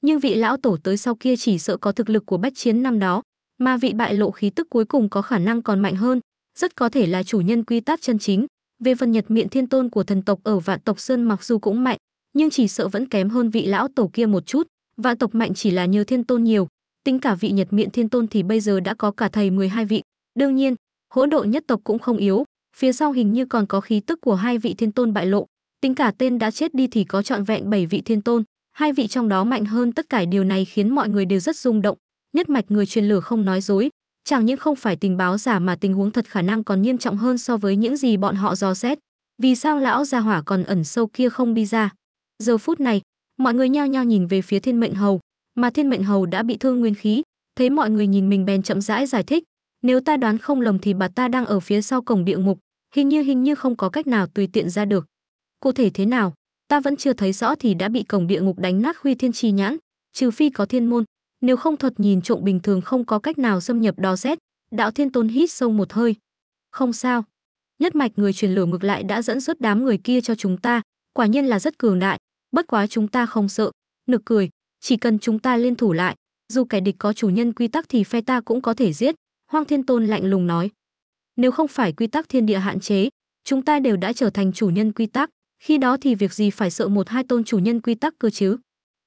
nhưng vị lão tổ tới sau kia chỉ sợ có thực lực của bách chiến năm đó mà vị bại lộ khí tức cuối cùng có khả năng còn mạnh hơn rất có thể là chủ nhân quy tắc chân chính về phần nhật miệng thiên tôn của thần tộc ở vạn tộc sơn mặc dù cũng mạnh nhưng chỉ sợ vẫn kém hơn vị lão tổ kia một chút vạn tộc mạnh chỉ là nhờ thiên tôn nhiều tính cả vị nhật miệng thiên tôn thì bây giờ đã có cả thầy 12 vị đương nhiên hỗn độ nhất tộc cũng không yếu Phía sau hình như còn có khí tức của hai vị thiên tôn bại lộ, tính cả tên đã chết đi thì có trọn vẹn bảy vị thiên tôn, hai vị trong đó mạnh hơn tất cả điều này khiến mọi người đều rất rung động, nhất mạch người truyền lửa không nói dối, chẳng những không phải tình báo giả mà tình huống thật khả năng còn nghiêm trọng hơn so với những gì bọn họ dò xét. Vì sao lão gia hỏa còn ẩn sâu kia không đi ra? Giờ phút này, mọi người nhao nhao nhìn về phía Thiên Mệnh Hầu, mà Thiên Mệnh Hầu đã bị thương nguyên khí, thấy mọi người nhìn mình bèn chậm rãi giải thích, nếu ta đoán không lầm thì bà ta đang ở phía sau cổng địa ngục, Hình như hình như không có cách nào tùy tiện ra được. Cụ thể thế nào, ta vẫn chưa thấy rõ thì đã bị cổng địa ngục đánh nát huy thiên trì nhãn, trừ phi có thiên môn, nếu không thuật nhìn trộm bình thường không có cách nào xâm nhập đo xét. Đạo Thiên Tôn hít sâu một hơi. Không sao, nhất mạch người truyền lửa ngược lại đã dẫn xuất đám người kia cho chúng ta, quả nhiên là rất cường đại, bất quá chúng ta không sợ. Nực cười, chỉ cần chúng ta liên thủ lại, dù kẻ địch có chủ nhân quy tắc thì phe ta cũng có thể giết, Hoang Thiên Tôn lạnh lùng nói nếu không phải quy tắc thiên địa hạn chế, chúng ta đều đã trở thành chủ nhân quy tắc, khi đó thì việc gì phải sợ một hai tôn chủ nhân quy tắc cơ chứ?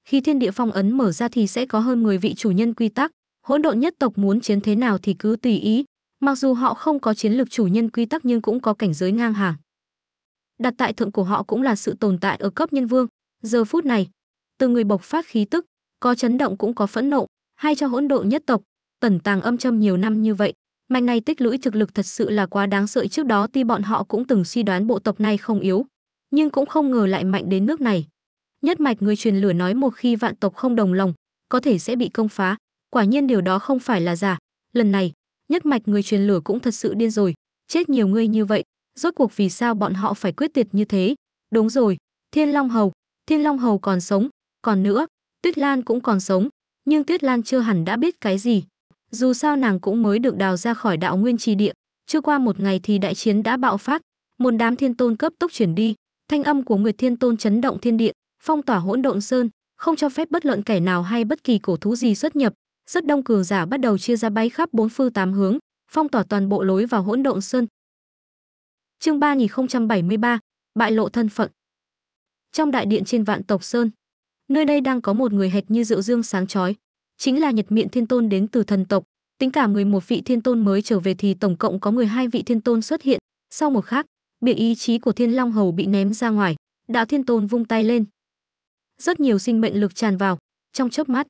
Khi thiên địa phong ấn mở ra thì sẽ có hơn 10 vị chủ nhân quy tắc, hỗn độn nhất tộc muốn chiến thế nào thì cứ tùy ý, mặc dù họ không có chiến lược chủ nhân quy tắc nhưng cũng có cảnh giới ngang hàng. Đặt tại thượng của họ cũng là sự tồn tại ở cấp nhân vương, giờ phút này, từ người bộc phát khí tức, có chấn động cũng có phẫn nộ, hay cho hỗn độn nhất tộc, tẩn tàng âm châm nhiều năm như vậy, mạnh này tích lũy thực lực thật sự là quá đáng sợ trước đó tuy bọn họ cũng từng suy đoán bộ tộc này không yếu, nhưng cũng không ngờ lại mạnh đến nước này. Nhất mạch người truyền lửa nói một khi vạn tộc không đồng lòng, có thể sẽ bị công phá, quả nhiên điều đó không phải là giả. Lần này, nhất mạch người truyền lửa cũng thật sự điên rồi, chết nhiều người như vậy, rốt cuộc vì sao bọn họ phải quyết tuyệt như thế? Đúng rồi, Thiên Long Hầu, Thiên Long Hầu còn sống, còn nữa, Tuyết Lan cũng còn sống, nhưng Tuyết Lan chưa hẳn đã biết cái gì. Dù sao nàng cũng mới được đào ra khỏi đạo nguyên trì địa, chưa qua một ngày thì đại chiến đã bạo phát, một đám thiên tôn cấp tốc chuyển đi, thanh âm của Nguyệt Thiên Tôn chấn động thiên địa, phong tỏa hỗn độn sơn, không cho phép bất luận kẻ nào hay bất kỳ cổ thú gì xuất nhập. Rất đông cường giả bắt đầu chia ra bay khắp bốn phương tám hướng, phong tỏa toàn bộ lối vào hỗn độn sơn. Chương 3073, bại lộ thân phận. Trong đại điện trên vạn tộc sơn, nơi đây đang có một người hệt như rượu dương sáng chói, chính là Nhật Miện Thiên Tôn đến từ thần tộc, tính cả 11 vị thiên tôn mới trở về thì tổng cộng có 12 vị thiên tôn xuất hiện, sau một khắc, bị ý chí của Thiên Long Hầu bị ném ra ngoài, Đạo Thiên Tôn vung tay lên. Rất nhiều sinh mệnh lực tràn vào, trong chớp mắt,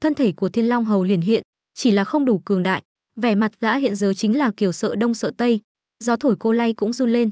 thân thể của Thiên Long Hầu liền hiện, chỉ là không đủ cường đại, vẻ mặt gã hiện giờ chính là kiểu sợ đông sợ tây, gió thổi cô lay cũng run lên.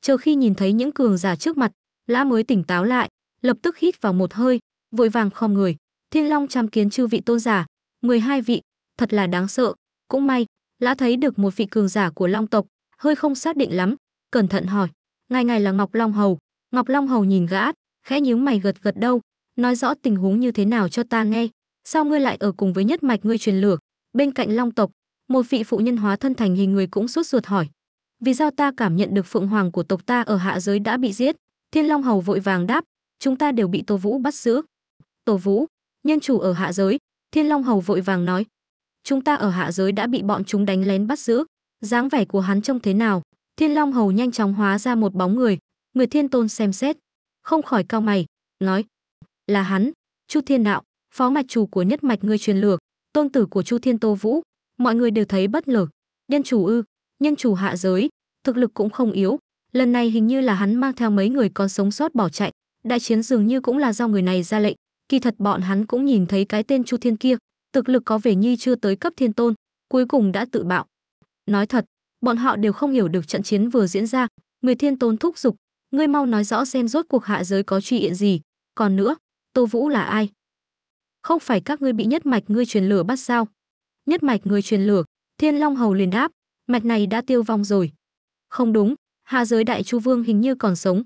Chờ khi nhìn thấy những cường giả trước mặt, lã mới tỉnh táo lại, lập tức hít vào một hơi, vội vàng khom người, Thiên Long chăm kiến chư vị tôn giả, 12 vị, thật là đáng sợ, cũng may, lã thấy được một vị cường giả của Long tộc, hơi không xác định lắm, cẩn thận hỏi, ngài ngài là Ngọc Long Hầu, Ngọc Long Hầu nhìn gã, khẽ nhíu mày gật gật đâu, nói rõ tình huống như thế nào cho ta nghe, sao ngươi lại ở cùng với nhất mạch ngươi truyền lửa, bên cạnh Long tộc, một vị phụ nhân hóa thân thành hình người cũng sốt ruột hỏi, vì sao ta cảm nhận được phượng hoàng của tộc ta ở hạ giới đã bị giết, Thiên Long Hầu vội vàng đáp, chúng ta đều bị Tô Vũ bắt giữ. Tô Vũ, nhân chủ ở hạ giới thiên long hầu vội vàng nói chúng ta ở hạ giới đã bị bọn chúng đánh lén bắt giữ dáng vẻ của hắn trông thế nào thiên long hầu nhanh chóng hóa ra một bóng người người thiên tôn xem xét không khỏi cao mày nói là hắn chu thiên đạo phó mạch chủ của nhất mạch ngươi truyền lược tôn tử của chu thiên tô vũ mọi người đều thấy bất lực nhân chủ ư nhân chủ hạ giới thực lực cũng không yếu lần này hình như là hắn mang theo mấy người còn sống sót bỏ chạy đại chiến dường như cũng là do người này ra lệnh kỳ thật bọn hắn cũng nhìn thấy cái tên Chu Thiên kia, thực lực có vẻ như chưa tới cấp thiên tôn, cuối cùng đã tự bạo. Nói thật, bọn họ đều không hiểu được trận chiến vừa diễn ra, người thiên tôn thúc giục, ngươi mau nói rõ xem rốt cuộc hạ giới có truy hiện gì, còn nữa, Tô Vũ là ai? Không phải các ngươi bị nhất mạch ngươi truyền lửa bắt sao? Nhất mạch ngươi truyền lửa, Thiên Long Hầu liền đáp, mạch này đã tiêu vong rồi. Không đúng, hạ giới đại chu vương hình như còn sống.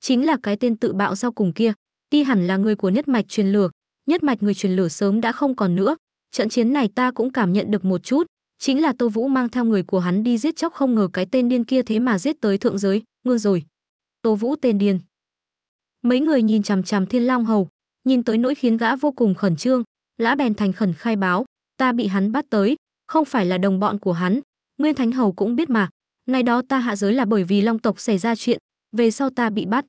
Chính là cái tên tự bạo sau cùng kia, Ti hẳn là người của nhất mạch truyền lửa, nhất mạch người truyền lửa sớm đã không còn nữa. Trận chiến này ta cũng cảm nhận được một chút, chính là Tô Vũ mang theo người của hắn đi giết chóc không ngờ cái tên điên kia thế mà giết tới thượng giới, ngư rồi. Tô Vũ tên điên. Mấy người nhìn chằm chằm Thiên Long Hầu, nhìn tới nỗi khiến gã vô cùng khẩn trương, lã bèn thành khẩn khai báo, ta bị hắn bắt tới, không phải là đồng bọn của hắn, Nguyên Thánh Hầu cũng biết mà, ngày đó ta hạ giới là bởi vì Long tộc xảy ra chuyện, về sau ta bị bắt.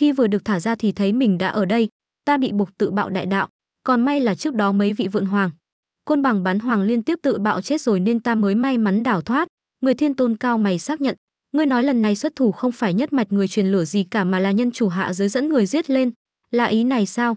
Khi vừa được thả ra thì thấy mình đã ở đây, ta bị buộc tự bạo đại đạo, còn may là trước đó mấy vị vượng hoàng. Côn bằng bán hoàng liên tiếp tự bạo chết rồi nên ta mới may mắn đảo thoát. Người thiên tôn cao mày xác nhận, ngươi nói lần này xuất thủ không phải nhất mạch người truyền lửa gì cả mà là nhân chủ hạ giới dẫn người giết lên. Là ý này sao?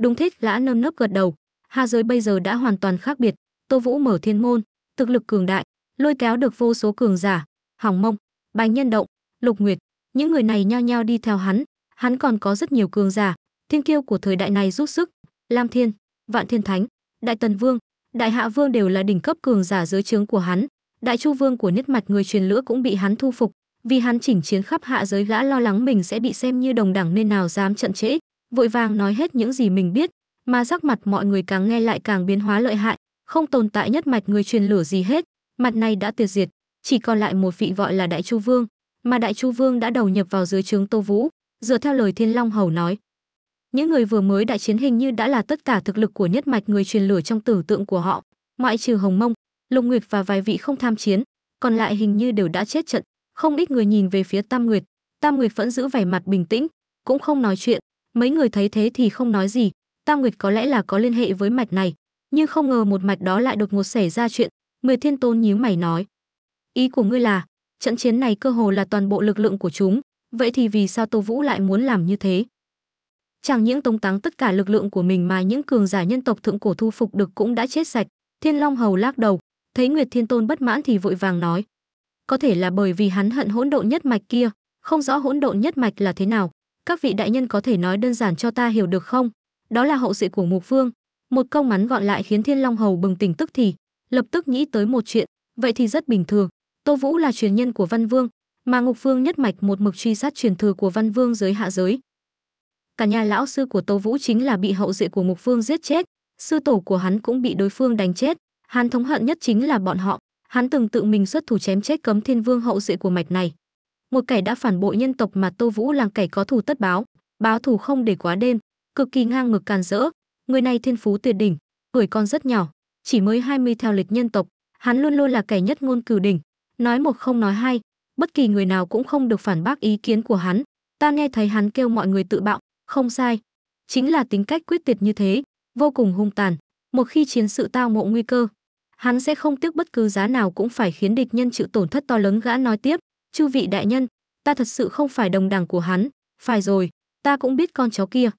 Đúng thích lã nơm nớp gật đầu. Hạ giới bây giờ đã hoàn toàn khác biệt. Tô Vũ mở thiên môn, thực lực cường đại, lôi kéo được vô số cường giả, Hỏng Mông, Bành Nhân Động, Lục Nguyệt, những người này nhao nhao đi theo hắn, hắn còn có rất nhiều cường giả, thiên kiêu của thời đại này giúp sức, Lam Thiên, Vạn Thiên Thánh, Đại Tần Vương, Đại Hạ Vương đều là đỉnh cấp cường giả dưới trướng của hắn, Đại Chu Vương của nhất mạch người truyền lửa cũng bị hắn thu phục, vì hắn chỉnh chiến khắp hạ giới gã lo lắng mình sẽ bị xem như đồng đẳng nên nào dám chậm trễ, vội vàng nói hết những gì mình biết, mà sắc mặt mọi người càng nghe lại càng biến hóa lợi hại, không tồn tại nhất mạch người truyền lửa gì hết, mặt này đã tuyệt diệt, chỉ còn lại một vị gọi là Đại Chu Vương, mà Đại Chu Vương đã đầu nhập vào dưới trướng Tô Vũ, dựa theo lời Thiên Long Hầu nói. Những người vừa mới đại chiến hình như đã là tất cả thực lực của nhất mạch người truyền lửa trong tử tượng của họ, ngoại trừ Hồng Mông, Lục Nguyệt và vài vị không tham chiến, còn lại hình như đều đã chết trận. Không ít người nhìn về phía Tam Nguyệt, Tam Nguyệt vẫn giữ vẻ mặt bình tĩnh, cũng không nói chuyện, mấy người thấy thế thì không nói gì, Tam Nguyệt có lẽ là có liên hệ với mạch này, nhưng không ngờ một mạch đó lại đột ngột xảy ra chuyện, Mười Thiên Tôn nhíu mày nói: "Ý của ngươi là, trận chiến này cơ hồ là toàn bộ lực lượng của chúng, vậy thì vì sao Tô Vũ lại muốn làm như thế? Chẳng những tống táng tất cả lực lượng của mình mà những cường giả nhân tộc thượng cổ thu phục được cũng đã chết sạch, Thiên Long Hầu lắc đầu, thấy Nguyệt Thiên Tôn bất mãn thì vội vàng nói: "Có thể là bởi vì hắn hận hỗn độn nhất mạch kia, không rõ hỗn độn nhất mạch là thế nào, các vị đại nhân có thể nói đơn giản cho ta hiểu được không?" Đó là hậu sự của Mục Vương, một câu ngắn gọn lại khiến Thiên Long Hầu bừng tỉnh tức thì, lập tức nghĩ tới một chuyện, vậy thì rất bình thường, Tô Vũ là truyền nhân của Văn Vương, mà Ngục Phương nhất mạch một mực truy sát truyền thừa của Văn Vương giới hạ giới. Cả nhà lão sư của tô Vũ chính là bị hậu duệ của Ngục Phương giết chết, sư tổ của hắn cũng bị đối phương đánh chết, hắn thống hận nhất chính là bọn họ, hắn từng tự mình xuất thủ chém chết cấm thiên vương hậu duệ của mạch này. Một kẻ đã phản bội nhân tộc mà Tô Vũ là kẻ có thù tất báo, báo thù không để quá đêm, cực kỳ ngang ngược càn rỡ, người này thiên phú tuyệt đỉnh, tuổi con rất nhỏ, chỉ mới 20 theo lịch nhân tộc, hắn luôn luôn là kẻ nhất ngôn cửu đỉnh, nói một không nói hai, bất kỳ người nào cũng không được phản bác ý kiến của hắn ta nghe thấy hắn kêu mọi người tự bạo không sai chính là tính cách quyết tuyệt như thế vô cùng hung tàn một khi chiến sự tao ngộ nguy cơ hắn sẽ không tiếc bất cứ giá nào cũng phải khiến địch nhân chịu tổn thất to lớn gã nói tiếp chư vị đại nhân ta thật sự không phải đồng đảng của hắn phải rồi ta cũng biết con chó kia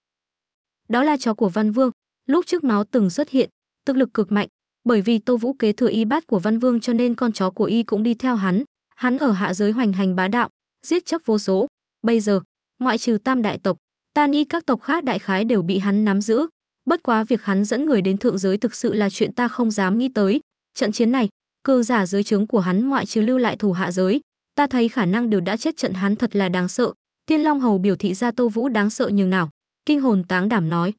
đó là chó của văn vương lúc trước nó từng xuất hiện thực lực cực mạnh bởi vì tô vũ kế thừa y bát của văn vương cho nên con chó của y cũng đi theo hắn hắn ở hạ giới hoành hành bá đạo, giết chóc vô số. Bây giờ, ngoại trừ tam đại tộc, tan y các tộc khác đại khái đều bị hắn nắm giữ. Bất quá việc hắn dẫn người đến thượng giới thực sự là chuyện ta không dám nghĩ tới. Trận chiến này, cường giả dưới trướng của hắn ngoại trừ lưu lại thủ hạ giới, ta thấy khả năng đều đã chết trận hắn thật là đáng sợ. Tiên Long Hầu biểu thị ra Tô Vũ đáng sợ như nào, kinh hồn táng đảm nói.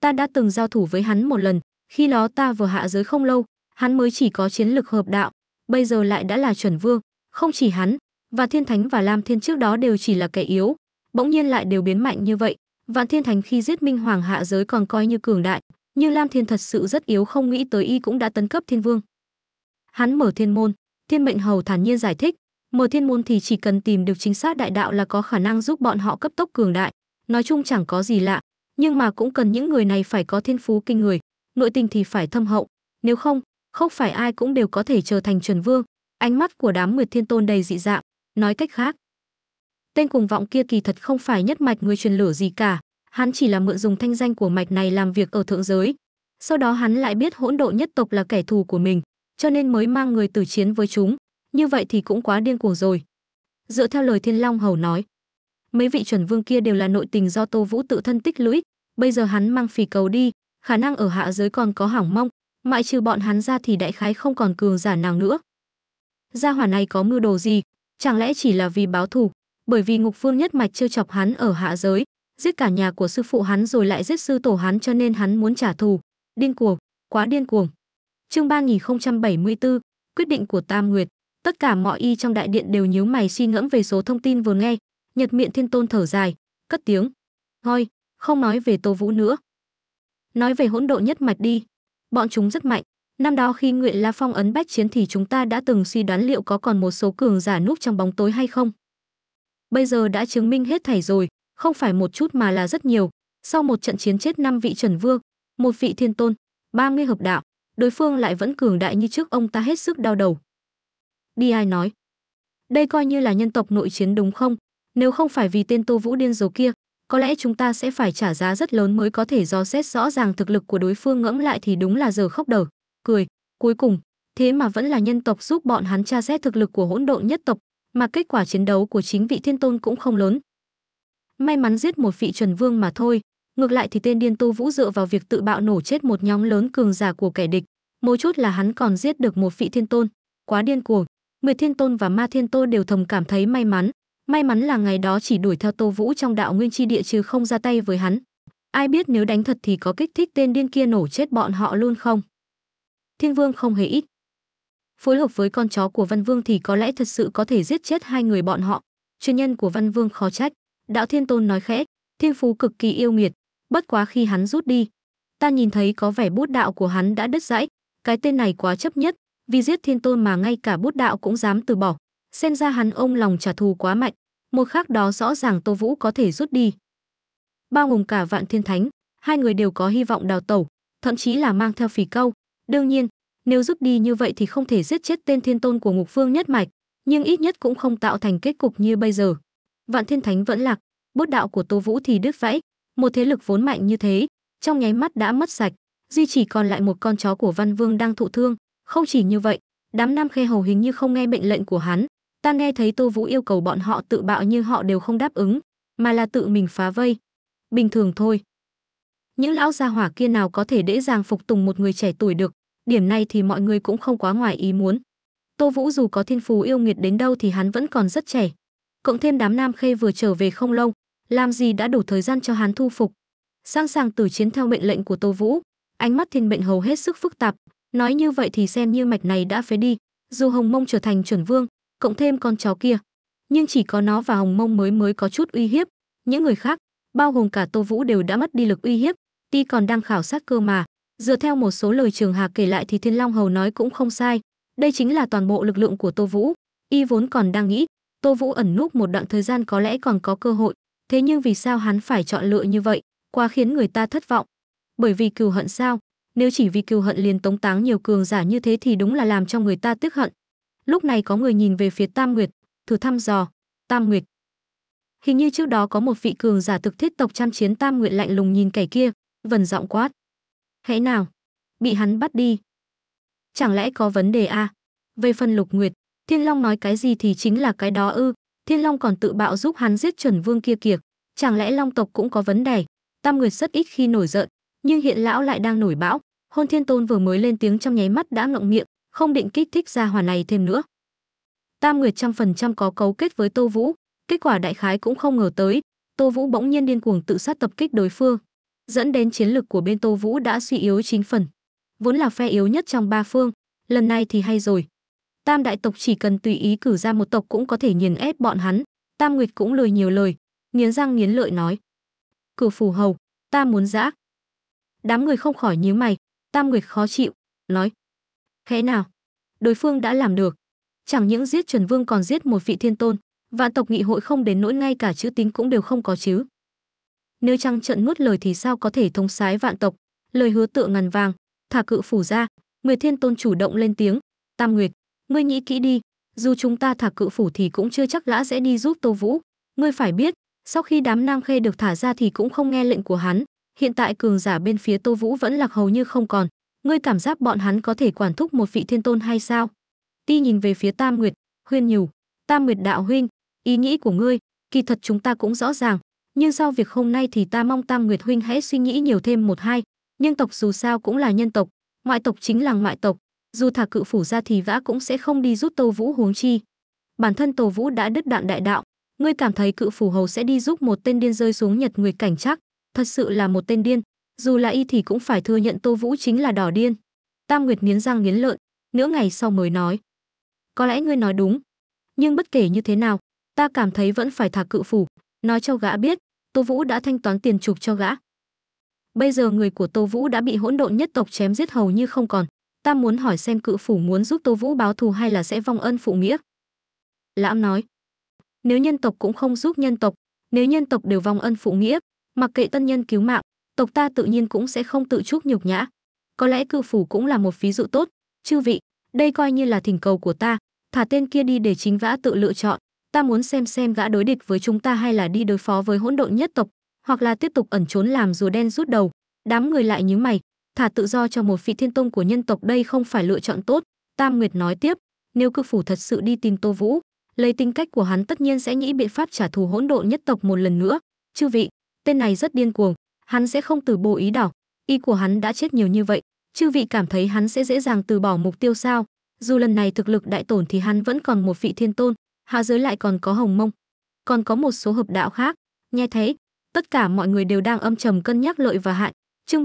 Ta đã từng giao thủ với hắn một lần, khi đó ta vừa hạ giới không lâu, hắn mới chỉ có chiến lực hợp đạo, bây giờ lại đã là chuẩn vương, không chỉ hắn, và Thiên Thánh và Lam Thiên trước đó đều chỉ là kẻ yếu, bỗng nhiên lại đều biến mạnh như vậy. Vạn Thiên Thánh khi giết Minh Hoàng hạ giới còn coi như cường đại, nhưng Lam Thiên thật sự rất yếu không nghĩ tới y cũng đã tấn cấp thiên vương. Hắn mở thiên môn, Thiên Mệnh Hầu thản nhiên giải thích, mở thiên môn thì chỉ cần tìm được chính xác đại đạo là có khả năng giúp bọn họ cấp tốc cường đại, nói chung chẳng có gì lạ, nhưng mà cũng cần những người này phải có thiên phú kinh người, nội tình thì phải thâm hậu, nếu không, không phải ai cũng đều có thể trở thành chuẩn vương, Ánh mắt của đám Nguyệt Thiên Tôn đầy dị dạng, nói cách khác, tên cùng vọng kia kỳ thật không phải nhất mạch người truyền lửa gì cả, hắn chỉ là mượn dùng thanh danh của mạch này làm việc ở thượng giới. Sau đó hắn lại biết hỗn độ nhất tộc là kẻ thù của mình, cho nên mới mang người tử chiến với chúng, như vậy thì cũng quá điên cuồng rồi. Dựa theo lời Thiên Long Hầu nói, mấy vị chuẩn vương kia đều là nội tình do Tô Vũ tự thân tích lũy, bây giờ hắn mang phỉ cầu đi, khả năng ở hạ giới còn có hỏng mong, mãi trừ bọn hắn ra thì đại khái không còn cường giả nào nữa gia hỏa này có mưu đồ gì chẳng lẽ chỉ là vì báo thù bởi vì ngục phương nhất mạch chưa chọc hắn ở hạ giới giết cả nhà của sư phụ hắn rồi lại giết sư tổ hắn cho nên hắn muốn trả thù điên cuồng quá điên cuồng chương 3074, quyết định của tam nguyệt tất cả mọi y trong đại điện đều nhíu mày suy ngẫm về số thông tin vừa nghe nhật miệng thiên tôn thở dài cất tiếng thôi không nói về tô vũ nữa nói về hỗn độ nhất mạch đi bọn chúng rất mạnh Năm đó khi Nguyện La Phong ấn bách chiến thì chúng ta đã từng suy đoán liệu có còn một số cường giả núp trong bóng tối hay không. Bây giờ đã chứng minh hết thảy rồi, không phải một chút mà là rất nhiều. Sau một trận chiến chết năm vị chuẩn Vương, một vị Thiên Tôn, ba mươi hợp đạo, đối phương lại vẫn cường đại như trước ông ta hết sức đau đầu. Đi ai nói, đây coi như là nhân tộc nội chiến đúng không? Nếu không phải vì tên Tô Vũ điên rồ kia, có lẽ chúng ta sẽ phải trả giá rất lớn mới có thể dò xét rõ ràng thực lực của đối phương ngẫm lại thì đúng là giờ khóc đầu cười, cuối cùng, thế mà vẫn là nhân tộc giúp bọn hắn tra xét thực lực của hỗn độn nhất tộc, mà kết quả chiến đấu của chính vị thiên tôn cũng không lớn. May mắn giết một vị chuẩn vương mà thôi, ngược lại thì tên điên tu Vũ dựa vào việc tự bạo nổ chết một nhóm lớn cường giả của kẻ địch, mấu chút là hắn còn giết được một vị thiên tôn, quá điên cuồng. Nguyệt Thiên Tôn và Ma Thiên Tôn đều thầm cảm thấy may mắn, may mắn là ngày đó chỉ đuổi theo Tô Vũ trong đạo nguyên chi địa chứ không ra tay với hắn. Ai biết nếu đánh thật thì có kích thích tên điên kia nổ chết bọn họ luôn không? Thiên Vương không hề ít. Phối hợp với con chó của Văn Vương thì có lẽ thật sự có thể giết chết hai người bọn họ. Chuyên nhân của Văn Vương khó trách. Đạo Thiên Tôn nói khẽ, thiên phú cực kỳ yêu nghiệt, bất quá khi hắn rút đi, ta nhìn thấy có vẻ bút đạo của hắn đã đứt gãy, cái tên này quá chấp nhất, vì giết Thiên Tôn mà ngay cả bút đạo cũng dám từ bỏ, xem ra hắn ông lòng trả thù quá mạnh, một khác đó rõ ràng Tô Vũ có thể rút đi. Bao gồm cả Vạn Thiên Thánh, hai người đều có hy vọng đào tẩu, thậm chí là mang theo phỉ câu, Đương nhiên, nếu rút đi như vậy thì không thể giết chết tên thiên tôn của Ngục Phương nhất mạch, nhưng ít nhất cũng không tạo thành kết cục như bây giờ. Vạn Thiên Thánh vẫn lạc, bốt đạo của Tô Vũ thì đứt vãy, một thế lực vốn mạnh như thế, trong nháy mắt đã mất sạch, duy chỉ còn lại một con chó của Văn Vương đang thụ thương, không chỉ như vậy, đám nam khe hầu hình như không nghe mệnh lệnh của hắn, ta nghe thấy Tô Vũ yêu cầu bọn họ tự bạo như họ đều không đáp ứng, mà là tự mình phá vây. Bình thường thôi, những lão gia hỏa kia nào có thể dễ dàng phục tùng một người trẻ tuổi được điểm này thì mọi người cũng không quá ngoài ý muốn tô vũ dù có thiên phú yêu nghiệt đến đâu thì hắn vẫn còn rất trẻ cộng thêm đám nam khê vừa trở về không lâu làm gì đã đủ thời gian cho hắn thu phục sẵn sàng tử chiến theo mệnh lệnh của tô vũ ánh mắt thiên mệnh hầu hết sức phức tạp nói như vậy thì xem như mạch này đã phế đi dù hồng mông trở thành chuẩn vương cộng thêm con chó kia nhưng chỉ có nó và hồng mông mới mới có chút uy hiếp những người khác bao gồm cả tô vũ đều đã mất đi lực uy hiếp ty còn đang khảo sát cơ mà. Dựa theo một số lời Trường Hạc kể lại thì Thiên Long Hầu nói cũng không sai. Đây chính là toàn bộ lực lượng của Tô Vũ. Y vốn còn đang nghĩ, Tô Vũ ẩn núp một đoạn thời gian có lẽ còn có cơ hội. Thế nhưng vì sao hắn phải chọn lựa như vậy, quá khiến người ta thất vọng. Bởi vì cừu hận sao? Nếu chỉ vì cừu hận liền tống táng nhiều cường giả như thế thì đúng là làm cho người ta tức hận. Lúc này có người nhìn về phía Tam Nguyệt, thử thăm dò. Tam Nguyệt. Hình như trước đó có một vị cường giả thực thiết tộc chăm chiến Tam Nguyệt lạnh lùng nhìn kẻ kia, vần giọng quát. Hãy nào, bị hắn bắt đi. Chẳng lẽ có vấn đề à? Về phần lục nguyệt, Thiên Long nói cái gì thì chính là cái đó ư. Thiên Long còn tự bạo giúp hắn giết chuẩn vương kia kiệt Chẳng lẽ Long tộc cũng có vấn đề? Tam Nguyệt rất ít khi nổi giận, nhưng hiện lão lại đang nổi bão. Hôn Thiên Tôn vừa mới lên tiếng trong nháy mắt đã ngậm miệng, không định kích thích ra hỏa này thêm nữa. Tam Nguyệt trăm phần trăm có cấu kết với Tô Vũ, kết quả đại khái cũng không ngờ tới. Tô Vũ bỗng nhiên điên cuồng tự sát tập kích đối phương, dẫn đến chiến lực của bên Tô Vũ đã suy yếu chính phần. Vốn là phe yếu nhất trong ba phương, lần này thì hay rồi. Tam đại tộc chỉ cần tùy ý cử ra một tộc cũng có thể nghiền ép bọn hắn, Tam Nguyệt cũng lười nhiều lời, nghiến răng nghiến lợi nói: "Cửu phù hầu, ta muốn giã." Đám người không khỏi nhíu mày, Tam Nguyệt khó chịu, nói: "Thế nào? Đối phương đã làm được, chẳng những giết Trần Vương còn giết một vị thiên tôn, vạn tộc nghị hội không đến nỗi ngay cả chữ tín cũng đều không có chứ." nếu trăng trận nuốt lời thì sao có thể thống sái vạn tộc lời hứa tựa ngàn vàng thả cự phủ ra nguyệt thiên tôn chủ động lên tiếng tam nguyệt ngươi nghĩ kỹ đi dù chúng ta thả cự phủ thì cũng chưa chắc lã sẽ đi giúp tô vũ ngươi phải biết sau khi đám nam khê được thả ra thì cũng không nghe lệnh của hắn hiện tại cường giả bên phía tô vũ vẫn lạc hầu như không còn ngươi cảm giác bọn hắn có thể quản thúc một vị thiên tôn hay sao ti nhìn về phía tam nguyệt huyên nhủ tam nguyệt đạo huynh ý nghĩ của ngươi kỳ thật chúng ta cũng rõ ràng nhưng sau việc hôm nay thì ta mong Tam Nguyệt huynh hãy suy nghĩ nhiều thêm một hai, nhân tộc dù sao cũng là nhân tộc, ngoại tộc chính là ngoại tộc, dù thả cự phủ ra thì vã cũng sẽ không đi giúp Tô Vũ huống chi. Bản thân Tô Vũ đã đứt đoạn đại đạo, ngươi cảm thấy cự phủ hầu sẽ đi giúp một tên điên rơi xuống Nhật Nguyệt cảnh chắc, thật sự là một tên điên, dù là y thì cũng phải thừa nhận Tô Vũ chính là đỏ điên. Tam Nguyệt nghiến răng nghiến lợi, nửa ngày sau mới nói: "Có lẽ ngươi nói đúng, nhưng bất kể như thế nào, ta cảm thấy vẫn phải thả cự phủ, nói cho gã biết, Tô Vũ đã thanh toán tiền chuộc cho gã. Bây giờ người của Tô Vũ đã bị hỗn độn nhất tộc chém giết hầu như không còn, ta muốn hỏi xem cự phủ muốn giúp Tô Vũ báo thù hay là sẽ vong ân phụ nghĩa. Lãm nói, nếu nhân tộc cũng không giúp nhân tộc, nếu nhân tộc đều vong ân phụ nghĩa, mặc kệ tân nhân cứu mạng, tộc ta tự nhiên cũng sẽ không tự chuốc nhục nhã. Có lẽ cự phủ cũng là một ví dụ tốt, chư vị, đây coi như là thỉnh cầu của ta, thả tên kia đi để chính vã tự lựa chọn, ta muốn xem xem gã đối địch với chúng ta hay là đi đối phó với hỗn độn nhất tộc, hoặc là tiếp tục ẩn trốn làm rùa đen rút đầu. Đám người lại nhíu mày, thả tự do cho một vị thiên tông của nhân tộc đây không phải lựa chọn tốt. Tam Nguyệt nói tiếp, nếu cư phủ thật sự đi tìm Tô Vũ, lấy tính cách của hắn tất nhiên sẽ nghĩ biện pháp trả thù hỗn độn nhất tộc một lần nữa. Chư vị, tên này rất điên cuồng, hắn sẽ không từ bỏ ý đảo, y của hắn đã chết nhiều như vậy, chư vị cảm thấy hắn sẽ dễ dàng từ bỏ mục tiêu sao? Dù lần này thực lực đại tổn thì hắn vẫn còn một vị thiên tôn, hạ giới lại còn có hồng mông còn có một số hợp đạo khác nghe thấy tất cả mọi người đều đang âm trầm cân nhắc lợi và hại chương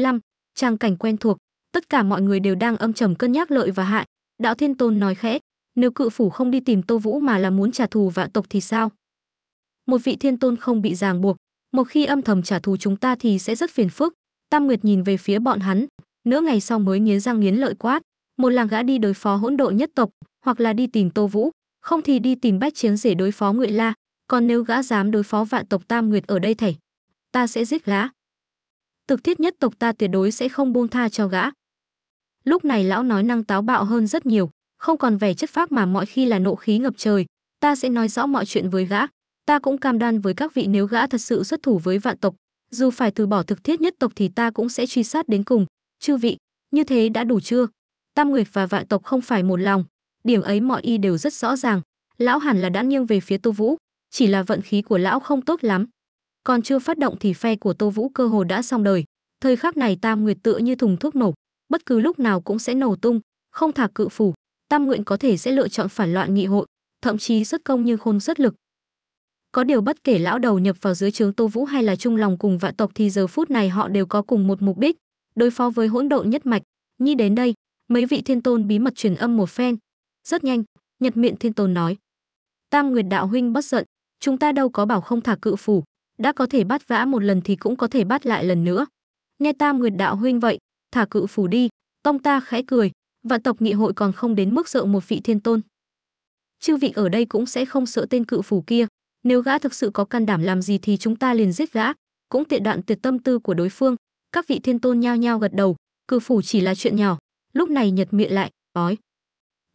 lăm, trang cảnh quen thuộc tất cả mọi người đều đang âm trầm cân nhắc lợi và hại đạo thiên tôn nói khẽ nếu cự phủ không đi tìm tô vũ mà là muốn trả thù vạn tộc thì sao một vị thiên tôn không bị ràng buộc một khi âm thầm trả thù chúng ta thì sẽ rất phiền phức tam nguyệt nhìn về phía bọn hắn nửa ngày sau mới nghiến răng nghiến lợi quát một làng gã đi đối phó hỗn độ nhất tộc hoặc là đi tìm tô vũ không thì đi tìm bách chiến rể đối phó Ngụy La, còn nếu gã dám đối phó vạn tộc Tam Nguyệt ở đây thảy, ta sẽ giết gã. Thực thiết nhất tộc ta tuyệt đối sẽ không buông tha cho gã. Lúc này lão nói năng táo bạo hơn rất nhiều, không còn vẻ chất phác mà mọi khi là nộ khí ngập trời, ta sẽ nói rõ mọi chuyện với gã, ta cũng cam đoan với các vị nếu gã thật sự xuất thủ với vạn tộc, dù phải từ bỏ thực thiết nhất tộc thì ta cũng sẽ truy sát đến cùng, chư vị, như thế đã đủ chưa? Tam Nguyệt và vạn tộc không phải một lòng, điểm ấy mọi y đều rất rõ ràng lão hẳn là đã nghiêng về phía tô vũ chỉ là vận khí của lão không tốt lắm còn chưa phát động thì phe của tô vũ cơ hồ đã xong đời thời khắc này tam nguyệt tựa như thùng thuốc nổ bất cứ lúc nào cũng sẽ nổ tung không thả cự phủ tam nguyện có thể sẽ lựa chọn phản loạn nghị hội thậm chí xuất công như khôn xuất lực có điều bất kể lão đầu nhập vào dưới trướng tô vũ hay là chung lòng cùng vạn tộc thì giờ phút này họ đều có cùng một mục đích đối phó với hỗn độn nhất mạch nhi đến đây mấy vị thiên tôn bí mật truyền âm một phen rất nhanh, Nhật miệng Thiên Tôn nói. Tam Nguyệt Đạo Huynh bất giận, chúng ta đâu có bảo không thả cự phủ, đã có thể bắt vã một lần thì cũng có thể bắt lại lần nữa. Nghe Tam Nguyệt Đạo Huynh vậy, thả cự phủ đi, tông ta khẽ cười, vạn tộc nghị hội còn không đến mức sợ một vị thiên tôn. Chư vị ở đây cũng sẽ không sợ tên cự phủ kia, nếu gã thực sự có can đảm làm gì thì chúng ta liền giết gã, cũng tiện đoạn tuyệt tâm tư của đối phương. Các vị thiên tôn nhao nhao gật đầu, cự phủ chỉ là chuyện nhỏ. Lúc này Nhật miệng lại, nói: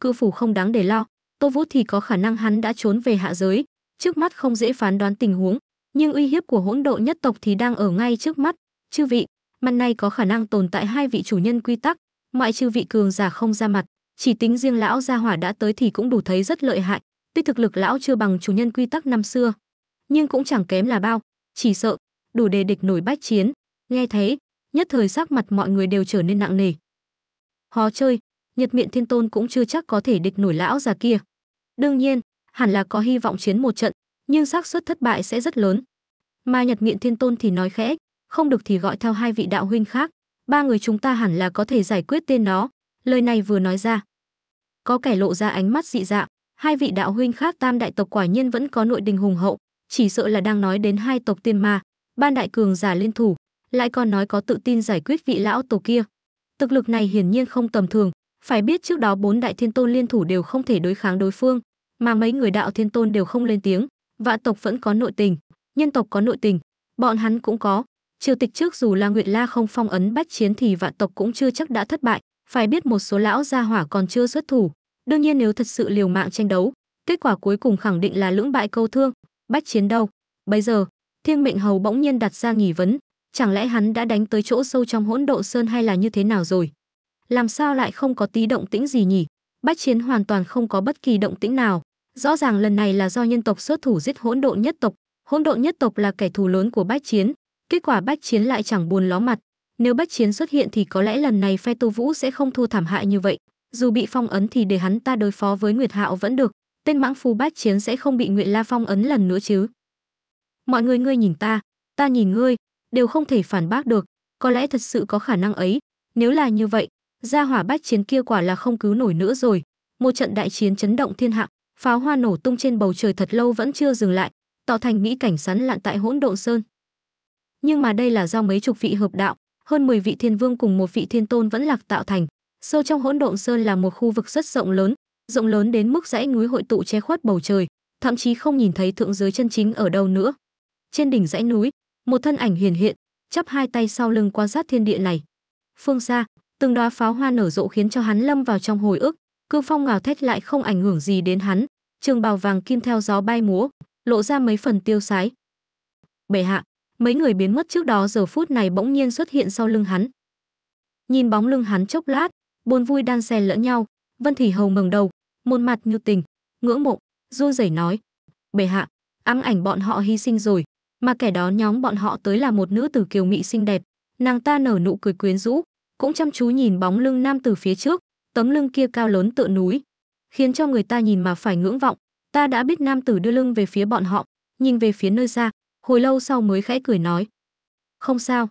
cư phủ không đáng để lo tô vũ thì có khả năng hắn đã trốn về hạ giới trước mắt không dễ phán đoán tình huống nhưng uy hiếp của hỗn độ nhất tộc thì đang ở ngay trước mắt chư vị mặt này có khả năng tồn tại hai vị chủ nhân quy tắc ngoại trừ vị cường giả không ra mặt chỉ tính riêng lão gia hỏa đã tới thì cũng đủ thấy rất lợi hại tuy thực lực lão chưa bằng chủ nhân quy tắc năm xưa nhưng cũng chẳng kém là bao chỉ sợ đủ để địch nổi bách chiến nghe thấy nhất thời sắc mặt mọi người đều trở nên nặng nề hó chơi Nhật Miện Thiên Tôn cũng chưa chắc có thể địch nổi lão già kia. Đương nhiên, hẳn là có hy vọng chiến một trận, nhưng xác suất thất bại sẽ rất lớn. Mà Nhật Miện Thiên Tôn thì nói khẽ, không được thì gọi theo hai vị đạo huynh khác, ba người chúng ta hẳn là có thể giải quyết tên nó. Lời này vừa nói ra, có kẻ lộ ra ánh mắt dị dạng, hai vị đạo huynh khác tam đại tộc quả nhiên vẫn có nội đình hùng hậu, chỉ sợ là đang nói đến hai tộc tiên ma, ban đại cường giả liên thủ, lại còn nói có tự tin giải quyết vị lão tổ kia. Thực lực này hiển nhiên không tầm thường, phải biết trước đó bốn đại thiên tôn liên thủ đều không thể đối kháng đối phương, mà mấy người đạo thiên tôn đều không lên tiếng, vạn tộc vẫn có nội tình, nhân tộc có nội tình, bọn hắn cũng có. Triều tịch trước dù là Nguyệt La không phong ấn bách chiến thì vạn tộc cũng chưa chắc đã thất bại, phải biết một số lão gia hỏa còn chưa xuất thủ. Đương nhiên nếu thật sự liều mạng tranh đấu, kết quả cuối cùng khẳng định là lưỡng bại câu thương, bách chiến đâu. Bây giờ, Thiên Mệnh Hầu bỗng nhiên đặt ra nghỉ vấn, chẳng lẽ hắn đã đánh tới chỗ sâu trong hỗn độ sơn hay là như thế nào rồi? làm sao lại không có tí động tĩnh gì nhỉ? Bách Chiến hoàn toàn không có bất kỳ động tĩnh nào. Rõ ràng lần này là do nhân tộc xuất thủ giết hỗn độn nhất tộc, hỗn độn nhất tộc là kẻ thù lớn của Bách Chiến, kết quả Bách Chiến lại chẳng buồn ló mặt. Nếu Bách Chiến xuất hiện thì có lẽ lần này phe tu Vũ sẽ không thu thảm hại như vậy. Dù bị phong ấn thì để hắn ta đối phó với Nguyệt Hạo vẫn được, tên mãng phu Bách Chiến sẽ không bị Nguyệt La phong ấn lần nữa chứ. Mọi người ngươi nhìn ta, ta nhìn ngươi, đều không thể phản bác được, có lẽ thật sự có khả năng ấy. Nếu là như vậy, Gia hỏa bách chiến kia quả là không cứu nổi nữa rồi. Một trận đại chiến chấn động thiên hạ, pháo hoa nổ tung trên bầu trời thật lâu vẫn chưa dừng lại, tạo thành mỹ cảnh sắn lặn tại hỗn độn sơn. Nhưng mà đây là do mấy chục vị hợp đạo, hơn 10 vị thiên vương cùng một vị thiên tôn vẫn lạc tạo thành. Sâu trong hỗn độn sơn là một khu vực rất rộng lớn, rộng lớn đến mức dãy núi hội tụ che khuất bầu trời, thậm chí không nhìn thấy thượng giới chân chính ở đâu nữa. Trên đỉnh dãy núi, một thân ảnh hiền hiện, chắp hai tay sau lưng quan sát thiên địa này. Phương xa, Từng đóa pháo hoa nở rộ khiến cho hắn lâm vào trong hồi ức, cương phong ngào thét lại không ảnh hưởng gì đến hắn, trường bào vàng kim theo gió bay múa, lộ ra mấy phần tiêu sái. Bệ hạ, mấy người biến mất trước đó giờ phút này bỗng nhiên xuất hiện sau lưng hắn. Nhìn bóng lưng hắn chốc lát, buồn vui đan xen lẫn nhau, Vân Thỉ Hầu ngẩng đầu, một mặt như tình, ngưỡng mộ, run rẩy nói: "Bệ hạ, ám ảnh bọn họ hy sinh rồi, mà kẻ đó nhóm bọn họ tới là một nữ tử kiều mị xinh đẹp." Nàng ta nở nụ cười quyến rũ, cũng chăm chú nhìn bóng lưng nam từ phía trước, tấm lưng kia cao lớn tựa núi, khiến cho người ta nhìn mà phải ngưỡng vọng. Ta đã biết nam tử đưa lưng về phía bọn họ, nhìn về phía nơi xa, hồi lâu sau mới khẽ cười nói. Không sao,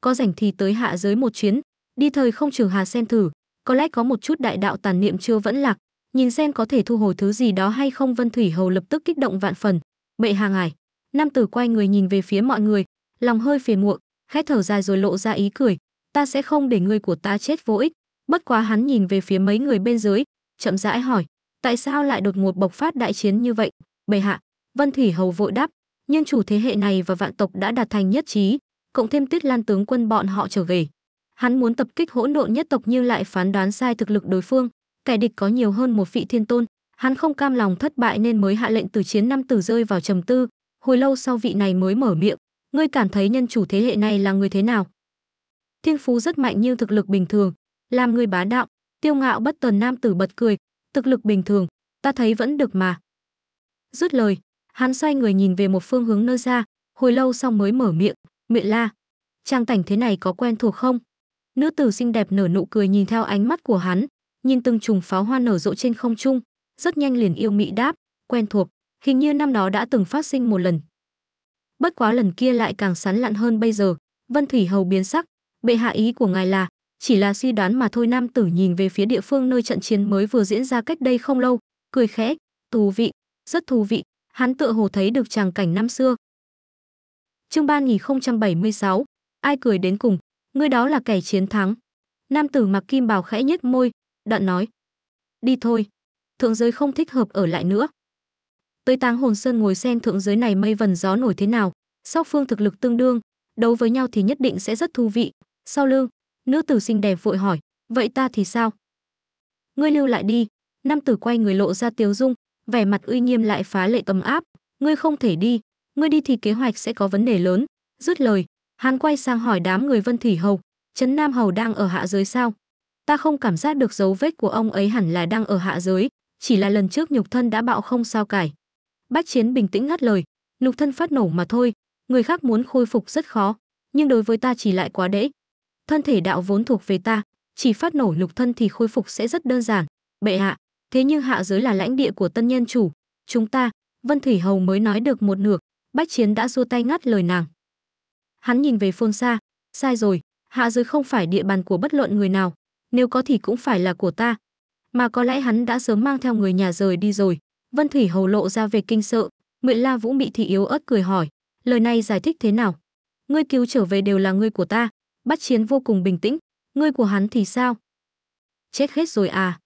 có rảnh thì tới hạ giới một chuyến, đi thời không trường hà xem thử, có lẽ có một chút đại đạo tàn niệm chưa vẫn lạc, nhìn xem có thể thu hồi thứ gì đó hay không Vân Thủy Hầu lập tức kích động vạn phần. Bệ hàng ải, nam tử quay người nhìn về phía mọi người, lòng hơi phiền muộn, khẽ thở dài rồi lộ ra ý cười, ta sẽ không để người của ta chết vô ích. Bất quá hắn nhìn về phía mấy người bên dưới, chậm rãi hỏi, tại sao lại đột ngột bộc phát đại chiến như vậy? Bệ hạ, Vân Thủy Hầu vội đáp, Nhân chủ thế hệ này và vạn tộc đã đạt thành nhất trí, cộng thêm Tiết Lan tướng quân bọn họ trở về. Hắn muốn tập kích hỗn độn nhất tộc nhưng lại phán đoán sai thực lực đối phương, kẻ địch có nhiều hơn một vị thiên tôn, hắn không cam lòng thất bại nên mới hạ lệnh từ chiến năm tử rơi vào trầm tư, hồi lâu sau vị này mới mở miệng, ngươi cảm thấy nhân chủ thế hệ này là người thế nào? thiên phú rất mạnh nhưng thực lực bình thường, làm người bá đạo, tiêu ngạo bất tuần nam tử bật cười, thực lực bình thường, ta thấy vẫn được mà. Rút lời, hắn xoay người nhìn về một phương hướng nơi xa, hồi lâu sau mới mở miệng, miệng la. Trang cảnh thế này có quen thuộc không? Nữ tử xinh đẹp nở nụ cười nhìn theo ánh mắt của hắn, nhìn từng trùng pháo hoa nở rộ trên không trung, rất nhanh liền yêu mị đáp, quen thuộc, hình như năm đó đã từng phát sinh một lần. Bất quá lần kia lại càng sán lạn hơn bây giờ, Vân Thủy Hầu biến sắc, bệ hạ ý của ngài là chỉ là suy đoán mà thôi nam tử nhìn về phía địa phương nơi trận chiến mới vừa diễn ra cách đây không lâu cười khẽ thú vị rất thú vị hắn tựa hồ thấy được tràng cảnh năm xưa chương 3076, ai cười đến cùng ngươi đó là kẻ chiến thắng nam tử mặc kim bào khẽ nhếch môi đoạn nói đi thôi thượng giới không thích hợp ở lại nữa tới táng hồn sơn ngồi xem thượng giới này mây vần gió nổi thế nào sóc phương thực lực tương đương đấu với nhau thì nhất định sẽ rất thú vị sau lưng, nữ tử xinh đẹp vội hỏi, vậy ta thì sao? Ngươi lưu lại đi, nam tử quay người lộ ra tiếu dung, vẻ mặt uy nghiêm lại phá lệ tầm áp, ngươi không thể đi, ngươi đi thì kế hoạch sẽ có vấn đề lớn. Dứt lời, hắn quay sang hỏi đám người Vân Thủy Hầu, Trấn Nam Hầu đang ở hạ giới sao? Ta không cảm giác được dấu vết của ông ấy hẳn là đang ở hạ giới, chỉ là lần trước nhục thân đã bạo không sao cải. Bách Chiến bình tĩnh ngắt lời, nhục thân phát nổ mà thôi, người khác muốn khôi phục rất khó, nhưng đối với ta chỉ lại quá đễ thân thể đạo vốn thuộc về ta, chỉ phát nổ lục thân thì khôi phục sẽ rất đơn giản. Bệ hạ, thế nhưng hạ giới là lãnh địa của tân nhân chủ, chúng ta, Vân Thủy Hầu mới nói được một nửa, Bách Chiến đã xua tay ngắt lời nàng. Hắn nhìn về phương xa, sai rồi, hạ giới không phải địa bàn của bất luận người nào, nếu có thì cũng phải là của ta. Mà có lẽ hắn đã sớm mang theo người nhà rời đi rồi. Vân Thủy Hầu lộ ra về kinh sợ, Nguyệt La Vũ bị thị yếu ớt cười hỏi, lời này giải thích thế nào? Ngươi cứu trở về đều là ngươi của ta, Bắt chiến vô cùng bình tĩnh, ngươi của hắn thì sao? Chết hết rồi à?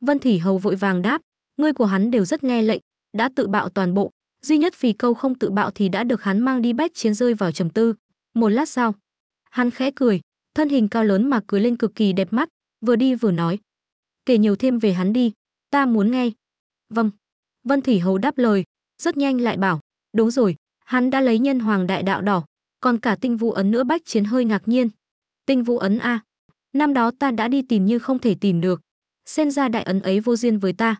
Vân Thủy Hầu vội vàng đáp, ngươi của hắn đều rất nghe lệnh, đã tự bạo toàn bộ, duy nhất vì câu không tự bạo thì đã được hắn mang đi bách chiến rơi vào trầm tư. Một lát sau, hắn khẽ cười, thân hình cao lớn mà cười lên cực kỳ đẹp mắt, vừa đi vừa nói. Kể nhiều thêm về hắn đi, ta muốn nghe. Vâng. Vân Thủy Hầu đáp lời, rất nhanh lại bảo, đúng rồi, hắn đã lấy nhân hoàng đại đạo đỏ, còn cả tinh vũ ấn nữa bách chiến hơi ngạc nhiên. Tinh vũ ấn a Năm đó ta đã đi tìm như không thể tìm được. Xem ra đại ấn ấy vô duyên với ta.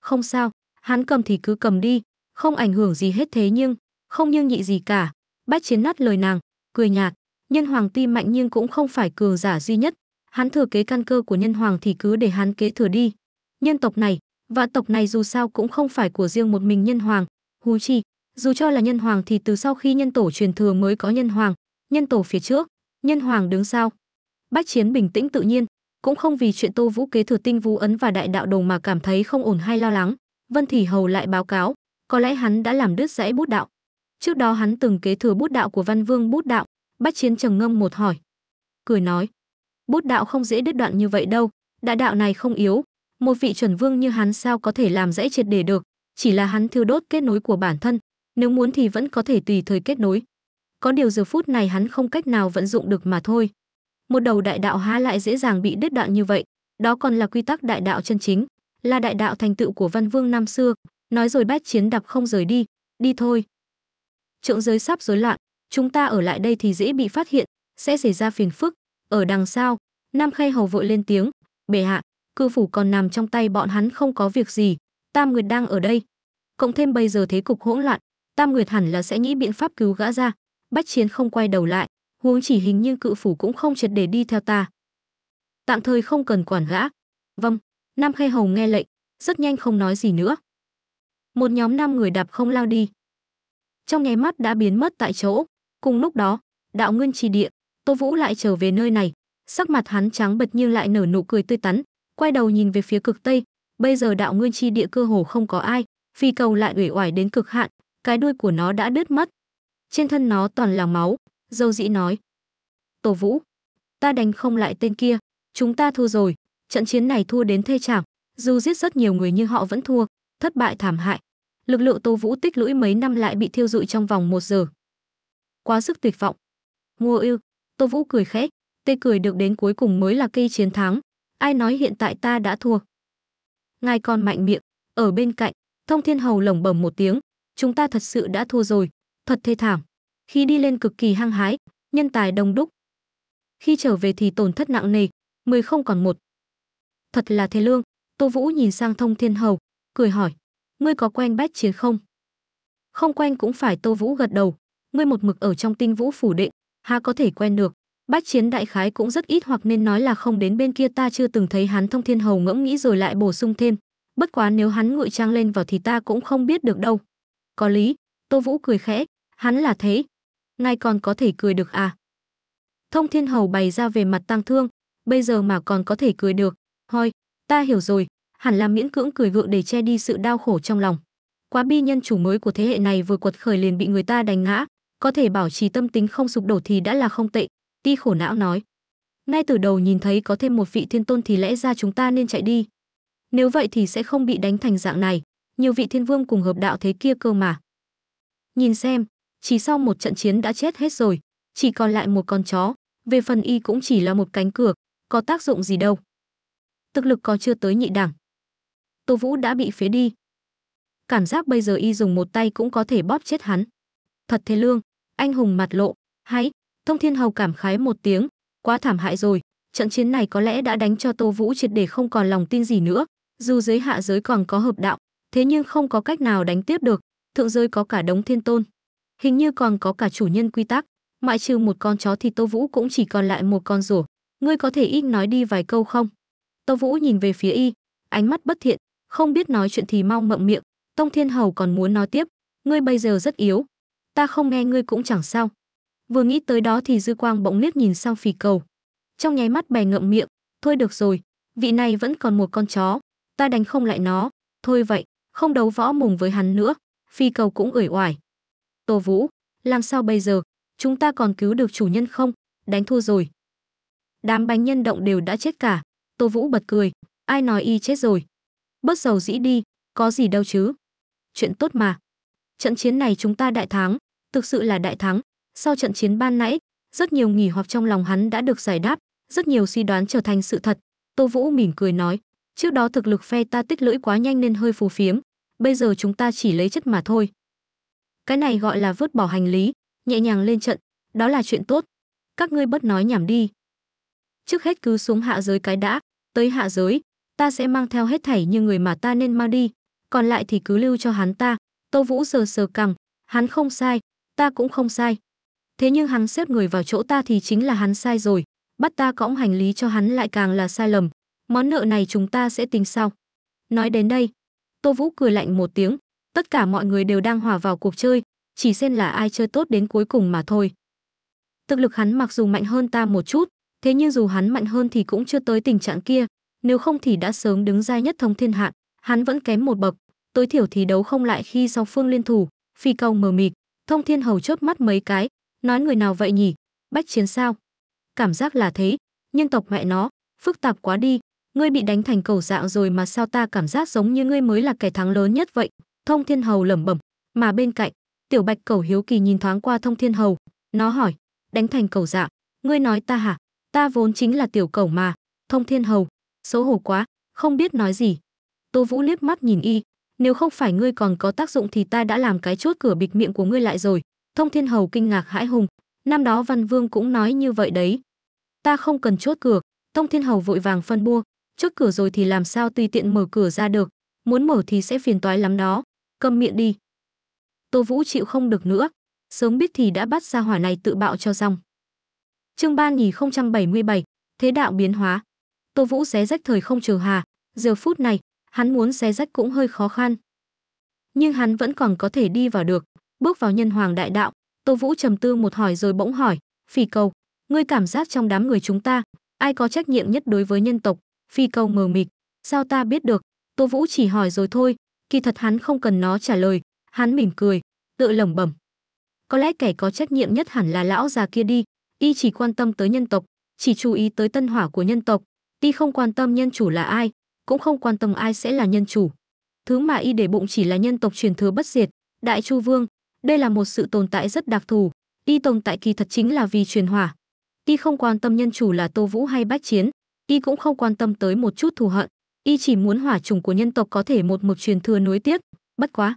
Không sao, hắn cầm thì cứ cầm đi, không ảnh hưởng gì hết thế nhưng, không nhưng nhị gì cả. Bách chiến nát lời nàng, cười nhạt, nhân hoàng ti mạnh nhưng cũng không phải cường giả duy nhất. Hắn thừa kế căn cơ của nhân hoàng thì cứ để hắn kế thừa đi. Nhân tộc này, vạn tộc này dù sao cũng không phải của riêng một mình nhân hoàng. Hú chi, dù cho là nhân hoàng thì từ sau khi nhân tổ truyền thừa mới có nhân hoàng, nhân tổ phía trước, nhân hoàng đứng sau. Bách Chiến bình tĩnh tự nhiên, cũng không vì chuyện Tô Vũ kế thừa tinh vũ ấn và đại đạo đồ mà cảm thấy không ổn hay lo lắng. Vân Thỉ Hầu lại báo cáo, có lẽ hắn đã làm đứt dãy bút đạo. Trước đó hắn từng kế thừa bút đạo của Văn Vương bút đạo, Bách Chiến trầm ngâm một hỏi, cười nói: "Bút đạo không dễ đứt đoạn như vậy đâu, đại đạo này không yếu, một vị chuẩn vương như hắn sao có thể làm dãy triệt để được, chỉ là hắn thiêu đốt kết nối của bản thân, nếu muốn thì vẫn có thể tùy thời kết nối. Có điều giờ phút này hắn không cách nào vận dụng được mà thôi. Một đầu đại đạo há lại dễ dàng bị đứt đoạn như vậy, đó còn là quy tắc đại đạo chân chính, là đại đạo thành tựu của văn vương năm xưa, nói rồi bát chiến đạp không rời đi, đi thôi. Trượng giới sắp rối loạn, chúng ta ở lại đây thì dễ bị phát hiện, sẽ xảy ra phiền phức. Ở đằng sau, Nam Khay Hầu vội lên tiếng, bệ hạ, cư phủ còn nằm trong tay bọn hắn không có việc gì, Tam người đang ở đây. Cộng thêm bây giờ thế cục hỗn loạn, tam nguyệt hẳn là sẽ nghĩ biện pháp cứu gã ra bách chiến không quay đầu lại huống chỉ hình như cự phủ cũng không triệt để đi theo ta tạm thời không cần quản gã vâng nam khê hầu nghe lệnh rất nhanh không nói gì nữa một nhóm năm người đạp không lao đi trong nháy mắt đã biến mất tại chỗ cùng lúc đó đạo nguyên trì địa tô vũ lại trở về nơi này sắc mặt hắn trắng bật như lại nở nụ cười tươi tắn quay đầu nhìn về phía cực tây bây giờ đạo nguyên chi địa cơ hồ không có ai phi cầu lại uể oải đến cực hạn cái đuôi của nó đã đứt mất. Trên thân nó toàn là máu, dâu dĩ nói. Tổ vũ, ta đánh không lại tên kia, chúng ta thua rồi, trận chiến này thua đến thê chảm, dù giết rất nhiều người nhưng họ vẫn thua, thất bại thảm hại. Lực lượng tổ Vũ tích lũy mấy năm lại bị thiêu rụi trong vòng một giờ. Quá sức tuyệt vọng. Mua ưu, tổ Vũ cười khẽ, tê cười được đến cuối cùng mới là cây chiến thắng. Ai nói hiện tại ta đã thua. Ngài còn mạnh miệng, ở bên cạnh, thông thiên hầu lồng bầm một tiếng, chúng ta thật sự đã thua rồi, thật thê thảm. Khi đi lên cực kỳ hăng hái, nhân tài đông đúc. Khi trở về thì tổn thất nặng nề, 10 không còn một. Thật là thế lương, Tô Vũ nhìn sang Thông Thiên Hầu, cười hỏi, ngươi có quen bách chiến không? Không quen cũng phải Tô Vũ gật đầu, ngươi một mực ở trong tinh vũ phủ định, ha có thể quen được. Bách chiến đại khái cũng rất ít hoặc nên nói là không đến bên kia ta chưa từng thấy hắn thông thiên hầu ngẫm nghĩ rồi lại bổ sung thêm. Bất quá nếu hắn ngụy trang lên vào thì ta cũng không biết được đâu. Có lý, Tô Vũ cười khẽ, hắn là thế. Ngài còn có thể cười được à? Thông Thiên Hầu bày ra về mặt tăng thương, bây giờ mà còn có thể cười được. Hoi, ta hiểu rồi, hẳn là miễn cưỡng cười gượng để che đi sự đau khổ trong lòng. Quá bi nhân chủ mới của thế hệ này vừa quật khởi liền bị người ta đánh ngã, có thể bảo trì tâm tính không sụp đổ thì đã là không tệ, ti khổ não nói. Ngay từ đầu nhìn thấy có thêm một vị thiên tôn thì lẽ ra chúng ta nên chạy đi. Nếu vậy thì sẽ không bị đánh thành dạng này nhiều vị thiên vương cùng hợp đạo thế kia cơ mà. Nhìn xem, chỉ sau một trận chiến đã chết hết rồi, chỉ còn lại một con chó, về phần y cũng chỉ là một cánh cửa, có tác dụng gì đâu. Thực lực còn chưa tới nhị đẳng. Tô Vũ đã bị phế đi. Cảm giác bây giờ y dùng một tay cũng có thể bóp chết hắn. Thật thế lương, anh hùng mặt lộ, hãy, thông thiên hầu cảm khái một tiếng, quá thảm hại rồi, trận chiến này có lẽ đã đánh cho Tô Vũ triệt để không còn lòng tin gì nữa, dù dưới hạ giới còn có hợp đạo, thế nhưng không có cách nào đánh tiếp được, thượng giới có cả đống thiên tôn. Hình như còn có cả chủ nhân quy tắc, ngoại trừ một con chó thì Tô Vũ cũng chỉ còn lại một con rùa. Ngươi có thể ít nói đi vài câu không? Tô Vũ nhìn về phía y, ánh mắt bất thiện, không biết nói chuyện thì mau mậm miệng, Tông Thiên Hầu còn muốn nói tiếp, ngươi bây giờ rất yếu, ta không nghe ngươi cũng chẳng sao. Vừa nghĩ tới đó thì Dư Quang bỗng liếc nhìn sang phì cầu. Trong nháy mắt bè ngậm miệng, thôi được rồi, vị này vẫn còn một con chó, ta đánh không lại nó, thôi vậy không đấu võ mồm với hắn nữa, phi cầu cũng ưởi oải. Tô Vũ, làm sao bây giờ, chúng ta còn cứu được chủ nhân không, đánh thua rồi. Đám bánh nhân động đều đã chết cả, Tô Vũ bật cười, ai nói y chết rồi. Bớt dầu dĩ đi, có gì đâu chứ. Chuyện tốt mà. Trận chiến này chúng ta đại thắng, thực sự là đại thắng. Sau trận chiến ban nãy, rất nhiều nghỉ họp trong lòng hắn đã được giải đáp, rất nhiều suy đoán trở thành sự thật. Tô Vũ mỉm cười nói, Trước đó thực lực phe ta tích lũy quá nhanh nên hơi phù phiếm, bây giờ chúng ta chỉ lấy chất mà thôi. Cái này gọi là vứt bỏ hành lý, nhẹ nhàng lên trận, đó là chuyện tốt. Các ngươi bất nói nhảm đi. Trước hết cứ xuống hạ giới cái đã, tới hạ giới, ta sẽ mang theo hết thảy như người mà ta nên mang đi, còn lại thì cứ lưu cho hắn ta. Tô Vũ sờ sờ cằm, hắn không sai, ta cũng không sai. Thế nhưng hắn xếp người vào chỗ ta thì chính là hắn sai rồi, bắt ta cõng hành lý cho hắn lại càng là sai lầm món nợ này chúng ta sẽ tính sau. Nói đến đây, Tô Vũ cười lạnh một tiếng, tất cả mọi người đều đang hòa vào cuộc chơi, chỉ xem là ai chơi tốt đến cuối cùng mà thôi. Thực lực hắn mặc dù mạnh hơn ta một chút, thế nhưng dù hắn mạnh hơn thì cũng chưa tới tình trạng kia, nếu không thì đã sớm đứng ra nhất thống thiên hạ, hắn vẫn kém một bậc, tối thiểu thì đấu không lại khi song phương liên thủ, phi câu mờ mịt, thông thiên hầu chớp mắt mấy cái, nói người nào vậy nhỉ, bách chiến sao? Cảm giác là thế, nhưng tộc mẹ nó, phức tạp quá đi, ngươi bị đánh thành cầu dạo rồi mà sao ta cảm giác giống như ngươi mới là kẻ thắng lớn nhất vậy thông thiên hầu lẩm bẩm mà bên cạnh tiểu bạch cầu hiếu kỳ nhìn thoáng qua thông thiên hầu nó hỏi đánh thành cầu dạo ngươi nói ta hả ta vốn chính là tiểu cầu mà thông thiên hầu xấu hổ quá không biết nói gì tô vũ liếc mắt nhìn y nếu không phải ngươi còn có tác dụng thì ta đã làm cái chốt cửa bịt miệng của ngươi lại rồi thông thiên hầu kinh ngạc hãi hùng năm đó văn vương cũng nói như vậy đấy ta không cần chốt cửa thông thiên hầu vội vàng phân bua Chốt cửa rồi thì làm sao tùy tiện mở cửa ra được, muốn mở thì sẽ phiền toái lắm đó, câm miệng đi. Tô Vũ chịu không được nữa, sớm biết thì đã bắt ra hỏa này tự bạo cho xong. Chương 3077, Thế đạo biến hóa. Tô Vũ xé rách thời không chờ hà, giờ phút này, hắn muốn xé rách cũng hơi khó khăn. Nhưng hắn vẫn còn có thể đi vào được, bước vào nhân hoàng đại đạo, Tô Vũ trầm tư một hỏi rồi bỗng hỏi, "Phỉ cầu, ngươi cảm giác trong đám người chúng ta, ai có trách nhiệm nhất đối với nhân tộc?" Phi câu mờ mịt, sao ta biết được? Tô Vũ chỉ hỏi rồi thôi, kỳ thật hắn không cần nó trả lời, hắn mỉm cười, tự lẩm bẩm. Có lẽ kẻ có trách nhiệm nhất hẳn là lão già kia đi, y chỉ quan tâm tới nhân tộc, chỉ chú ý tới tân hỏa của nhân tộc, y không quan tâm nhân chủ là ai, cũng không quan tâm ai sẽ là nhân chủ. Thứ mà y để bụng chỉ là nhân tộc truyền thừa bất diệt, Đại Chu Vương, đây là một sự tồn tại rất đặc thù, y tồn tại kỳ thật chính là vì truyền hỏa. Y không quan tâm nhân chủ là Tô Vũ hay Bách Chiến, y cũng không quan tâm tới một chút thù hận y chỉ muốn hỏa chủng của nhân tộc có thể một mực truyền thừa nối tiếp bất quá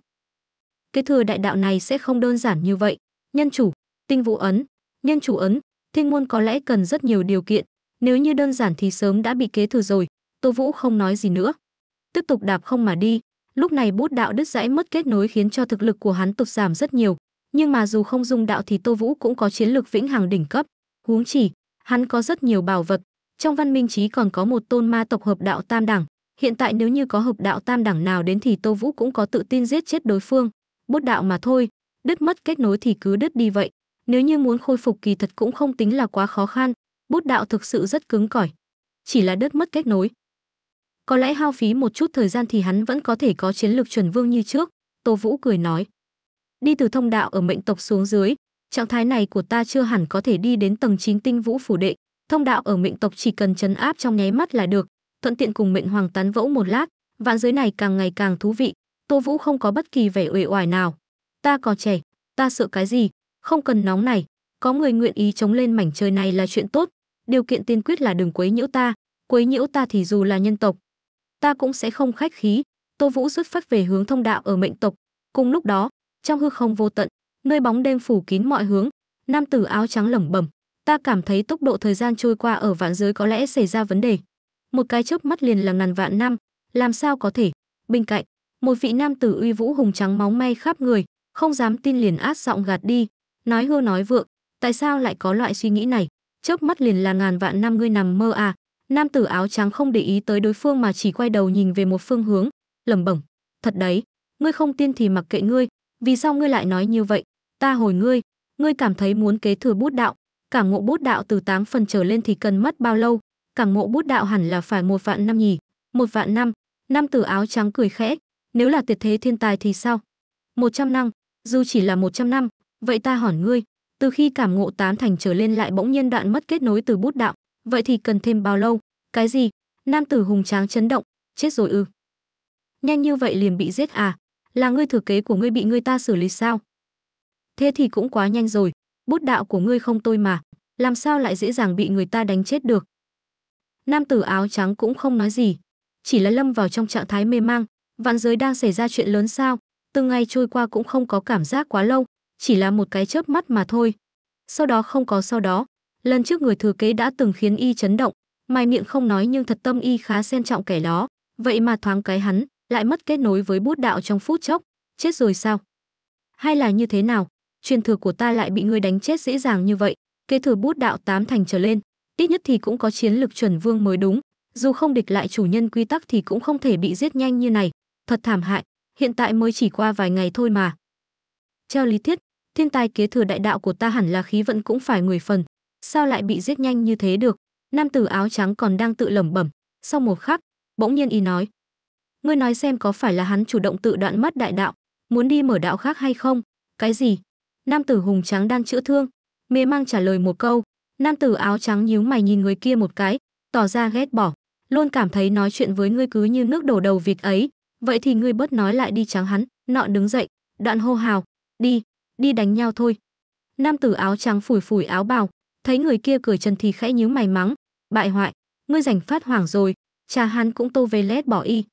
kế thừa đại đạo này sẽ không đơn giản như vậy nhân chủ tinh vũ ấn nhân chủ ấn thiên môn có lẽ cần rất nhiều điều kiện nếu như đơn giản thì sớm đã bị kế thừa rồi tô vũ không nói gì nữa tiếp tục đạp không mà đi lúc này bút đạo đứt dãy mất kết nối khiến cho thực lực của hắn tụt giảm rất nhiều nhưng mà dù không dùng đạo thì tô vũ cũng có chiến lược vĩnh hằng đỉnh cấp huống chỉ hắn có rất nhiều bảo vật trong văn minh trí còn có một tôn ma tộc hợp đạo tam đẳng, hiện tại nếu như có hợp đạo tam đẳng nào đến thì Tô Vũ cũng có tự tin giết chết đối phương, bốt đạo mà thôi, đứt mất kết nối thì cứ đứt đi vậy. Nếu như muốn khôi phục kỳ thật cũng không tính là quá khó khăn, bốt đạo thực sự rất cứng cỏi, chỉ là đứt mất kết nối. Có lẽ hao phí một chút thời gian thì hắn vẫn có thể có chiến lược chuẩn vương như trước, Tô Vũ cười nói. Đi từ thông đạo ở mệnh tộc xuống dưới, trạng thái này của ta chưa hẳn có thể đi đến tầng chín tinh vũ phủ đệ, Thông đạo ở mệnh tộc chỉ cần chấn áp trong nháy mắt là được, thuận tiện cùng mệnh hoàng tán vẫu một lát, vạn giới này càng ngày càng thú vị, Tô Vũ không có bất kỳ vẻ uể oải nào. Ta còn trẻ, ta sợ cái gì, không cần nóng này, có người nguyện ý chống lên mảnh trời này là chuyện tốt, điều kiện tiên quyết là đừng quấy nhiễu ta, quấy nhiễu ta thì dù là nhân tộc, ta cũng sẽ không khách khí. Tô Vũ xuất phát về hướng thông đạo ở mệnh tộc, cùng lúc đó, trong hư không vô tận, nơi bóng đêm phủ kín mọi hướng, nam tử áo trắng lẩm bẩm, ta cảm thấy tốc độ thời gian trôi qua ở vạn giới có lẽ xảy ra vấn đề. Một cái chớp mắt liền là ngàn vạn năm, làm sao có thể? Bên cạnh, một vị nam tử uy vũ hùng trắng máu may khắp người, không dám tin liền át giọng gạt đi, nói hưa nói vượng, tại sao lại có loại suy nghĩ này? Chớp mắt liền là ngàn vạn năm ngươi nằm mơ à? Nam tử áo trắng không để ý tới đối phương mà chỉ quay đầu nhìn về một phương hướng, lẩm bẩm, thật đấy, ngươi không tin thì mặc kệ ngươi, vì sao ngươi lại nói như vậy? Ta hồi ngươi, ngươi cảm thấy muốn kế thừa bút đạo, cả ngộ bút đạo từ 8 phần trở lên thì cần mất bao lâu? cả ngộ bút đạo hẳn là phải một vạn năm nhỉ? Một vạn năm, nam tử áo trắng cười khẽ, nếu là tuyệt thế thiên tài thì sao? 100 năm, dù chỉ là 100 năm, vậy ta hỏi ngươi, từ khi cảm ngộ tám thành trở lên lại bỗng nhiên đoạn mất kết nối từ bút đạo, vậy thì cần thêm bao lâu? Cái gì? Nam tử hùng tráng chấn động, chết rồi ư? Nhanh như vậy liền bị giết à? Là ngươi thừa kế của ngươi bị ngươi ta xử lý sao? Thế thì cũng quá nhanh rồi, bút đạo của ngươi không tôi mà, làm sao lại dễ dàng bị người ta đánh chết được. Nam tử áo trắng cũng không nói gì, chỉ là lâm vào trong trạng thái mê mang, vạn giới đang xảy ra chuyện lớn sao, từng ngày trôi qua cũng không có cảm giác quá lâu, chỉ là một cái chớp mắt mà thôi. Sau đó không có sau đó, lần trước người thừa kế đã từng khiến y chấn động, mai miệng không nói nhưng thật tâm y khá xem trọng kẻ đó, vậy mà thoáng cái hắn lại mất kết nối với bút đạo trong phút chốc, chết rồi sao? Hay là như thế nào? truyền thừa của ta lại bị ngươi đánh chết dễ dàng như vậy kế thừa bút đạo tám thành trở lên ít nhất thì cũng có chiến lực chuẩn vương mới đúng dù không địch lại chủ nhân quy tắc thì cũng không thể bị giết nhanh như này thật thảm hại hiện tại mới chỉ qua vài ngày thôi mà theo lý thuyết thiên tài kế thừa đại đạo của ta hẳn là khí vận cũng phải người phần sao lại bị giết nhanh như thế được nam tử áo trắng còn đang tự lẩm bẩm sau một khắc bỗng nhiên y nói ngươi nói xem có phải là hắn chủ động tự đoạn mất đại đạo muốn đi mở đạo khác hay không cái gì Nam tử hùng trắng đang chữa thương, mê mang trả lời một câu. Nam tử áo trắng nhíu mày nhìn người kia một cái, tỏ ra ghét bỏ. Luôn cảm thấy nói chuyện với ngươi cứ như nước đổ đầu việc ấy. Vậy thì ngươi bớt nói lại đi trắng hắn, nọ đứng dậy, đoạn hô hào. Đi, đi đánh nhau thôi. Nam tử áo trắng phủi phủi áo bào, thấy người kia cười chân thì khẽ nhíu mày mắng. Bại hoại, ngươi rảnh phát hoảng rồi, cha hắn cũng tô về lét bỏ y.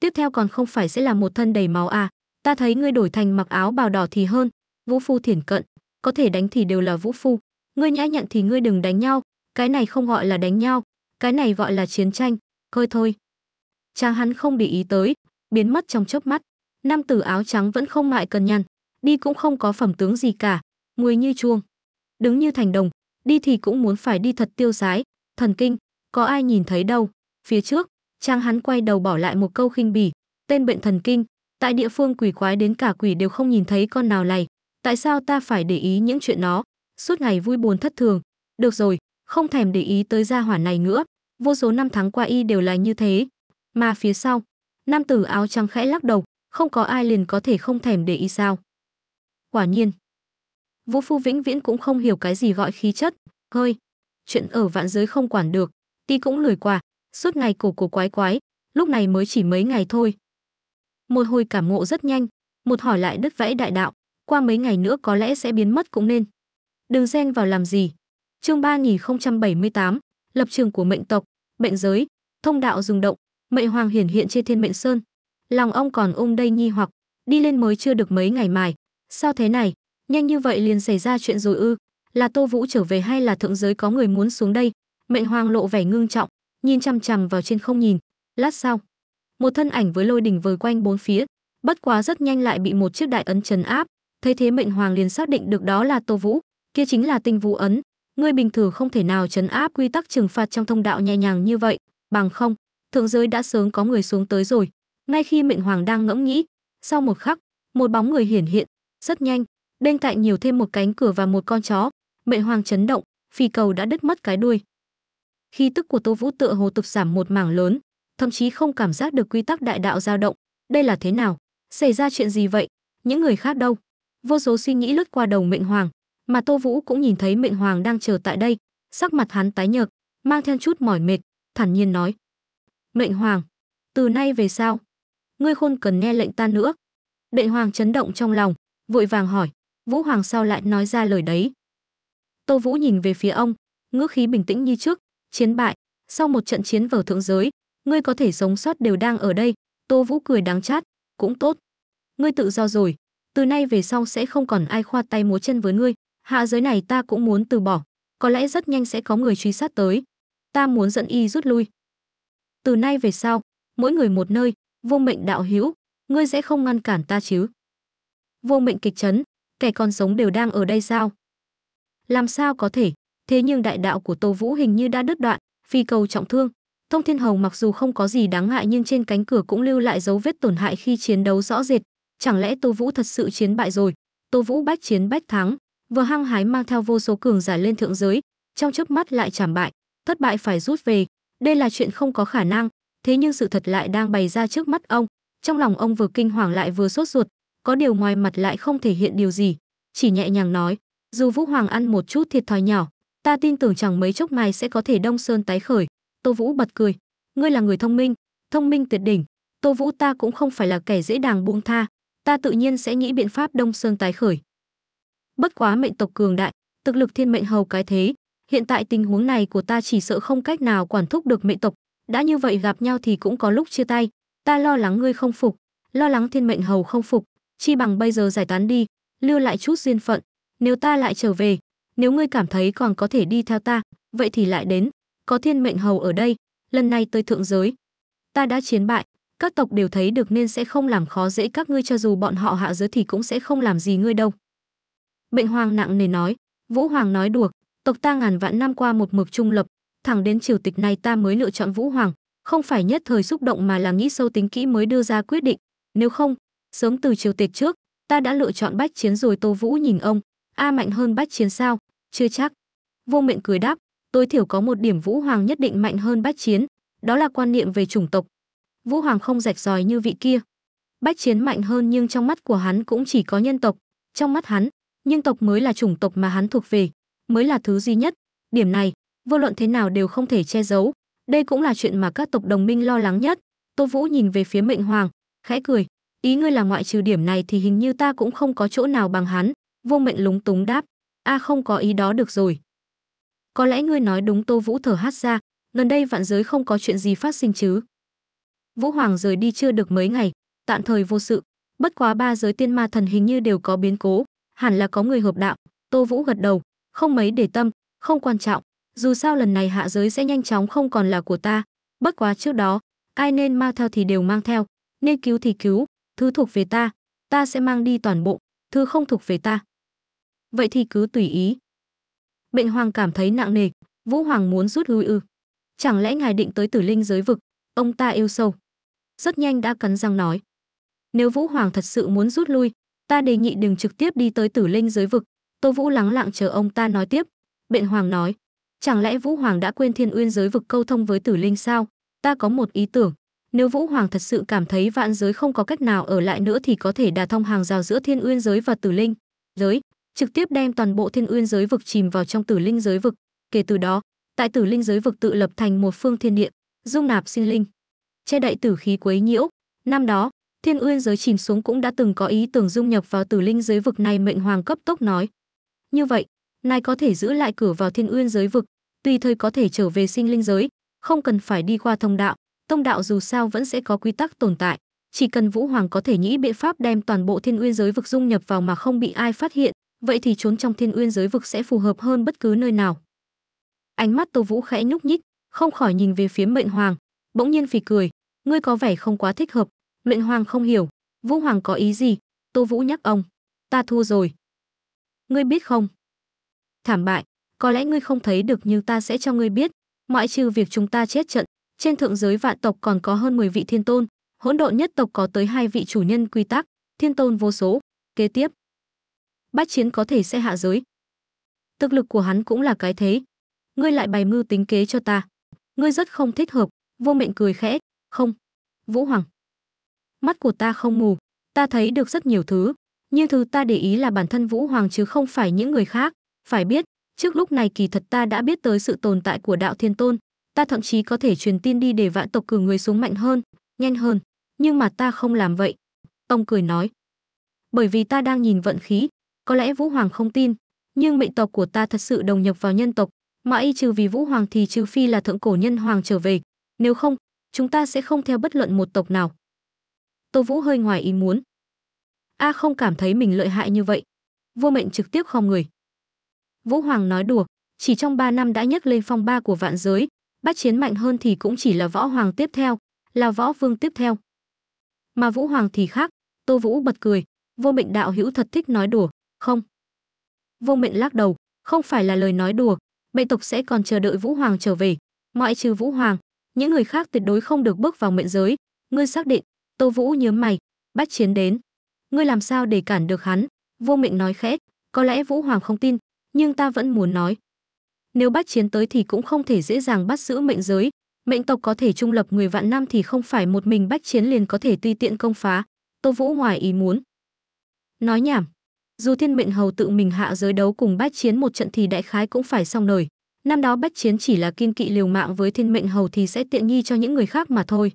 Tiếp theo còn không phải sẽ là một thân đầy máu à, ta thấy ngươi đổi thành mặc áo bào đỏ thì hơn, vũ phu thiển cận có thể đánh thì đều là vũ phu ngươi nhã nhặn thì ngươi đừng đánh nhau cái này không gọi là đánh nhau cái này gọi là chiến tranh Coi thôi chàng hắn không để ý tới biến mất trong chớp mắt nam tử áo trắng vẫn không mại cần nhằn đi cũng không có phẩm tướng gì cả mùi như chuông đứng như thành đồng đi thì cũng muốn phải đi thật tiêu sái thần kinh có ai nhìn thấy đâu phía trước chàng hắn quay đầu bỏ lại một câu khinh bỉ tên bệnh thần kinh tại địa phương quỷ quái đến cả quỷ đều không nhìn thấy con nào này tại sao ta phải để ý những chuyện nó, suốt ngày vui buồn thất thường. Được rồi, không thèm để ý tới gia hỏa này nữa, vô số năm tháng qua y đều là như thế. Mà phía sau, nam tử áo trắng khẽ lắc đầu, không có ai liền có thể không thèm để ý sao. Quả nhiên, Vũ Phu vĩnh viễn cũng không hiểu cái gì gọi khí chất, hơi. Chuyện ở vạn giới không quản được, ti cũng lười quả, suốt ngày cổ cổ quái quái, lúc này mới chỉ mấy ngày thôi. Một hồi cảm ngộ rất nhanh, một hỏi lại đứt vẽ đại đạo, qua mấy ngày nữa có lẽ sẽ biến mất cũng nên. Đừng xen vào làm gì. Chương 3078, lập trường của mệnh tộc, mệnh giới, thông đạo rung động, mệnh hoàng hiển hiện trên thiên mệnh sơn. Lòng ông còn ôm um đây nghi hoặc, đi lên mới chưa được mấy ngày mài, sao thế này, nhanh như vậy liền xảy ra chuyện rồi ư? Là Tô Vũ trở về hay là thượng giới có người muốn xuống đây? Mệnh hoàng lộ vẻ ngưng trọng, nhìn chằm chằm vào trên không nhìn. Lát sau, một thân ảnh với lôi đỉnh vời quanh bốn phía, bất quá rất nhanh lại bị một chiếc đại ấn trấn áp, thấy thế mệnh hoàng liền xác định được đó là tô vũ kia chính là tinh vũ ấn ngươi bình thường không thể nào chấn áp quy tắc trừng phạt trong thông đạo nhẹ nhàng như vậy bằng không thượng giới đã sớm có người xuống tới rồi ngay khi mệnh hoàng đang ngẫm nghĩ sau một khắc một bóng người hiển hiện rất nhanh bên cạnh nhiều thêm một cánh cửa và một con chó mệnh hoàng chấn động phi cầu đã đứt mất cái đuôi khi tức của tô vũ tựa hồ tục giảm một mảng lớn thậm chí không cảm giác được quy tắc đại đạo dao động đây là thế nào xảy ra chuyện gì vậy những người khác đâu vô số suy nghĩ lướt qua đầu mệnh hoàng mà tô vũ cũng nhìn thấy mệnh hoàng đang chờ tại đây sắc mặt hắn tái nhợt mang theo chút mỏi mệt thản nhiên nói mệnh hoàng từ nay về sau ngươi khôn cần nghe lệnh ta nữa đệ hoàng chấn động trong lòng vội vàng hỏi vũ hoàng sao lại nói ra lời đấy tô vũ nhìn về phía ông ngữ khí bình tĩnh như trước chiến bại sau một trận chiến vào thượng giới ngươi có thể sống sót đều đang ở đây tô vũ cười đáng chát cũng tốt ngươi tự do rồi từ nay về sau sẽ không còn ai khoa tay múa chân với ngươi, hạ giới này ta cũng muốn từ bỏ, có lẽ rất nhanh sẽ có người truy sát tới. Ta muốn dẫn y rút lui. Từ nay về sau, mỗi người một nơi, vô mệnh đạo hữu, ngươi sẽ không ngăn cản ta chứ? Vô mệnh kịch chấn, kẻ còn sống đều đang ở đây sao? Làm sao có thể? Thế nhưng đại đạo của Tô Vũ hình như đã đứt đoạn, phi cầu trọng thương. Thông Thiên Hồng mặc dù không có gì đáng ngại nhưng trên cánh cửa cũng lưu lại dấu vết tổn hại khi chiến đấu rõ rệt, chẳng lẽ Tô Vũ thật sự chiến bại rồi? Tô Vũ bách chiến bách thắng, vừa hăng hái mang theo vô số cường giả lên thượng giới, trong chớp mắt lại chảm bại, thất bại phải rút về, đây là chuyện không có khả năng, thế nhưng sự thật lại đang bày ra trước mắt ông, trong lòng ông vừa kinh hoàng lại vừa sốt ruột, có điều ngoài mặt lại không thể hiện điều gì, chỉ nhẹ nhàng nói, dù Vũ Hoàng ăn một chút thiệt thòi nhỏ, ta tin tưởng chẳng mấy chốc mai sẽ có thể đông sơn tái khởi. Tô Vũ bật cười, ngươi là người thông minh, thông minh tuyệt đỉnh, Tô Vũ ta cũng không phải là kẻ dễ dàng buông tha, ta tự nhiên sẽ nghĩ biện pháp Đông Sơn tái khởi. Bất quá mệnh tộc cường đại, thực lực thiên mệnh hầu cái thế, hiện tại tình huống này của ta chỉ sợ không cách nào quản thúc được mệnh tộc, đã như vậy gặp nhau thì cũng có lúc chia tay, ta lo lắng ngươi không phục, lo lắng thiên mệnh hầu không phục, chi bằng bây giờ giải tán đi, lưu lại chút duyên phận, nếu ta lại trở về, nếu ngươi cảm thấy còn có thể đi theo ta, vậy thì lại đến, có thiên mệnh hầu ở đây, lần này tới thượng giới, ta đã chiến bại, các tộc đều thấy được nên sẽ không làm khó dễ các ngươi cho dù bọn họ hạ giới thì cũng sẽ không làm gì ngươi đâu. Bệnh hoàng nặng nề nói, Vũ Hoàng nói đùa, tộc ta ngàn vạn năm qua một mực trung lập, thẳng đến triều tịch này ta mới lựa chọn Vũ Hoàng, không phải nhất thời xúc động mà là nghĩ sâu tính kỹ mới đưa ra quyết định, nếu không, sớm từ triều tịch trước, ta đã lựa chọn bách chiến rồi Tô Vũ nhìn ông, a mạnh hơn bách chiến sao, chưa chắc. Vô miệng cười đáp, tối thiểu có một điểm Vũ Hoàng nhất định mạnh hơn bách chiến, đó là quan niệm về chủng tộc, Vũ Hoàng không rạch ròi như vị kia. Bách Chiến mạnh hơn nhưng trong mắt của hắn cũng chỉ có nhân tộc, trong mắt hắn, nhân tộc mới là chủng tộc mà hắn thuộc về, mới là thứ duy nhất. Điểm này, vô luận thế nào đều không thể che giấu, đây cũng là chuyện mà các tộc đồng minh lo lắng nhất. Tô Vũ nhìn về phía Mệnh Hoàng, khẽ cười, ý ngươi là ngoại trừ điểm này thì hình như ta cũng không có chỗ nào bằng hắn, Vô Mệnh lúng túng đáp, a à, không có ý đó được rồi. Có lẽ ngươi nói đúng Tô Vũ thở hát ra, gần đây vạn giới không có chuyện gì phát sinh chứ? Vũ Hoàng rời đi chưa được mấy ngày, tạm thời vô sự. Bất quá ba giới tiên ma thần hình như đều có biến cố, hẳn là có người hợp đạo. Tô Vũ gật đầu, không mấy để tâm, không quan trọng. Dù sao lần này hạ giới sẽ nhanh chóng không còn là của ta. Bất quá trước đó, ai nên mang theo thì đều mang theo, nên cứu thì cứu, thứ thuộc về ta, ta sẽ mang đi toàn bộ, thứ không thuộc về ta. Vậy thì cứ tùy ý. Bệnh Hoàng cảm thấy nặng nề, Vũ Hoàng muốn rút lui ư. Chẳng lẽ ngài định tới tử linh giới vực, ông ta yêu sâu rất nhanh đã cắn răng nói. Nếu Vũ Hoàng thật sự muốn rút lui, ta đề nghị đừng trực tiếp đi tới tử linh giới vực. Tô Vũ lắng lặng chờ ông ta nói tiếp. Biện Hoàng nói, chẳng lẽ Vũ Hoàng đã quên thiên uyên giới vực câu thông với tử linh sao? Ta có một ý tưởng, nếu Vũ Hoàng thật sự cảm thấy vạn giới không có cách nào ở lại nữa thì có thể đà thông hàng rào giữa thiên uyên giới và tử linh giới, trực tiếp đem toàn bộ thiên uyên giới vực chìm vào trong tử linh giới vực. Kể từ đó, tại tử linh giới vực tự lập thành một phương thiên địa, dung nạp sinh linh che đậy tử khí quấy nhiễu. Năm đó, Thiên Uyên giới chìm xuống cũng đã từng có ý tưởng dung nhập vào tử linh giới vực này mệnh hoàng cấp tốc nói. Như vậy, nay có thể giữ lại cửa vào Thiên Uyên giới vực, tùy thời có thể trở về sinh linh giới, không cần phải đi qua thông đạo, thông đạo dù sao vẫn sẽ có quy tắc tồn tại, chỉ cần Vũ Hoàng có thể nghĩ biện pháp đem toàn bộ Thiên Uyên giới vực dung nhập vào mà không bị ai phát hiện, vậy thì trốn trong Thiên Uyên giới vực sẽ phù hợp hơn bất cứ nơi nào. Ánh mắt Tô Vũ khẽ nhúc nhích, không khỏi nhìn về phía Mệnh Hoàng, bỗng nhiên phì cười, ngươi có vẻ không quá thích hợp luyện hoàng không hiểu vũ hoàng có ý gì tô vũ nhắc ông ta thua rồi ngươi biết không thảm bại có lẽ ngươi không thấy được nhưng ta sẽ cho ngươi biết ngoại trừ việc chúng ta chết trận trên thượng giới vạn tộc còn có hơn 10 vị thiên tôn hỗn độn nhất tộc có tới hai vị chủ nhân quy tắc thiên tôn vô số kế tiếp bát chiến có thể sẽ hạ giới thực lực của hắn cũng là cái thế ngươi lại bày mưu tính kế cho ta ngươi rất không thích hợp vô mệnh cười khẽ không. Vũ Hoàng. Mắt của ta không mù, ta thấy được rất nhiều thứ, nhưng thứ ta để ý là bản thân Vũ Hoàng chứ không phải những người khác. Phải biết, trước lúc này kỳ thật ta đã biết tới sự tồn tại của đạo thiên tôn, ta thậm chí có thể truyền tin đi để vạn tộc cử người xuống mạnh hơn, nhanh hơn, nhưng mà ta không làm vậy. Tông cười nói. Bởi vì ta đang nhìn vận khí, có lẽ Vũ Hoàng không tin, nhưng mệnh tộc của ta thật sự đồng nhập vào nhân tộc, mà y trừ vì Vũ Hoàng thì trừ phi là thượng cổ nhân hoàng trở về, nếu không, chúng ta sẽ không theo bất luận một tộc nào. Tô Vũ hơi ngoài ý muốn. A không cảm thấy mình lợi hại như vậy. Vua mệnh trực tiếp không người. Vũ Hoàng nói đùa, chỉ trong 3 năm đã nhấc lên phong ba của vạn giới, bắt chiến mạnh hơn thì cũng chỉ là võ hoàng tiếp theo, là võ vương tiếp theo. Mà Vũ Hoàng thì khác, Tô Vũ bật cười, vô mệnh đạo hữu thật thích nói đùa, không. Vô mệnh lắc đầu, không phải là lời nói đùa, bệ tộc sẽ còn chờ đợi Vũ Hoàng trở về, ngoại trừ Vũ Hoàng, những người khác tuyệt đối không được bước vào mệnh giới ngươi xác định tô vũ nhớm mày Bách chiến đến ngươi làm sao để cản được hắn vô mệnh nói khẽ có lẽ vũ hoàng không tin nhưng ta vẫn muốn nói nếu Bách chiến tới thì cũng không thể dễ dàng bắt giữ mệnh giới mệnh tộc có thể trung lập người vạn năm thì không phải một mình bách chiến liền có thể tùy tiện công phá tô vũ ngoài ý muốn nói nhảm dù thiên mệnh hầu tự mình hạ giới đấu cùng bách chiến một trận thì đại khái cũng phải xong đời Năm đó bách chiến chỉ là kiên kỵ liều mạng với thiên mệnh hầu thì sẽ tiện nghi cho những người khác mà thôi.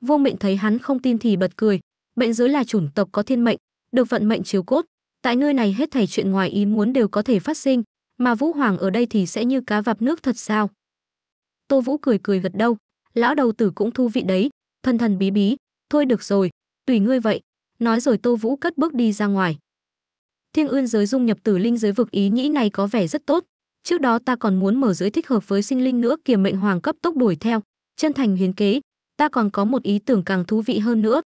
Vô mệnh thấy hắn không tin thì bật cười, bệnh giới là chủng tộc có thiên mệnh, được vận mệnh chiếu cốt. Tại nơi này hết thảy chuyện ngoài ý muốn đều có thể phát sinh, mà Vũ Hoàng ở đây thì sẽ như cá vạp nước thật sao? Tô Vũ cười cười gật đầu, lão đầu tử cũng thu vị đấy, thần thần bí bí, thôi được rồi, tùy ngươi vậy. Nói rồi Tô Vũ cất bước đi ra ngoài. Thiên Ươn giới dung nhập tử linh giới vực ý nghĩ này có vẻ rất tốt, trước đó ta còn muốn mở giới thích hợp với sinh linh nữa kìa mệnh hoàng cấp tốc đuổi theo chân thành hiến kế ta còn có một ý tưởng càng thú vị hơn nữa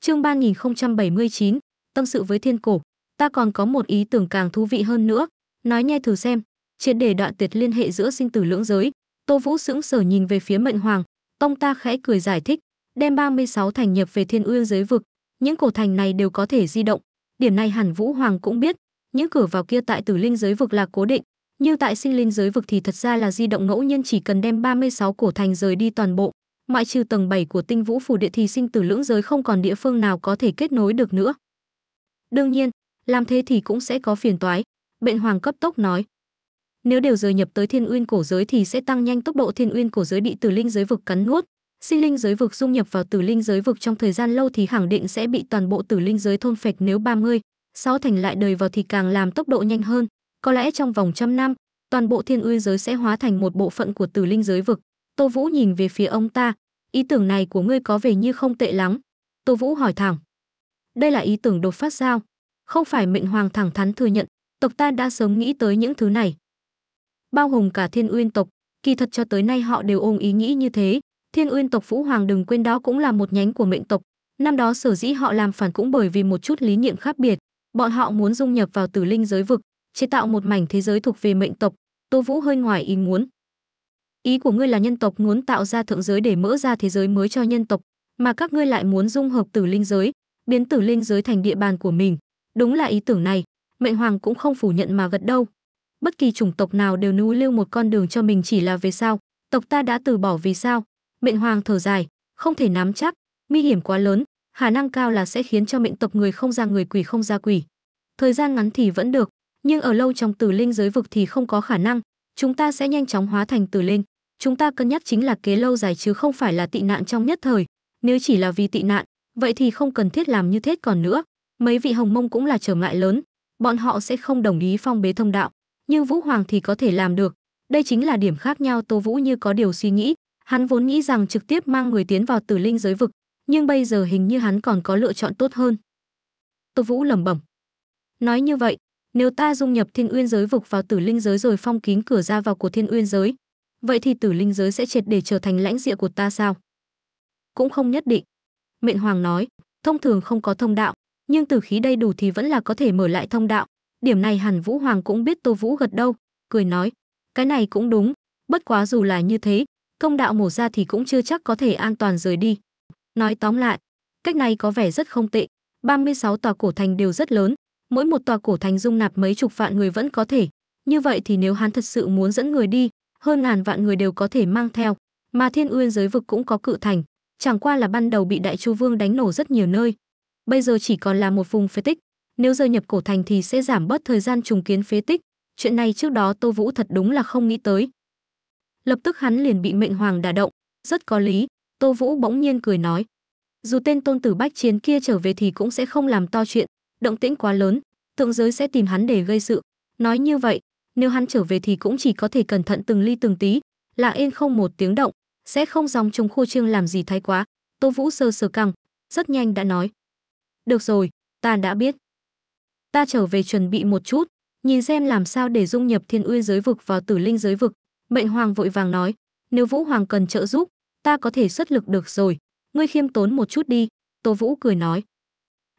chương 3079 tâm sự với thiên cổ ta còn có một ý tưởng càng thú vị hơn nữa nói nghe thử xem triệt để đoạn tuyệt liên hệ giữa sinh tử lưỡng giới tô vũ sững sờ nhìn về phía mệnh hoàng tông ta khẽ cười giải thích đem 36 thành nhập về thiên uyên giới vực những cổ thành này đều có thể di động điểm này hẳn vũ hoàng cũng biết những cửa vào kia tại tử linh giới vực là cố định, nhưng tại sinh linh giới vực thì thật ra là di động ngẫu nhiên chỉ cần đem 36 cổ thành rời đi toàn bộ, ngoại trừ tầng 7 của Tinh Vũ Phù Địa thì sinh tử lưỡng giới không còn địa phương nào có thể kết nối được nữa. Đương nhiên, làm thế thì cũng sẽ có phiền toái, Bện Hoàng cấp tốc nói. Nếu đều rời nhập tới Thiên Uyên cổ giới thì sẽ tăng nhanh tốc độ Thiên Uyên cổ giới bị Tử Linh giới vực cắn nuốt, sinh linh giới vực dung nhập vào Tử Linh giới vực trong thời gian lâu thì khẳng định sẽ bị toàn bộ Tử Linh giới thôn phệ nếu 30, sau thành lại đời vào thì càng làm tốc độ nhanh hơn. Có lẽ trong vòng trăm năm, toàn bộ thiên uy giới sẽ hóa thành một bộ phận của tử linh giới vực. Tô Vũ nhìn về phía ông ta, ý tưởng này của ngươi có vẻ như không tệ lắm. Tô Vũ hỏi thẳng. Đây là ý tưởng đột phát sao? Không phải mệnh hoàng thẳng thắn thừa nhận, tộc ta đã sớm nghĩ tới những thứ này. Bao hùng cả thiên uyên tộc, kỳ thật cho tới nay họ đều ôm ý nghĩ như thế. Thiên uyên tộc Vũ Hoàng đừng quên đó cũng là một nhánh của mệnh tộc. Năm đó sở dĩ họ làm phản cũng bởi vì một chút lý niệm khác biệt, Bọn họ muốn dung nhập vào tử linh giới vực, chế tạo một mảnh thế giới thuộc về mệnh tộc, Tô Vũ hơi ngoài ý muốn. Ý của ngươi là nhân tộc muốn tạo ra thượng giới để mở ra thế giới mới cho nhân tộc, mà các ngươi lại muốn dung hợp tử linh giới, biến tử linh giới thành địa bàn của mình. Đúng là ý tưởng này, Mệnh Hoàng cũng không phủ nhận mà gật đâu. Bất kỳ chủng tộc nào đều núi lưu một con đường cho mình chỉ là về sao, tộc ta đã từ bỏ vì sao? Mệnh Hoàng thở dài, không thể nắm chắc, nguy hiểm quá lớn, khả năng cao là sẽ khiến cho mệnh tộc người không ra người quỷ không ra quỷ. Thời gian ngắn thì vẫn được, nhưng ở lâu trong tử linh giới vực thì không có khả năng, chúng ta sẽ nhanh chóng hóa thành tử linh. Chúng ta cân nhắc chính là kế lâu dài chứ không phải là tị nạn trong nhất thời. Nếu chỉ là vì tị nạn, vậy thì không cần thiết làm như thế còn nữa. Mấy vị Hồng Mông cũng là trở ngại lớn, bọn họ sẽ không đồng ý phong bế thông đạo, nhưng Vũ Hoàng thì có thể làm được. Đây chính là điểm khác nhau Tô Vũ như có điều suy nghĩ, hắn vốn nghĩ rằng trực tiếp mang người tiến vào tử linh giới vực nhưng bây giờ hình như hắn còn có lựa chọn tốt hơn. Tô Vũ lẩm bẩm. Nói như vậy, nếu ta dung nhập thiên uyên giới vực vào tử linh giới rồi phong kín cửa ra vào của thiên uyên giới, vậy thì tử linh giới sẽ triệt để trở thành lãnh địa của ta sao? Cũng không nhất định. Mện Hoàng nói, thông thường không có thông đạo, nhưng tử khí đầy đủ thì vẫn là có thể mở lại thông đạo. Điểm này hẳn Vũ Hoàng cũng biết Tô Vũ gật đâu, cười nói, cái này cũng đúng, bất quá dù là như thế, công đạo mổ ra thì cũng chưa chắc có thể an toàn rời đi. Nói tóm lại, cách này có vẻ rất không tệ. 36 tòa cổ thành đều rất lớn, mỗi một tòa cổ thành dung nạp mấy chục vạn người vẫn có thể. Như vậy thì nếu hắn thật sự muốn dẫn người đi, hơn ngàn vạn người đều có thể mang theo, mà Thiên Uyên giới vực cũng có cự thành, chẳng qua là ban đầu bị Đại Chu Vương đánh nổ rất nhiều nơi. Bây giờ chỉ còn là một vùng phế tích, nếu giờ nhập cổ thành thì sẽ giảm bớt thời gian trùng kiến phế tích, chuyện này trước đó Tô Vũ thật đúng là không nghĩ tới. Lập tức hắn liền bị mệnh hoàng đả động, rất có lý, Tô Vũ bỗng nhiên cười nói, dù tên tôn tử bách chiến kia trở về thì cũng sẽ không làm to chuyện, động tĩnh quá lớn, thượng giới sẽ tìm hắn để gây sự. Nói như vậy, nếu hắn trở về thì cũng chỉ có thể cẩn thận từng ly từng tí, là yên không một tiếng động, sẽ không dòng trong khu trương làm gì thái quá. Tô Vũ sơ sờ căng, rất nhanh đã nói. Được rồi, ta đã biết. Ta trở về chuẩn bị một chút, nhìn xem làm sao để dung nhập thiên uy giới vực vào tử linh giới vực. Mệnh Hoàng vội vàng nói, nếu Vũ Hoàng cần trợ giúp, ta có thể xuất lực được rồi, ngươi khiêm tốn một chút đi, Tô Vũ cười nói.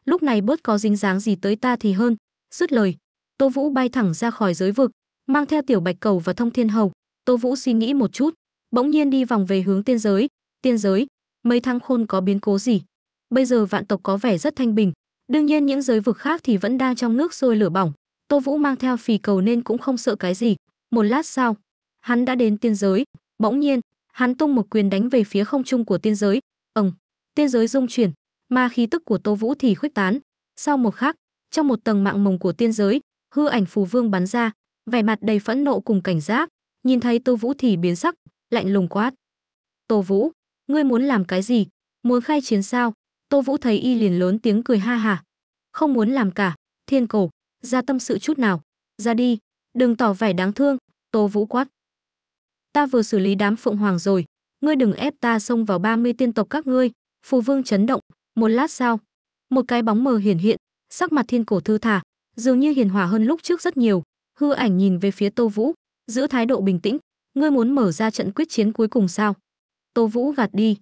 Lúc này bớt có dính dáng gì tới ta thì hơn, dứt lời, Tô Vũ bay thẳng ra khỏi giới vực, mang theo tiểu bạch cầu và thông thiên hầu, Tô Vũ suy nghĩ một chút, bỗng nhiên đi vòng về hướng tiên giới, tiên giới, mấy thăng khôn có biến cố gì? Bây giờ vạn tộc có vẻ rất thanh bình, đương nhiên những giới vực khác thì vẫn đang trong nước sôi lửa bỏng, Tô Vũ mang theo phì cầu nên cũng không sợ cái gì. Một lát sau, hắn đã đến tiên giới, bỗng nhiên, hắn tung một quyền đánh về phía không trung của tiên giới ồng tiên giới dung chuyển ma khí tức của tô vũ thì khuếch tán sau một khắc trong một tầng mạng mồng của tiên giới hư ảnh phù vương bắn ra vẻ mặt đầy phẫn nộ cùng cảnh giác nhìn thấy tô vũ thì biến sắc lạnh lùng quát tô vũ ngươi muốn làm cái gì muốn khai chiến sao tô vũ thấy y liền lớn tiếng cười ha hả không muốn làm cả thiên cổ ra tâm sự chút nào ra đi đừng tỏ vẻ đáng thương tô vũ quát ta vừa xử lý đám phượng hoàng rồi, ngươi đừng ép ta xông vào 30 tiên tộc các ngươi." Phù Vương chấn động, một lát sau, một cái bóng mờ hiển hiện, sắc mặt Thiên Cổ thư thả, dường như hiền hòa hơn lúc trước rất nhiều. Hư ảnh nhìn về phía Tô Vũ, giữ thái độ bình tĩnh, "Ngươi muốn mở ra trận quyết chiến cuối cùng sao?" Tô Vũ gạt đi,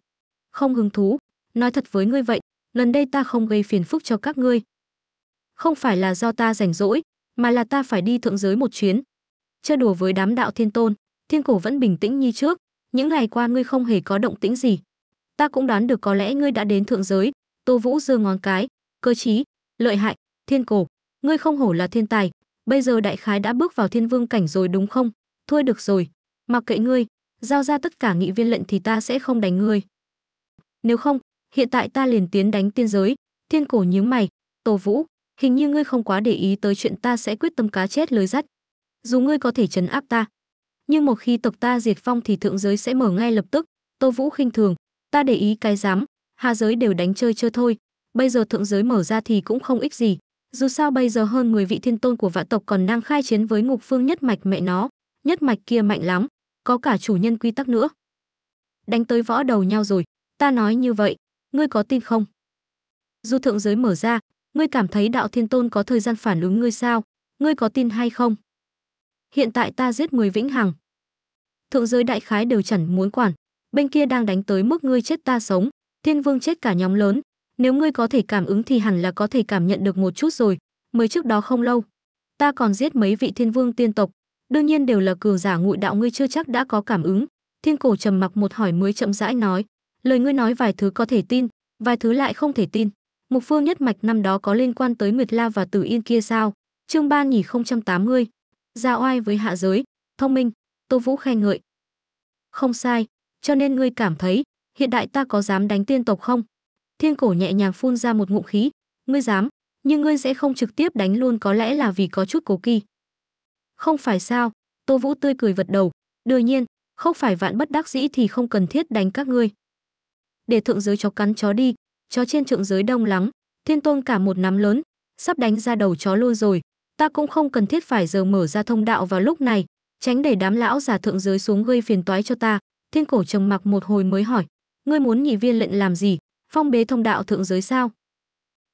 "Không hứng thú, nói thật với ngươi vậy, lần đây ta không gây phiền phức cho các ngươi. Không phải là do ta rảnh rỗi, mà là ta phải đi thượng giới một chuyến. Chơi đùa với đám đạo thiên tôn, Thiên Cổ vẫn bình tĩnh như trước, những ngày qua ngươi không hề có động tĩnh gì. Ta cũng đoán được có lẽ ngươi đã đến thượng giới. Tô Vũ giơ ngón cái, cơ trí, lợi hại, Thiên Cổ, ngươi không hổ là thiên tài, bây giờ đại khái đã bước vào thiên vương cảnh rồi đúng không? Thôi được rồi, mặc kệ ngươi, giao ra tất cả nghị viên lệnh thì ta sẽ không đánh ngươi. Nếu không, hiện tại ta liền tiến đánh tiên giới. Thiên Cổ nhíu mày, Tô Vũ, hình như ngươi không quá để ý tới chuyện ta sẽ quyết tâm cá chết lưới rắt. Dù ngươi có thể trấn áp ta, nhưng một khi tộc ta diệt phong thì thượng giới sẽ mở ngay lập tức tô vũ khinh thường ta để ý cái dám hạ giới đều đánh chơi chơi thôi bây giờ thượng giới mở ra thì cũng không ích gì dù sao bây giờ hơn 10 vị thiên tôn của vạn tộc còn đang khai chiến với ngục phương nhất mạch mẹ nó nhất mạch kia mạnh lắm có cả chủ nhân quy tắc nữa đánh tới võ đầu nhau rồi ta nói như vậy ngươi có tin không dù thượng giới mở ra ngươi cảm thấy đạo thiên tôn có thời gian phản ứng ngươi sao ngươi có tin hay không hiện tại ta giết người vĩnh hằng thượng giới đại khái đều chẳng muốn quản bên kia đang đánh tới mức ngươi chết ta sống thiên vương chết cả nhóm lớn nếu ngươi có thể cảm ứng thì hẳn là có thể cảm nhận được một chút rồi mới trước đó không lâu ta còn giết mấy vị thiên vương tiên tộc đương nhiên đều là cường giả ngụy đạo ngươi chưa chắc đã có cảm ứng thiên cổ trầm mặc một hỏi mới chậm rãi nói lời ngươi nói vài thứ có thể tin vài thứ lại không thể tin mục phương nhất mạch năm đó có liên quan tới nguyệt la và tử yên kia sao chương ba nghìn không trăm tám mươi ra oai với hạ giới, thông minh, Tô Vũ khen ngợi. Không sai, cho nên ngươi cảm thấy, hiện đại ta có dám đánh tiên tộc không? Thiên cổ nhẹ nhàng phun ra một ngụm khí, ngươi dám, nhưng ngươi sẽ không trực tiếp đánh luôn có lẽ là vì có chút cố kỳ. Không phải sao, Tô Vũ tươi cười vật đầu, đương nhiên, không phải vạn bất đắc dĩ thì không cần thiết đánh các ngươi. Để thượng giới chó cắn chó đi, chó trên thượng giới đông lắm, thiên tôn cả một nắm lớn, sắp đánh ra đầu chó luôn rồi, ta cũng không cần thiết phải giờ mở ra thông đạo vào lúc này tránh để đám lão già thượng giới xuống gây phiền toái cho ta thiên cổ trầm mặc một hồi mới hỏi ngươi muốn nhị viên lệnh làm gì phong bế thông đạo thượng giới sao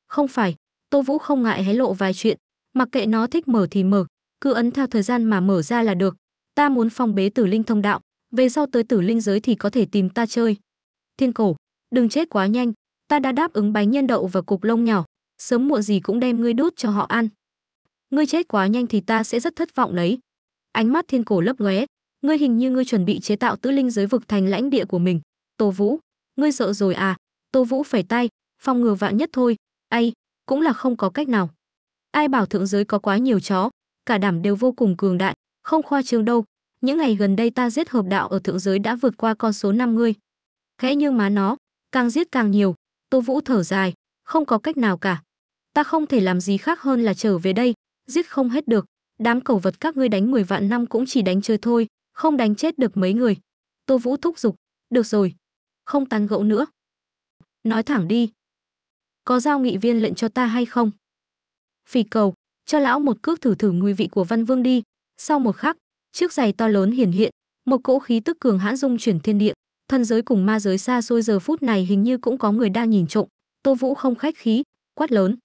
không phải tô vũ không ngại hé lộ vài chuyện mặc kệ nó thích mở thì mở cứ ấn theo thời gian mà mở ra là được ta muốn phong bế tử linh thông đạo về sau tới tử linh giới thì có thể tìm ta chơi thiên cổ đừng chết quá nhanh ta đã đáp ứng bánh nhân đậu và cục lông nhỏ sớm muộn gì cũng đem ngươi đút cho họ ăn ngươi chết quá nhanh thì ta sẽ rất thất vọng đấy. Ánh mắt thiên cổ lấp lóe, ngươi hình như ngươi chuẩn bị chế tạo tứ linh giới vực thành lãnh địa của mình. Tô Vũ, ngươi sợ rồi à? Tô Vũ phải tay, phòng ngừa vạn nhất thôi, ai, cũng là không có cách nào. Ai bảo thượng giới có quá nhiều chó, cả đảm đều vô cùng cường đại, không khoa trương đâu. Những ngày gần đây ta giết hợp đạo ở thượng giới đã vượt qua con số năm 50. Khẽ nhưng má nó, càng giết càng nhiều, Tô Vũ thở dài, không có cách nào cả. Ta không thể làm gì khác hơn là trở về đây, giết không hết được đám cẩu vật các ngươi đánh 10 vạn năm cũng chỉ đánh chơi thôi không đánh chết được mấy người tô vũ thúc giục được rồi không tán gẫu nữa nói thẳng đi có giao nghị viên lệnh cho ta hay không phì cầu cho lão một cước thử thử nguy vị của văn vương đi sau một khắc chiếc giày to lớn hiển hiện một cỗ khí tức cường hãn dung chuyển thiên địa thân giới cùng ma giới xa xôi giờ phút này hình như cũng có người đang nhìn trộm tô vũ không khách khí quát lớn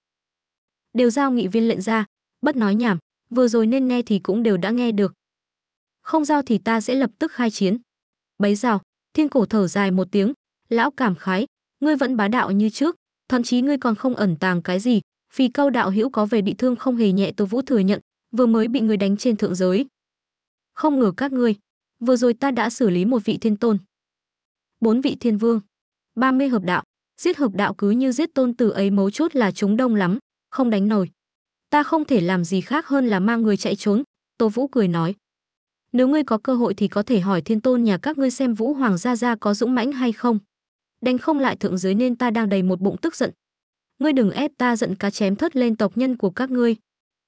đều giao nghị viên lệnh ra bất nói nhảm vừa rồi nên nghe thì cũng đều đã nghe được không giao thì ta sẽ lập tức khai chiến bấy rào thiên cổ thở dài một tiếng lão cảm khái ngươi vẫn bá đạo như trước thậm chí ngươi còn không ẩn tàng cái gì vì câu đạo hữu có về bị thương không hề nhẹ tô vũ thừa nhận vừa mới bị người đánh trên thượng giới không ngờ các ngươi vừa rồi ta đã xử lý một vị thiên tôn bốn vị thiên vương ba mươi hợp đạo giết hợp đạo cứ như giết tôn tử ấy mấu chốt là chúng đông lắm không đánh nổi ta không thể làm gì khác hơn là mang người chạy trốn tô vũ cười nói nếu ngươi có cơ hội thì có thể hỏi thiên tôn nhà các ngươi xem vũ hoàng gia gia có dũng mãnh hay không đánh không lại thượng dưới nên ta đang đầy một bụng tức giận ngươi đừng ép ta giận cá chém thất lên tộc nhân của các ngươi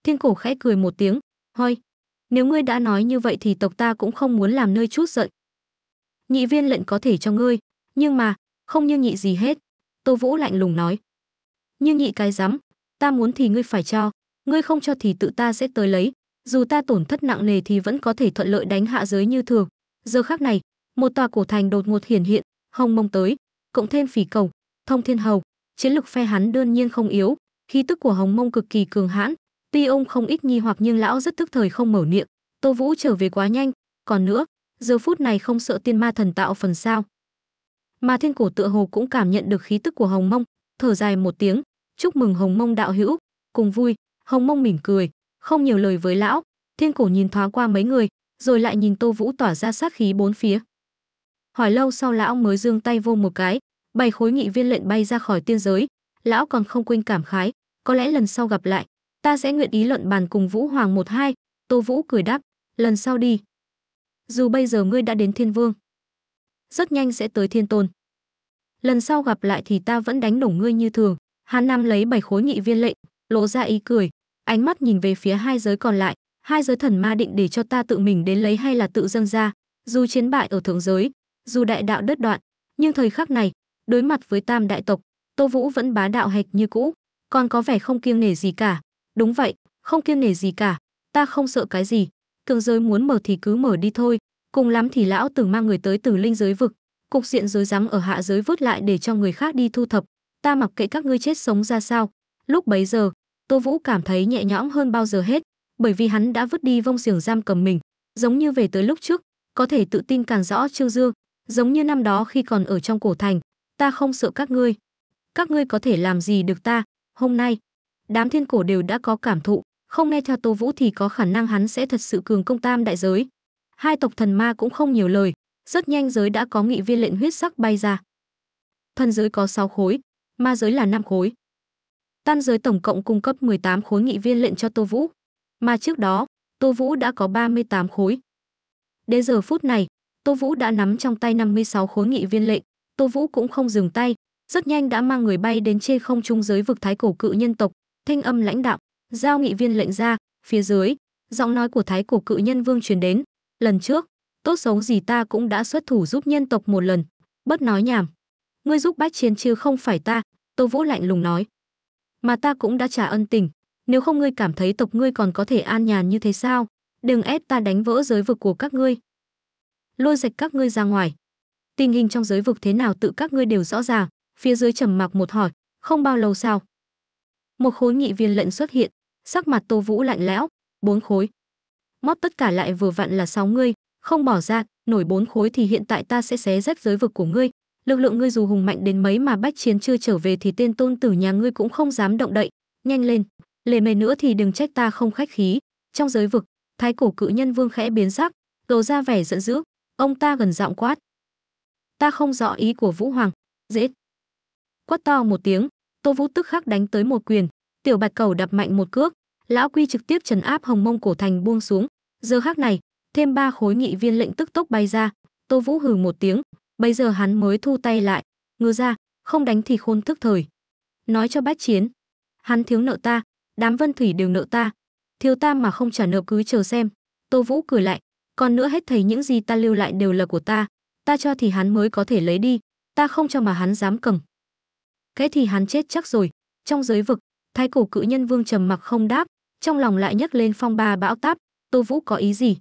thiên cổ khẽ cười một tiếng hoi nếu ngươi đã nói như vậy thì tộc ta cũng không muốn làm nơi chút giận nhị viên lệnh có thể cho ngươi nhưng mà không như nhị gì hết tô vũ lạnh lùng nói như nhị cái rắm ta muốn thì ngươi phải cho ngươi không cho thì tự ta sẽ tới lấy, dù ta tổn thất nặng nề thì vẫn có thể thuận lợi đánh hạ giới như thường. Giờ khác này, một tòa cổ thành đột ngột hiển hiện, hồng mông tới, cộng thêm phỉ cầu, thông thiên hầu, chiến lực phe hắn đơn nhiên không yếu, khí tức của hồng mông cực kỳ cường hãn, tuy ông không ít nghi hoặc nhưng lão rất tức thời không mở miệng. Tô Vũ trở về quá nhanh, còn nữa, giờ phút này không sợ tiên ma thần tạo phần sao? Mà thiên cổ tựa hồ cũng cảm nhận được khí tức của hồng mông, thở dài một tiếng, chúc mừng hồng mông đạo hữu, cùng vui. Hồng Mông mỉm cười, không nhiều lời với lão, Thiên Cổ nhìn thoáng qua mấy người, rồi lại nhìn Tô Vũ tỏa ra sát khí bốn phía. Hỏi lâu sau lão mới giương tay vô một cái, bảy khối nghị viên lệnh bay ra khỏi tiên giới, lão còn không quên cảm khái, có lẽ lần sau gặp lại, ta sẽ nguyện ý luận bàn cùng Vũ Hoàng một hai, Tô Vũ cười đáp, lần sau đi. Dù bây giờ ngươi đã đến Thiên Vương, rất nhanh sẽ tới Thiên Tôn. Lần sau gặp lại thì ta vẫn đánh đổng ngươi như thường. Hắn Nam lấy bảy khối nghị viên lệnh, lộ ra ý cười, ánh mắt nhìn về phía hai giới còn lại hai giới thần ma định để cho ta tự mình đến lấy hay là tự dâng ra dù chiến bại ở thượng giới dù đại đạo đất đoạn nhưng thời khắc này đối mặt với tam đại tộc tô vũ vẫn bá đạo hệt như cũ còn có vẻ không kiêng nể gì cả đúng vậy không kiêng nể gì cả ta không sợ cái gì cường giới muốn mở thì cứ mở đi thôi cùng lắm thì lão từng mang người tới từ linh giới vực cục diện rối rắm ở hạ giới vớt lại để cho người khác đi thu thập ta mặc kệ các ngươi chết sống ra sao lúc bấy giờ Tô Vũ cảm thấy nhẹ nhõm hơn bao giờ hết, bởi vì hắn đã vứt đi vong xiềng giam cầm mình, giống như về tới lúc trước, có thể tự tin càng rõ Trương Dương, giống như năm đó khi còn ở trong cổ thành, ta không sợ các ngươi. Các ngươi có thể làm gì được ta, hôm nay. Đám thiên cổ đều đã có cảm thụ, không nghe theo Tô Vũ thì có khả năng hắn sẽ thật sự cường công tam đại giới. Hai tộc thần ma cũng không nhiều lời, rất nhanh giới đã có nghị viên lệnh huyết sắc bay ra. Thần giới có 6 khối, ma giới là 5 khối, Tam giới tổng cộng cung cấp 18 khối nghị viên lệnh cho Tô Vũ, mà trước đó, Tô Vũ đã có 38 khối. Đến giờ phút này, Tô Vũ đã nắm trong tay 56 khối nghị viên lệnh, Tô Vũ cũng không dừng tay, rất nhanh đã mang người bay đến trên không trung giới vực thái cổ cự nhân tộc, thanh âm lãnh đạo, giao nghị viên lệnh ra, phía dưới, giọng nói của thái cổ cự nhân vương truyền đến, lần trước, tốt xấu gì ta cũng đã xuất thủ giúp nhân tộc một lần, bất nói nhảm. Ngươi giúp bách chiến chứ không phải ta, Tô Vũ lạnh lùng nói mà ta cũng đã trả ân tình nếu không ngươi cảm thấy tộc ngươi còn có thể an nhàn như thế sao đừng ép ta đánh vỡ giới vực của các ngươi lôi rạch các ngươi ra ngoài tình hình trong giới vực thế nào tự các ngươi đều rõ ràng phía dưới trầm mặc một hỏi không bao lâu sau một khối nghị viên lệnh xuất hiện sắc mặt tô vũ lạnh lẽo bốn khối mót tất cả lại vừa vặn là sáu ngươi không bỏ ra nổi bốn khối thì hiện tại ta sẽ xé rách giới vực của ngươi lực lượng ngươi dù hùng mạnh đến mấy mà bách chiến chưa trở về thì tên tôn tử nhà ngươi cũng không dám động đậy nhanh lên lề mề nữa thì đừng trách ta không khách khí trong giới vực thái cổ cự nhân vương khẽ biến sắc lộ ra vẻ giận dữ ông ta gần giọng quát ta không rõ ý của vũ hoàng dễ quát to một tiếng tô vũ tức khắc đánh tới một quyền tiểu bạch cầu đập mạnh một cước lão quy trực tiếp trấn áp hồng mông cổ thành buông xuống giờ khác này thêm ba khối nghị viên lệnh tức tốc bay ra tô vũ hừ một tiếng bây giờ hắn mới thu tay lại ngứa ra không đánh thì khôn thức thời nói cho bách chiến hắn thiếu nợ ta đám vân thủy đều nợ ta thiếu ta mà không trả nợ cứ chờ xem tô vũ cười lại còn nữa hết thầy những gì ta lưu lại đều là của ta ta cho thì hắn mới có thể lấy đi ta không cho mà hắn dám cầm cái thì hắn chết chắc rồi trong giới vực thái cổ cự nhân vương trầm mặc không đáp trong lòng lại nhấc lên phong ba bão táp tô vũ có ý gì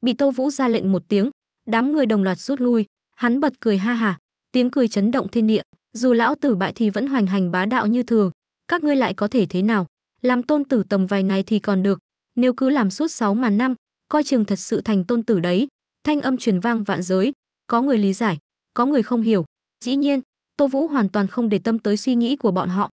bị tô vũ ra lệnh một tiếng đám người đồng loạt rút lui Hắn bật cười ha hả, tiếng cười chấn động thiên địa, dù lão tử bại thì vẫn hoành hành bá đạo như thường, các ngươi lại có thể thế nào? Làm tôn tử tầm vài ngày thì còn được, nếu cứ làm suốt sáu màn năm, coi chừng thật sự thành tôn tử đấy. Thanh âm truyền vang vạn giới, có người lý giải, có người không hiểu. Dĩ nhiên, Tô Vũ hoàn toàn không để tâm tới suy nghĩ của bọn họ,